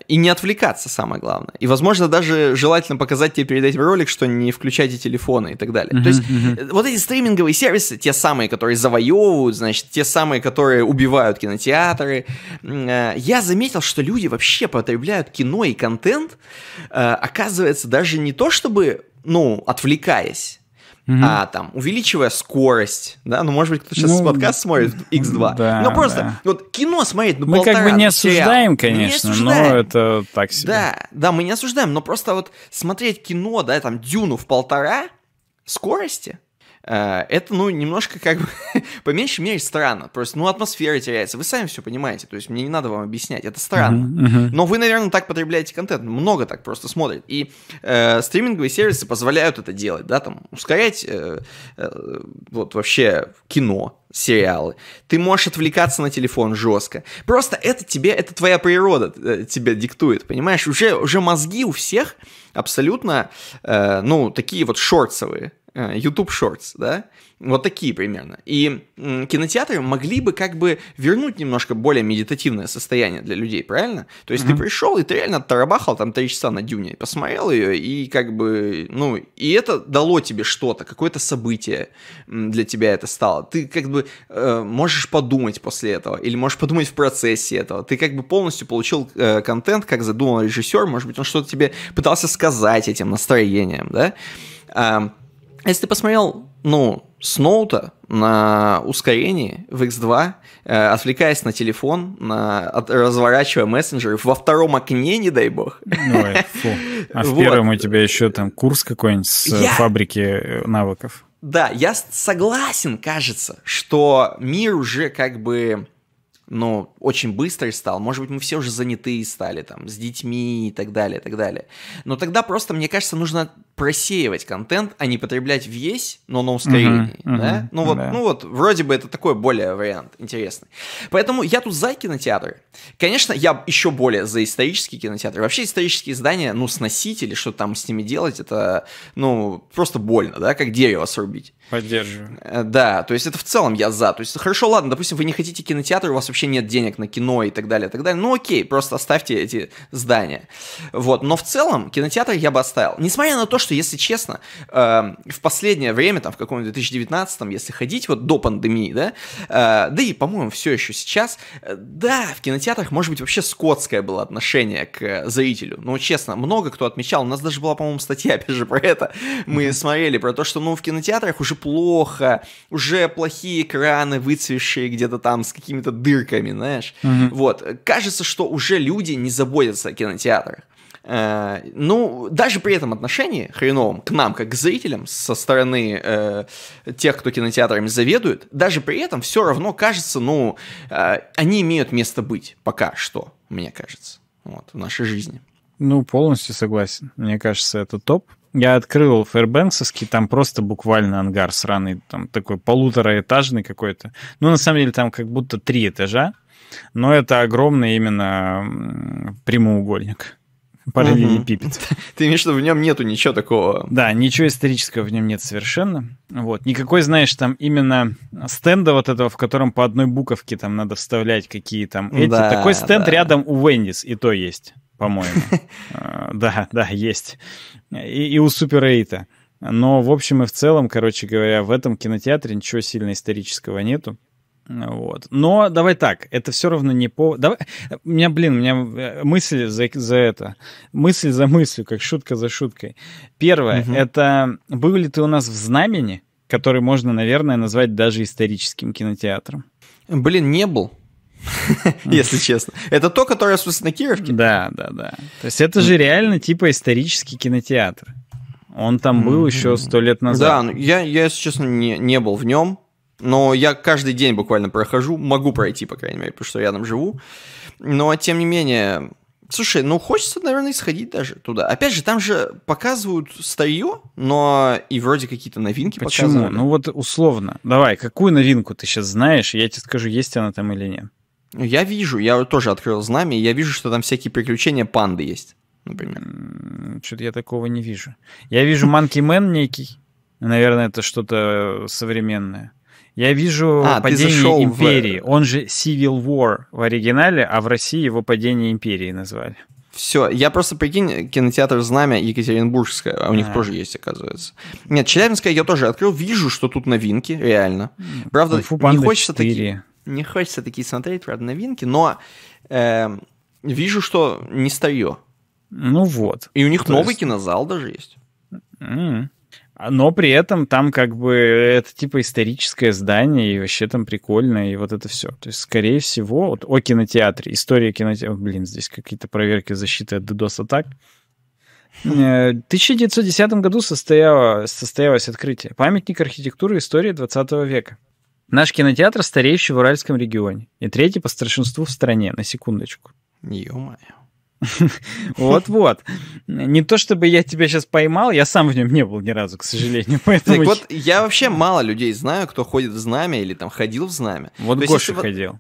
и не отвлекаться, самое главное. И, возможно, даже желательно показать тебе перед этим ролик, что не включайте телефоны и так далее. Uh-huh, То есть uh-huh. вот эти стриминговые сервисы, те самые, которые завоевывают, значит, те самые, которые убивают кинотеатры, э, я заметил, что люди вообще потребляют кино и контент, э, оказывается, даже не то чтобы, ну, отвлекаясь, угу. а там, увеличивая скорость, да, ну, может быть, кто сейчас ну, подкаст смотрит X2, да, ну, просто, да. вот, кино смотреть, ну, Мы как бы не осуждаем, сериал. конечно, не осуждаем. но это так себе. Да, да, мы не осуждаем, но просто вот смотреть кино, да, там, Дюну в полтора скорости, Э, это, ну, немножко как бы, по меньшей мере, странно. Просто, ну, атмосфера теряется. Вы сами все понимаете. То есть мне не надо вам объяснять. Это странно. Uh-huh, uh-huh. Но вы, наверное, так потребляете контент. Много так просто смотрит. И э, стриминговые сервисы позволяют это делать, да, там, ускорять э, э, вот вообще кино, сериалы. Ты можешь отвлекаться на телефон жестко. Просто это тебе, это твоя природа э, тебя диктует, понимаешь? Уже, уже мозги у всех абсолютно, э, ну, такие вот шорцевые Э, YouTube Shorts, да, вот такие примерно. И кинотеатры могли бы как бы вернуть немножко более медитативное состояние для людей, правильно? То есть mm-hmm. ты пришел и ты реально тарабахал там три часа на дюне, посмотрел ее и как бы, ну, и это дало тебе что-то, какое-то событие для тебя это стало. Ты как бы э, можешь подумать после этого или можешь подумать в процессе этого. Ты как бы полностью получил э, контент, как задумал режиссер, может быть, он что-то тебе пытался сказать этим настроением, да? Если ты посмотрел, ну, Сноута на ускорении в X2, э, отвлекаясь на телефон, на, от, разворачивая мессенджеры, во втором окне, не дай бог. Ой, фу. А в вот. первом у тебя еще там курс какой-нибудь с э, Я... фабрики э, навыков. Да, я согласен, кажется, что мир уже как бы ну, очень быстрый стал, может быть, мы все уже занятые стали, там, с детьми и так далее, и так далее. Но тогда просто, мне кажется, нужно просеивать контент, а не потреблять весь, но на ускорении, uh-huh, Uh-huh, ну, вот, да. ну вот, вроде бы это такой более вариант интересный. Поэтому я тут за кинотеатры. Конечно, я еще более за исторические кинотеатры. Вообще исторические здания, ну, сносить или что там с ними делать, это, ну, просто больно, да, как дерево срубить. Поддерживаю. Э, да, то есть это в целом я за. То есть, хорошо, ладно, допустим, вы не хотите кинотеатр, у вас вообще вообще нет денег на кино и так далее, и так далее. Ну окей, просто оставьте эти здания. Вот, но в целом кинотеатр я бы оставил. Несмотря на то, что, если честно, э, в последнее время, там, в каком-нибудь 2019, если ходить, вот до пандемии, да, э, да и, по-моему, все еще сейчас, э, да, в кинотеатрах, может быть, вообще скотское было отношение к зрителю. Ну, честно, много кто отмечал, у нас даже была, по-моему, статья, опять же, про это, мы mm-hmm. смотрели, про то, что, ну, в кинотеатрах уже плохо, уже плохие экраны, выцвевшие где-то там с какими-то дырками, мультиками, знаешь. Угу. Вот. Кажется, что уже люди не заботятся о кинотеатрах. Э, ну, даже при этом отношении хреновом к нам, как к зрителям, со стороны э, тех, кто кинотеатрами заведует, даже при этом все равно кажется, ну, э, они имеют место быть пока что, мне кажется, вот, в нашей жизни. Ну, полностью согласен. Мне кажется, это топ. Я открыл Фэрбэнксовский, там просто буквально ангар сраный, там такой полутораэтажный какой-то. Ну, на самом деле, там как будто три этажа, но это огромный именно прямоугольник. Параллелепипед. Угу. Ты имеешь в виду, в нем нету ничего такого? Да, ничего исторического в нем нет совершенно. Вот. Никакой, знаешь, там именно стенда вот этого, в котором по одной буковке там надо вставлять какие там эти. Да, Такой стенд да. рядом у Вендис, и то есть по-моему. Э, да, да, есть и, и у Супер Эйта. Но, в общем и в целом, короче говоря, в этом кинотеатре ничего сильно исторического нету. Вот. Но давай так, это все равно не по... Давай... У меня, блин, у меня э, мысль за, за это. Мысль за мыслью, как шутка за шуткой. Первое, угу. это был ли ты у нас в знамени, который можно, наверное, назвать даже историческим кинотеатром? Блин, не был. если честно. Это то, которое, собственно, на Кировке? Да, да, да. То есть это же реально типа исторический кинотеатр. Он там был еще сто лет назад. Да, ну, я, я если честно, не, не был в нем, но я каждый день буквально прохожу, могу пройти, по крайней мере, потому что я там живу. Но, тем не менее, Слушай, ну хочется, наверное, сходить даже туда. Опять же, там же показывают старье, но и вроде какие-то новинки Почему? показывают. Ну вот условно. Давай, какую новинку ты сейчас знаешь, я тебе скажу, есть она там или нет. Я вижу, я тоже открыл знамя, и я вижу, что там всякие приключения панды есть, например. Что-то я такого не вижу. Я вижу Monkey Man некий. Наверное, это что-то современное. Я вижу а, падение империи. В... Он же Civil War в оригинале, а в России его падение империи назвали. Все, я просто прикинь, кинотеатр «Знамя» Екатеринбургская, а у них а. тоже есть, оказывается. Нет, Челябинская я тоже открыл, вижу, что тут новинки, реально. Правда, Фу, не хочется такие... Не хочется такие смотреть, правда, новинки, но э, вижу, что не стою. Ну вот. И у них То новый есть... кинозал даже есть. Mm. Но при этом там как бы это типа историческое здание, и вообще там прикольно, и вот это все. То есть, скорее всего, вот о кинотеатре, история кинотеатра... Блин, здесь какие-то проверки защиты от DDoS-атак. Э, в 1910 году состояло, состоялось открытие. Памятник архитектуры истории 20 века. Наш кинотеатр стареющий в Уральском регионе и третий по старшинству в стране, на секундочку. Ё-моё. Вот-вот. Не то чтобы я тебя сейчас поймал, я сам в нем не был ни разу, к сожалению. Поэтому... вот, я вообще мало людей знаю, кто ходит в знамя или там ходил в знамя. Вот то Гоша есть, ходил.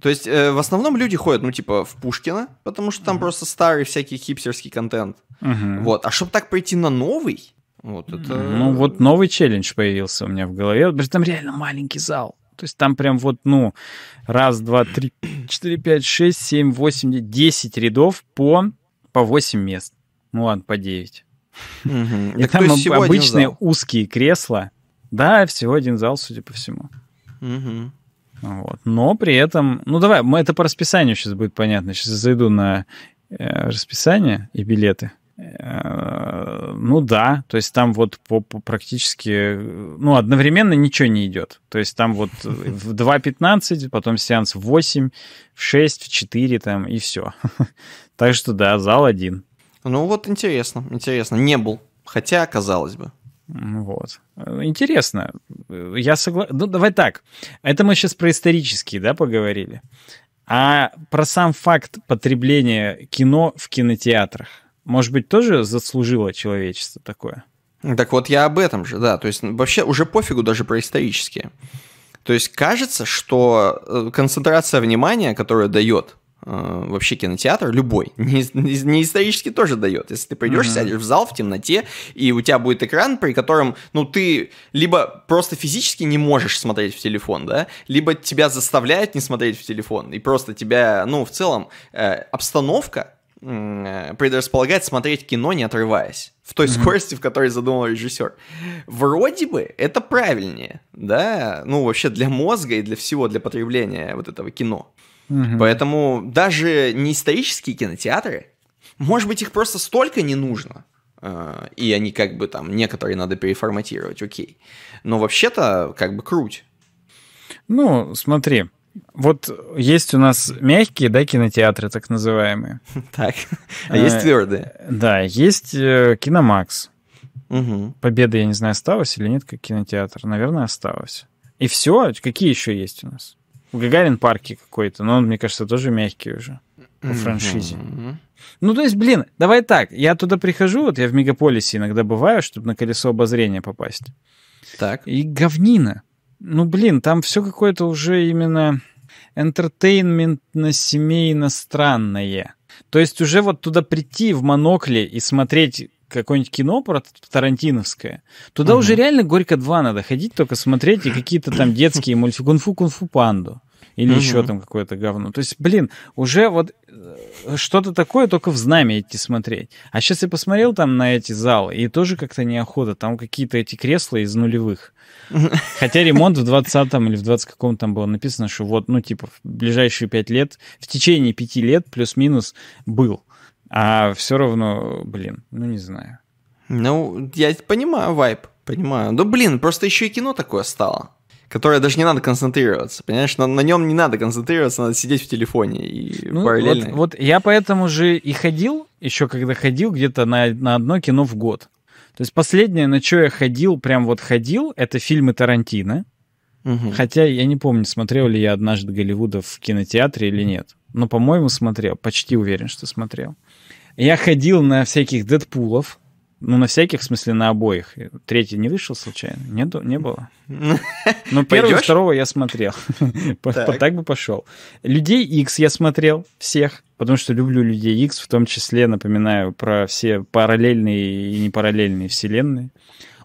То есть, э, в основном люди ходят, ну, типа, в Пушкина, потому что там mm-hmm. просто старый всякий хипстерский контент. Mm-hmm. Вот. А чтобы так прийти на новый, вот это... Ну, вот новый челлендж появился у меня в голове. Вот, там реально маленький зал. То есть там прям вот, ну, раз, два, три, четыре, пять, шесть, семь, восемь, десять рядов по, по восемь мест. Ну ладно, по девять. Угу. И так там об, обычные узкие кресла. Да, всего один зал, судя по всему. Угу. Вот. Но при этом, ну давай, мы это по расписанию сейчас будет понятно. Сейчас я зайду на э, расписание и билеты. Э, ну да, то есть там вот по, по практически, ну одновременно ничего не идет. То есть там вот в 2.15, потом сеанс в 8, в 6, в 4 там и все. Так что да, зал один. Ну вот интересно, интересно. Не был, хотя казалось бы. Вот. Интересно. Я согласен. Ну, давай так. Это мы сейчас про исторические, да, поговорили. А про сам факт потребления кино в кинотеатрах может быть, тоже заслужило человечество такое? Так вот, я об этом же, да. То есть, ну, вообще уже пофигу даже про исторические. То есть, кажется, что э, концентрация внимания, которую дает э, вообще кинотеатр, любой, не, не, не исторически тоже дает. Если ты придешь, mm-hmm. сядешь в зал в темноте, и у тебя будет экран, при котором, ну, ты либо просто физически не можешь смотреть в телефон, да, либо тебя заставляют не смотреть в телефон, и просто тебя, ну, в целом, э, обстановка Э, предрасполагает смотреть кино, не отрываясь. В той скорости, в которой задумал режиссер. Вроде бы это правильнее, да, ну вообще для мозга и для всего, для потребления вот этого кино. Поэтому даже не исторические кинотеатры, может быть, их просто столько не нужно, э, и они как бы там, некоторые надо переформатировать, окей. Но вообще-то как бы круть. Ну, смотри, вот есть у нас мягкие, да, кинотеатры, так называемые. Так. А есть э, твердые? Да, есть э, Киномакс. Победа, я не знаю, осталась или нет, как кинотеатр. Наверное, осталась. И все. Какие еще есть у нас? В Гагарин парке какой-то, но он, мне кажется, тоже мягкий уже по франшизе. Ну, то есть, блин, давай так. Я туда прихожу, вот я в мегаполисе иногда бываю, чтобы на колесо обозрения попасть. Так. И говнина. Ну, блин, там все какое-то уже именно энтертейнментно-семейно-странное. То есть уже вот туда прийти в монокле и смотреть какое-нибудь кино про Тарантиновское, туда угу. уже реально Горько 2 надо ходить, только смотреть и какие-то там детские мультфильмы. Кунфу, кунфу панду. Или угу. еще там какое-то говно. То есть, блин, уже вот э, что-то такое только в знамя идти смотреть. А сейчас я посмотрел там на эти залы, и тоже как-то неохота. Там какие-то эти кресла из нулевых. Хотя ремонт в 20-м или в 20 каком там было написано, что вот, ну, типа, в ближайшие 5 лет, в течение 5 лет плюс-минус был. А все равно, блин, ну, не знаю. Ну, я понимаю вайп, понимаю. Ну, блин, просто еще и кино такое стало которое даже не надо концентрироваться, понимаешь? На, на нем не надо концентрироваться, надо сидеть в телефоне и ну, параллельно. Вот, вот я поэтому же и ходил, еще когда ходил где-то на, на одно кино в год. То есть последнее, на что я ходил, прям вот ходил, это фильмы Тарантино. Угу. Хотя я не помню, смотрел ли я однажды Голливуда в кинотеатре или нет. Но, по-моему, смотрел. Почти уверен, что смотрел. Я ходил на всяких Дэдпулов. Ну, на всяких, в смысле, на обоих. Третий не вышел случайно? Нету, не было? Ну первого и второго я смотрел. Так бы пошел. Людей X я смотрел всех потому что люблю Людей X, в том числе, напоминаю, про все параллельные и непараллельные вселенные.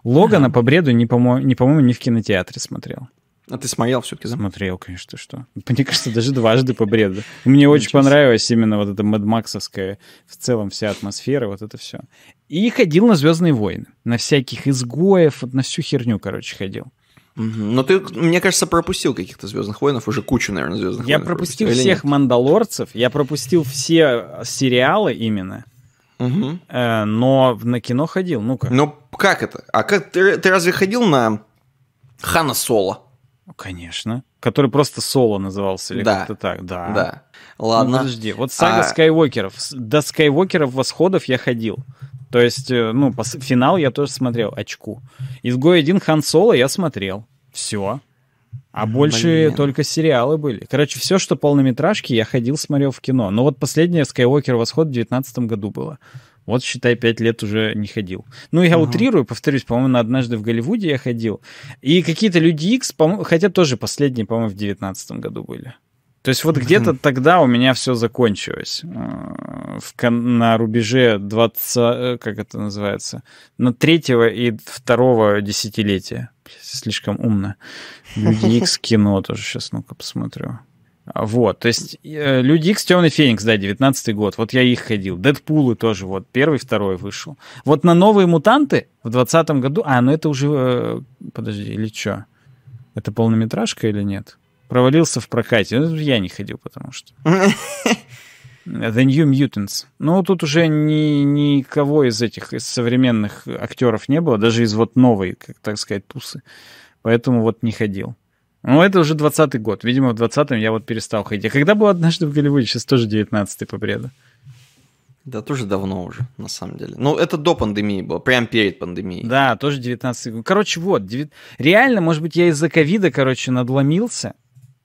Логана а. по бреду, не, по-мо... не, по-моему, не в кинотеатре смотрел. А ты смотрел все-таки, да? Смотрел, конечно, что. Мне кажется, даже дважды по бреду. Мне очень понравилась именно вот эта Мэд в целом вся атмосфера, вот это все. И ходил на «Звездные войны», на всяких изгоев, на всю херню, короче, ходил. Но ты, мне кажется, пропустил каких-то Звездных воинов уже кучу, наверное, Звездных я войнов. Я пропустил, пропустил всех мандалорцев, я пропустил все э, сериалы именно. Угу. Э, но на кино ходил, ну-ка. Ну как это? А как ты, ты разве ходил на Хана Соло? конечно. Который просто Соло назывался или да. как-то так, да. Да. Ладно. Ну, подожди, вот а сага а... Скайуокеров. До Скайуокеров восходов я ходил. То есть, э, ну, финал я тоже смотрел, очку. Изгой один Хан Соло я смотрел. Все. А больше Блин. только сериалы были. Короче, все, что полнометражки, я ходил, смотрел в кино. Но вот последнее Skywalker Восход в 2019 году было. Вот, считай, пять лет уже не ходил. Ну, я uh утрирую, повторюсь, по-моему, на «Однажды в Голливуде» я ходил. И какие-то «Люди X хотя тоже последние, по-моему, в 2019 году были. То есть вот где-то тогда у меня все закончилось. Э, в, на рубеже 20... Э, как это называется? На третьего и второго десятилетия слишком умно. Люди X кино тоже сейчас, ну-ка, посмотрю. А, вот, то есть э, Люди X, Темный Феникс, да, 19 год, вот я их ходил. Дэдпулы тоже, вот, первый, второй вышел. Вот на новые мутанты в 20 году, а, ну это уже, э, подожди, или что? Это полнометражка или нет? Провалился в прокате. Ну, я не ходил, потому что... The New Mutants. Ну, тут уже ни, никого из этих из современных актеров не было, даже из вот новой, как так сказать, тусы. Поэтому вот не ходил. Ну, это уже 20-й год. Видимо, в 20-м я вот перестал ходить. А когда был однажды в Голливуде? Сейчас тоже 19-й по бреду. Да, тоже давно уже, на самом деле. Ну, это до пандемии было, прям перед пандемией. Да, тоже 19 Короче, вот, 9... реально, может быть, я из-за ковида, короче, надломился,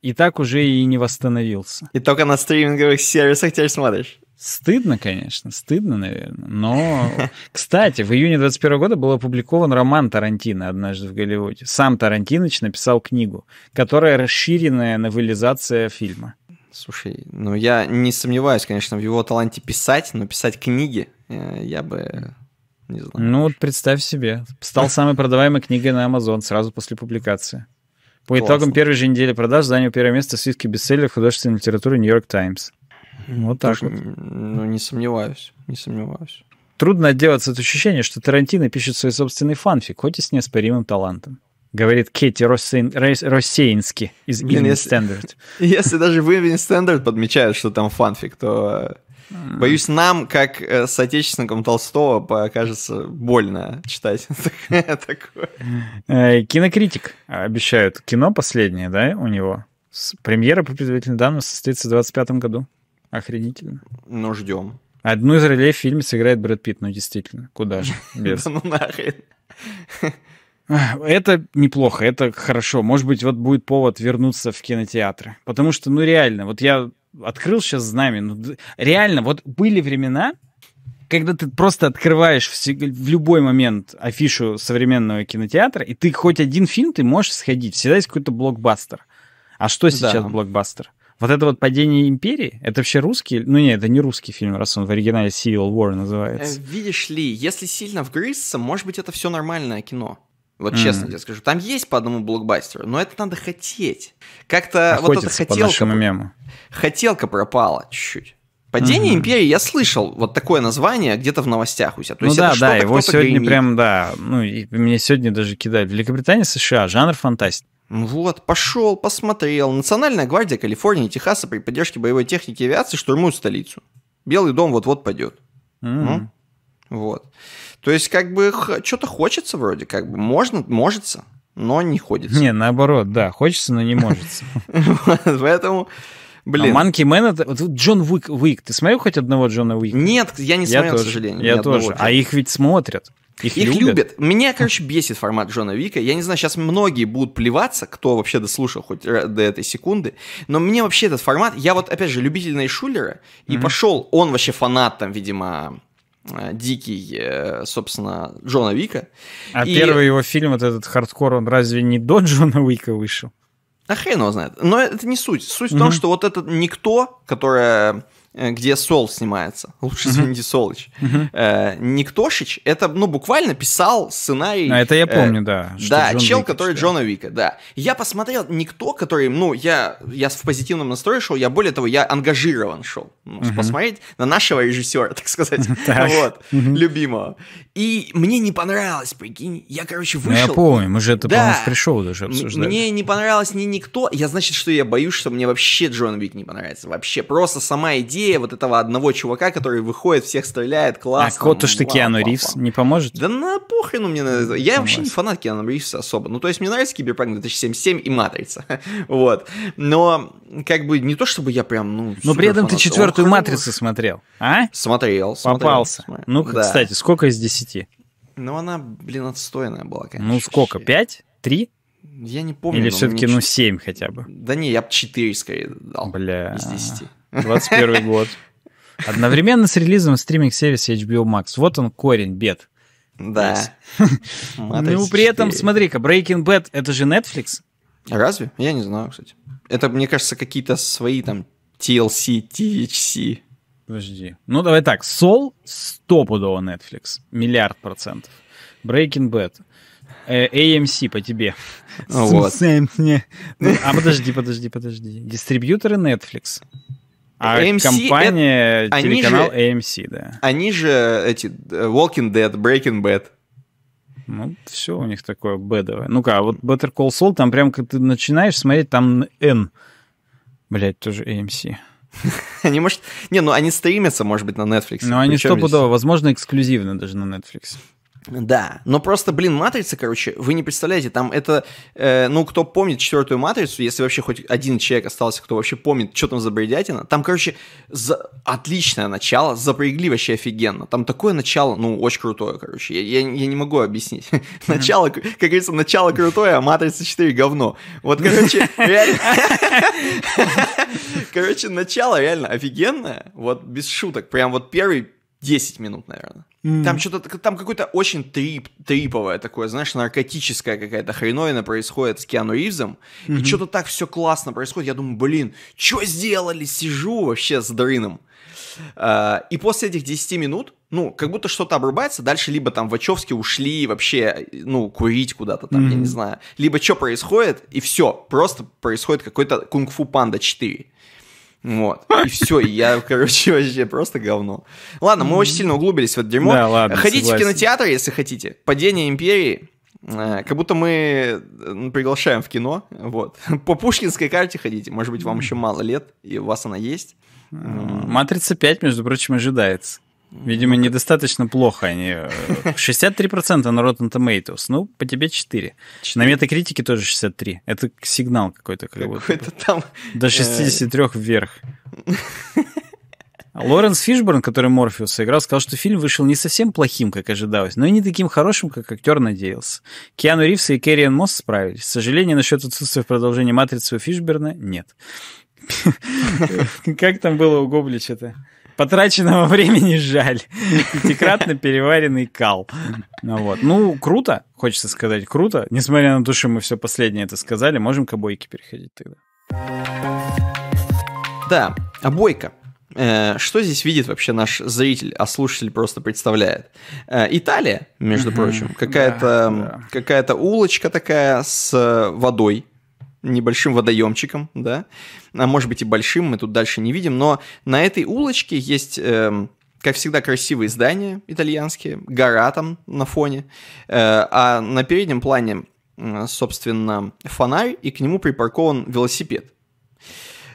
и так уже и не восстановился. И только на стриминговых сервисах теперь смотришь. Стыдно, конечно, стыдно, наверное. Но, кстати, в июне 21 года был опубликован роман Тарантино «Однажды в Голливуде». Сам Тарантиноч написал книгу, которая расширенная новелизация фильма. Слушай, ну я не сомневаюсь, конечно, в его таланте писать, но писать книги э, я бы не знаю. Ну вот представь себе, стал самой продаваемой книгой на Amazon сразу после публикации. По Классно. итогам первой же недели продаж занял первое место в списке бестселлеров художественной литературы «Нью-Йорк Таймс». Вот так Тоже, вот. Ну, не сомневаюсь, не сомневаюсь. Трудно отделаться от ощущения, что Тарантино пишет свой собственный фанфик, хоть и с неоспоримым талантом. Говорит Кэти Россейн, Россейнски из Блин, Evening если, Standard. Если даже в Evening Standard подмечают, что там фанфик, то э, Боюсь, нам, как э, соотечественникам Толстого, покажется больно читать такое. Э, кинокритик обещают. Кино последнее, да, у него? Премьера по предварительным данным состоится в 25 году. Охренительно. Ну, ждем. Одну из ролей в фильме сыграет Брэд Питт, ну действительно, куда же без. ну нахрен. Это неплохо, это хорошо. Может быть, вот будет повод вернуться в кинотеатры. Потому что, ну реально, вот я открыл сейчас знамя. Ну, реально, вот были времена, когда ты просто открываешь в, в любой момент афишу современного кинотеатра, и ты хоть один фильм ты можешь сходить. Всегда есть какой-то блокбастер. А что сейчас да. блокбастер? Вот это вот «Падение империи» — это вообще русский... Ну, нет, это не русский фильм, раз он в оригинале «Civil War» называется. Э, видишь ли, если сильно вгрызться, может быть, это все нормальное кино. Вот mm. честно тебе скажу. Там есть по одному блокбастеру, но это надо хотеть. Как-то вот эта хотелка... мему. Хотелка пропала чуть-чуть. Падение угу. империи я слышал вот такое название где-то в новостях у себя. То ну есть да, да, его сегодня гремит. прям, да, ну и меня сегодня даже кидают. Великобритания, США, жанр фантастики. Ну вот, пошел, посмотрел. Национальная гвардия Калифорнии и Техаса при поддержке боевой техники и авиации штурмует столицу. Белый дом вот-вот пойдет. Mm. Ну, вот. То есть, как бы, что-то хочется вроде, как бы, можно, может, но не ходится. Не, наоборот, да, хочется, но не может. Поэтому... Блин. А Monkey Джон Уик, ты смотрел хоть одного Джона Уика? Нет, я не смотрел, к сожалению. Я тоже. Одного. А их ведь смотрят. Их, их любят. любят. Меня, короче, бесит формат Джона Вика. Я не знаю, сейчас многие будут плеваться, кто вообще дослушал хоть до этой секунды. Но мне вообще этот формат... Я вот, опять же, любитель Найшулера, и mm-hmm. пошел... Он вообще фанат, там, видимо, Э, дикий, э, собственно, Джона Вика. А и... первый его фильм, вот этот хардкор, он разве не до Джона Уика вышел? А хрен его знает. Но это не суть. Суть угу. в том, что вот этот никто, которая Э, где Сол снимается. Лучше звоните Солыч. Э, Никтошич, это, ну, буквально писал сценарий... А это я э, помню, да. Да, чел, который Джона Вика, да. Я посмотрел Никто, который, ну, я я в позитивном настрое шел, я более того, я ангажирован шел. Ну, посмотреть на нашего режиссера, так сказать. Вот, любимого. И мне не понравилось, прикинь. Я, короче, ну, вышел... Я помню, мы же это, по-моему, пришел даже обсуждали. Мне не понравилось ни Никто. Я, значит, что я боюсь, что мне вообще Джон Вик не понравится. Вообще, просто сама идея идея вот этого одного чувака, который выходит, всех стреляет, классно. А кот что Киану Ривз не поможет? Да на похрену мне нравится. Я Согласен. Ну, вообще не фанат Киану Ривза особо. Ну, то есть мне нравится Киберпанк 2077 и Матрица. вот. Но как бы не то, чтобы я прям, ну... Но ну, при этом фанат. ты четвертую Матрицу смотрел, а? Смотрел, смотрел. Попался. Смотрел. Ну, да. кстати, сколько из десяти? Ну, она, блин, отстойная была, конечно. Ну, сколько, пять? Три? Я не помню. Или все-таки, ну, 7 хотя бы. Да не, я бы 4 скорее дал. Бля. Из 10. 21 год. Одновременно с релизом стриминг-сервиса HBO Max. Вот он корень, бед. Да. Ну, при этом, смотри-ка, Breaking Bad — это же Netflix? Разве? Я не знаю, кстати. Это, мне кажется, какие-то свои там TLC, THC. Подожди. Ну, давай так. Soul стопудово Netflix. Миллиард процентов. Breaking Bad. Э, AMC по тебе. Вот. Ну, а подожди, подожди, подожди. Дистрибьюторы Netflix. А AMC компания, это... телеканал они же, AMC, да. Они же эти э, Walking Dead, Breaking Bad. Ну, все у них такое бедовое. Ну-ка, а вот Better Call Saul, там прям как ты начинаешь смотреть, там N. Блять, тоже AMC. Они, может... Не, ну они стримятся, может быть, на Netflix. Ну, они стопудово, возможно, эксклюзивно даже на Netflix. Да, но просто, блин, матрица, короче, вы не представляете, там это, э, ну, кто помнит четвертую матрицу, если вообще хоть один человек остался, кто вообще помнит, что там за бредятина, там, короче, за... отличное начало, запрягли вообще офигенно, там такое начало, ну, очень крутое, короче, я, я, я не могу объяснить. Начало, как говорится, начало крутое, а матрица 4 говно. Вот, короче, реально... Короче, начало реально офигенное, вот, без шуток, прям вот первый 10 минут, наверное. Mm. Там что-то, там какое-то очень трип, триповое такое, знаешь, наркотическая какая-то хреновина происходит с Киану Ривзом, mm-hmm. и что-то так все классно происходит, я думаю, блин, что сделали, сижу вообще с дрыном. А, и после этих 10 минут, ну, как будто что-то обрубается, дальше либо там Вачовски ушли вообще, ну, курить куда-то там, mm-hmm. я не знаю, либо что происходит, и все, просто происходит какой-то кунг-фу панда 4. Вот. И все, я, короче, вообще просто говно. Ладно, мы очень сильно углубились в это дерьмо. Да, ладно, Ходите согласен. в кинотеатр, если хотите. «Падение империи». Э, как будто мы э, приглашаем в кино, вот. По пушкинской карте ходите, может быть, вам еще мало лет, и у вас она есть. «Матрица 5», между прочим, ожидается. Видимо, недостаточно плохо они. 63% э, на Rotten Tomatoes. Ну, по тебе 4. 4. На метакритике тоже 63. Это сигнал какой-то. Какой-то там... До 63 э, вверх. А Лоренс Фишборн, который Морфеус сыграл, сказал, что фильм вышел не совсем плохим, как ожидалось, но и не таким хорошим, как актер надеялся. Киану Ривз и Кэрриан Мосс справились. К сожалению, насчет отсутствия в продолжении «Матрицы» у Фишберна нет. Как там было у Гоблича-то? Потраченного времени жаль. Пятикратно переваренный кал. Ну, вот. ну, круто, хочется сказать, круто. Несмотря на то, что мы все последнее это сказали, можем к обойке переходить тогда. Да, обойка. Э, что здесь видит вообще наш зритель, а слушатель просто представляет? Э, Италия, между прочим, какая-то да, да. какая улочка такая с водой, небольшим водоемчиком, да, а может быть и большим, мы тут дальше не видим, но на этой улочке есть... Э, как всегда, красивые здания итальянские, гора там на фоне, э, а на переднем плане, собственно, фонарь, и к нему припаркован велосипед.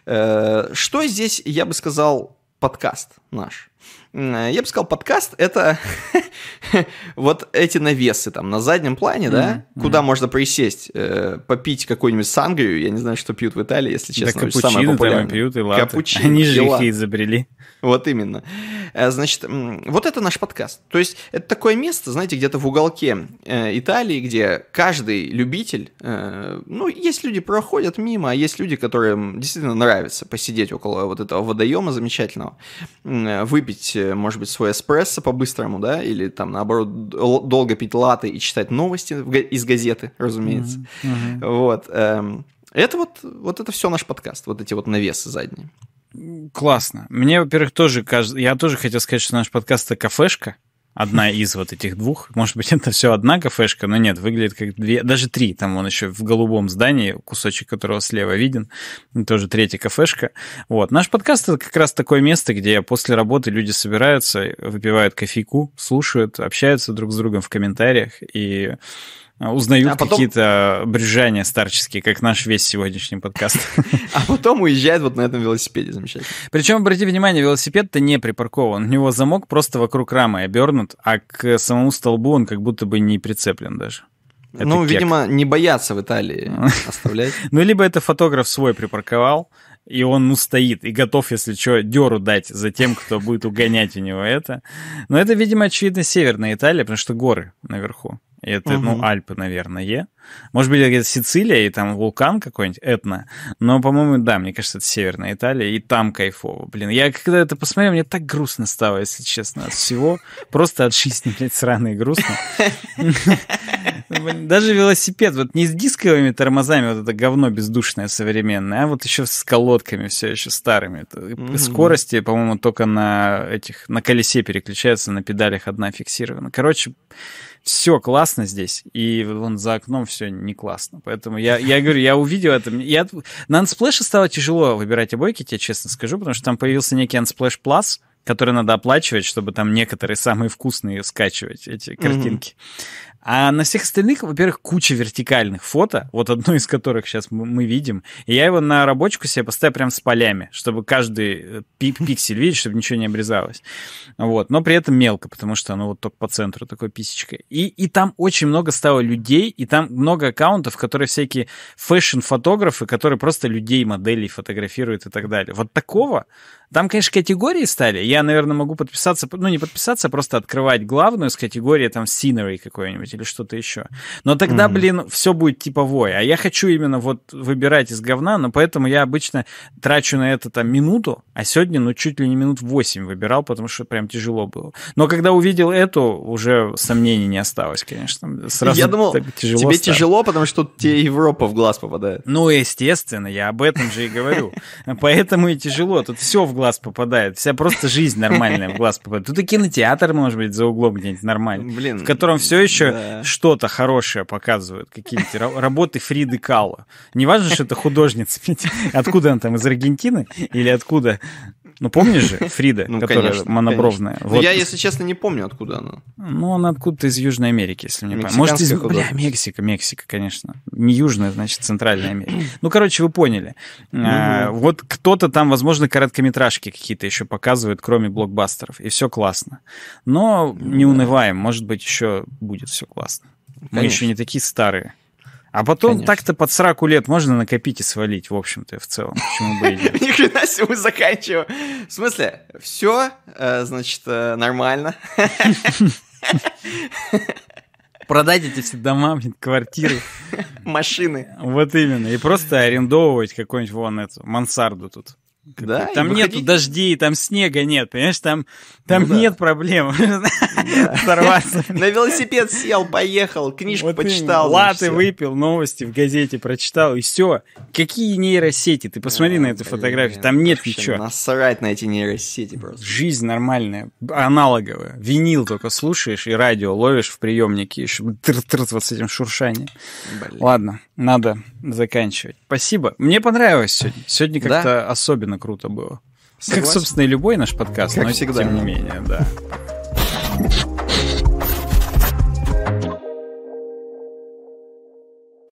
Э, что здесь, я бы сказал, подкаст наш? Э, я бы сказал, подкаст — это вот эти навесы там на заднем плане, да, куда можно присесть, э, попить какую-нибудь сангрию, я не знаю, что пьют в Италии, если честно, капучино самое популярное. Там пьют и латы. Они же их изобрели. Вот именно. Э, значит, вот это наш подкаст. То есть это такое место, знаете, где-то в уголке Италии, где каждый любитель, ну, есть люди проходят мимо, а есть люди, которым действительно нравится посидеть около вот этого водоема замечательного, выпить Э, может быть, свой эспрессо по-быстрому, да, или там, наоборот, долго пить латы и читать новости из газеты, разумеется. Mm-hmm. Mm-hmm. Вот. Эм, это вот, вот это все наш подкаст, вот эти вот навесы задние. Классно. Мне, во-первых, тоже кажется, я тоже хотел сказать, что наш подкаст это кафешка. Одна из вот этих двух. Может быть, это все одна кафешка, но нет, выглядит как две, даже три. Там он еще в голубом здании, кусочек которого слева виден. Тоже третья кафешка. Вот. Наш подкаст — это как раз такое место, где после работы люди собираются, выпивают кофейку, слушают, общаются друг с другом в комментариях и а, узнают а потом... какие-то брюзжания старческие, как наш весь сегодняшний подкаст. А потом уезжает вот на этом велосипеде, замечательно. Причем, обрати внимание, велосипед-то не припаркован. У него замок просто вокруг рамы обернут, а к самому столбу он как будто бы не прицеплен даже. Это ну, кек. видимо, не боятся в Италии оставлять. Ну, либо это фотограф свой припарковал, и он, ну, стоит и готов, если что, деру дать за тем, кто будет угонять у него это. Но это, видимо, очевидно, северная Италия, потому что горы наверху. И это, угу. ну, Альпы, наверное. Может быть, это Сицилия, и там вулкан какой-нибудь, Этна. Но, по-моему, да, мне кажется, это Северная Италия, и там кайфово. Блин, я когда это посмотрел, мне так грустно стало, если честно, от всего. Просто от жизни, блядь, сраные грустно. Даже велосипед, вот не с дисковыми тормозами, вот это говно бездушное современное, а вот еще с колодками все еще старыми. Угу. Скорости, по-моему, только на этих, на колесе переключаются, на педалях одна фиксирована. Короче, все классно здесь, и вон за окном все не классно. Поэтому я, я говорю, я увидел это. Я... На Unsplash стало тяжело выбирать обойки, тебе честно скажу, потому что там появился некий Unsplash Plus, который надо оплачивать, чтобы там некоторые самые вкусные скачивать эти картинки. Mm-hmm. А на всех остальных, во-первых, куча вертикальных фото, вот одно из которых сейчас мы видим. И я его на рабочку себе поставил прям с полями, чтобы каждый э, пиксель видеть, чтобы ничего не обрезалось. Вот. Но при этом мелко, потому что оно вот только по центру такой писечкой. И, и там очень много стало людей, и там много аккаунтов, которые всякие фэшн-фотографы, которые просто людей, моделей фотографируют и так далее. Вот такого там, конечно, категории стали. Я, наверное, могу подписаться, ну, не подписаться, а просто открывать главную с категории там scenery какой-нибудь или что-то еще. Но тогда, mm-hmm. блин, все будет типовое. А я хочу именно вот выбирать из говна, но поэтому я обычно трачу на это там минуту, а сегодня, ну, чуть ли не минут 8 выбирал, потому что прям тяжело было. Но когда увидел эту, уже сомнений не осталось, конечно. Сразу я думал, так тяжело тебе стало. тяжело, потому что тут тебе Европа в глаз попадает. Ну, естественно, я об этом же и говорю. Поэтому и тяжело. Тут все в глаз попадает, вся просто жизнь нормальная в глаз попадает. Тут и кинотеатр, может быть, за углом где-нибудь нормальный, Блин, в котором все еще да. что-то хорошее показывают, какие-нибудь работы Фриды Кало Не важно, что это художница, откуда она там, из Аргентины или откуда, ну, помнишь же Фрида, ну, которая монобровная? Ну, я, если честно, не помню, откуда она. Ну, она откуда-то из Южной Америки, если мне память. Может, из... Бля, Мексика, Мексика, конечно. Не Южная, значит, Центральная Америка. Ну, короче, вы поняли. Ну, а, вот кто-то там, возможно, короткометражки какие-то еще показывает, кроме блокбастеров. И все классно. Но не унываем, может быть, еще будет все классно. Мы еще не такие старые. А потом Конечно. так-то под сраку лет можно накопить и свалить, в общем-то, в целом. Почему бы и нет? Ни хрена себе заканчиваю. В смысле, все, э, значит, э, нормально. Продать эти все дома, квартиры. Машины. Вот именно. И просто арендовывать какую-нибудь вон эту мансарду тут. Да, там нету выходите... дождей, там снега нет, понимаешь, там, там ну, нет проблем сорваться. На велосипед сел, поехал, книжку почитал. Латы выпил, новости в газете прочитал, и все. Какие нейросети? Ты посмотри а, на эту фотографию, там нет ничего. Насрать на эти нейросети просто. Жизнь нормальная, аналоговая. Винил только слушаешь и радио ловишь в приемнике, еще тр вот с этим шуршанием. Ладно, надо заканчивать. Спасибо. Мне понравилось сегодня. Сегодня как-то да? особенно круто было. Согласен? Как, собственно, и любой наш подкаст, как но всегда. тем не менее, да.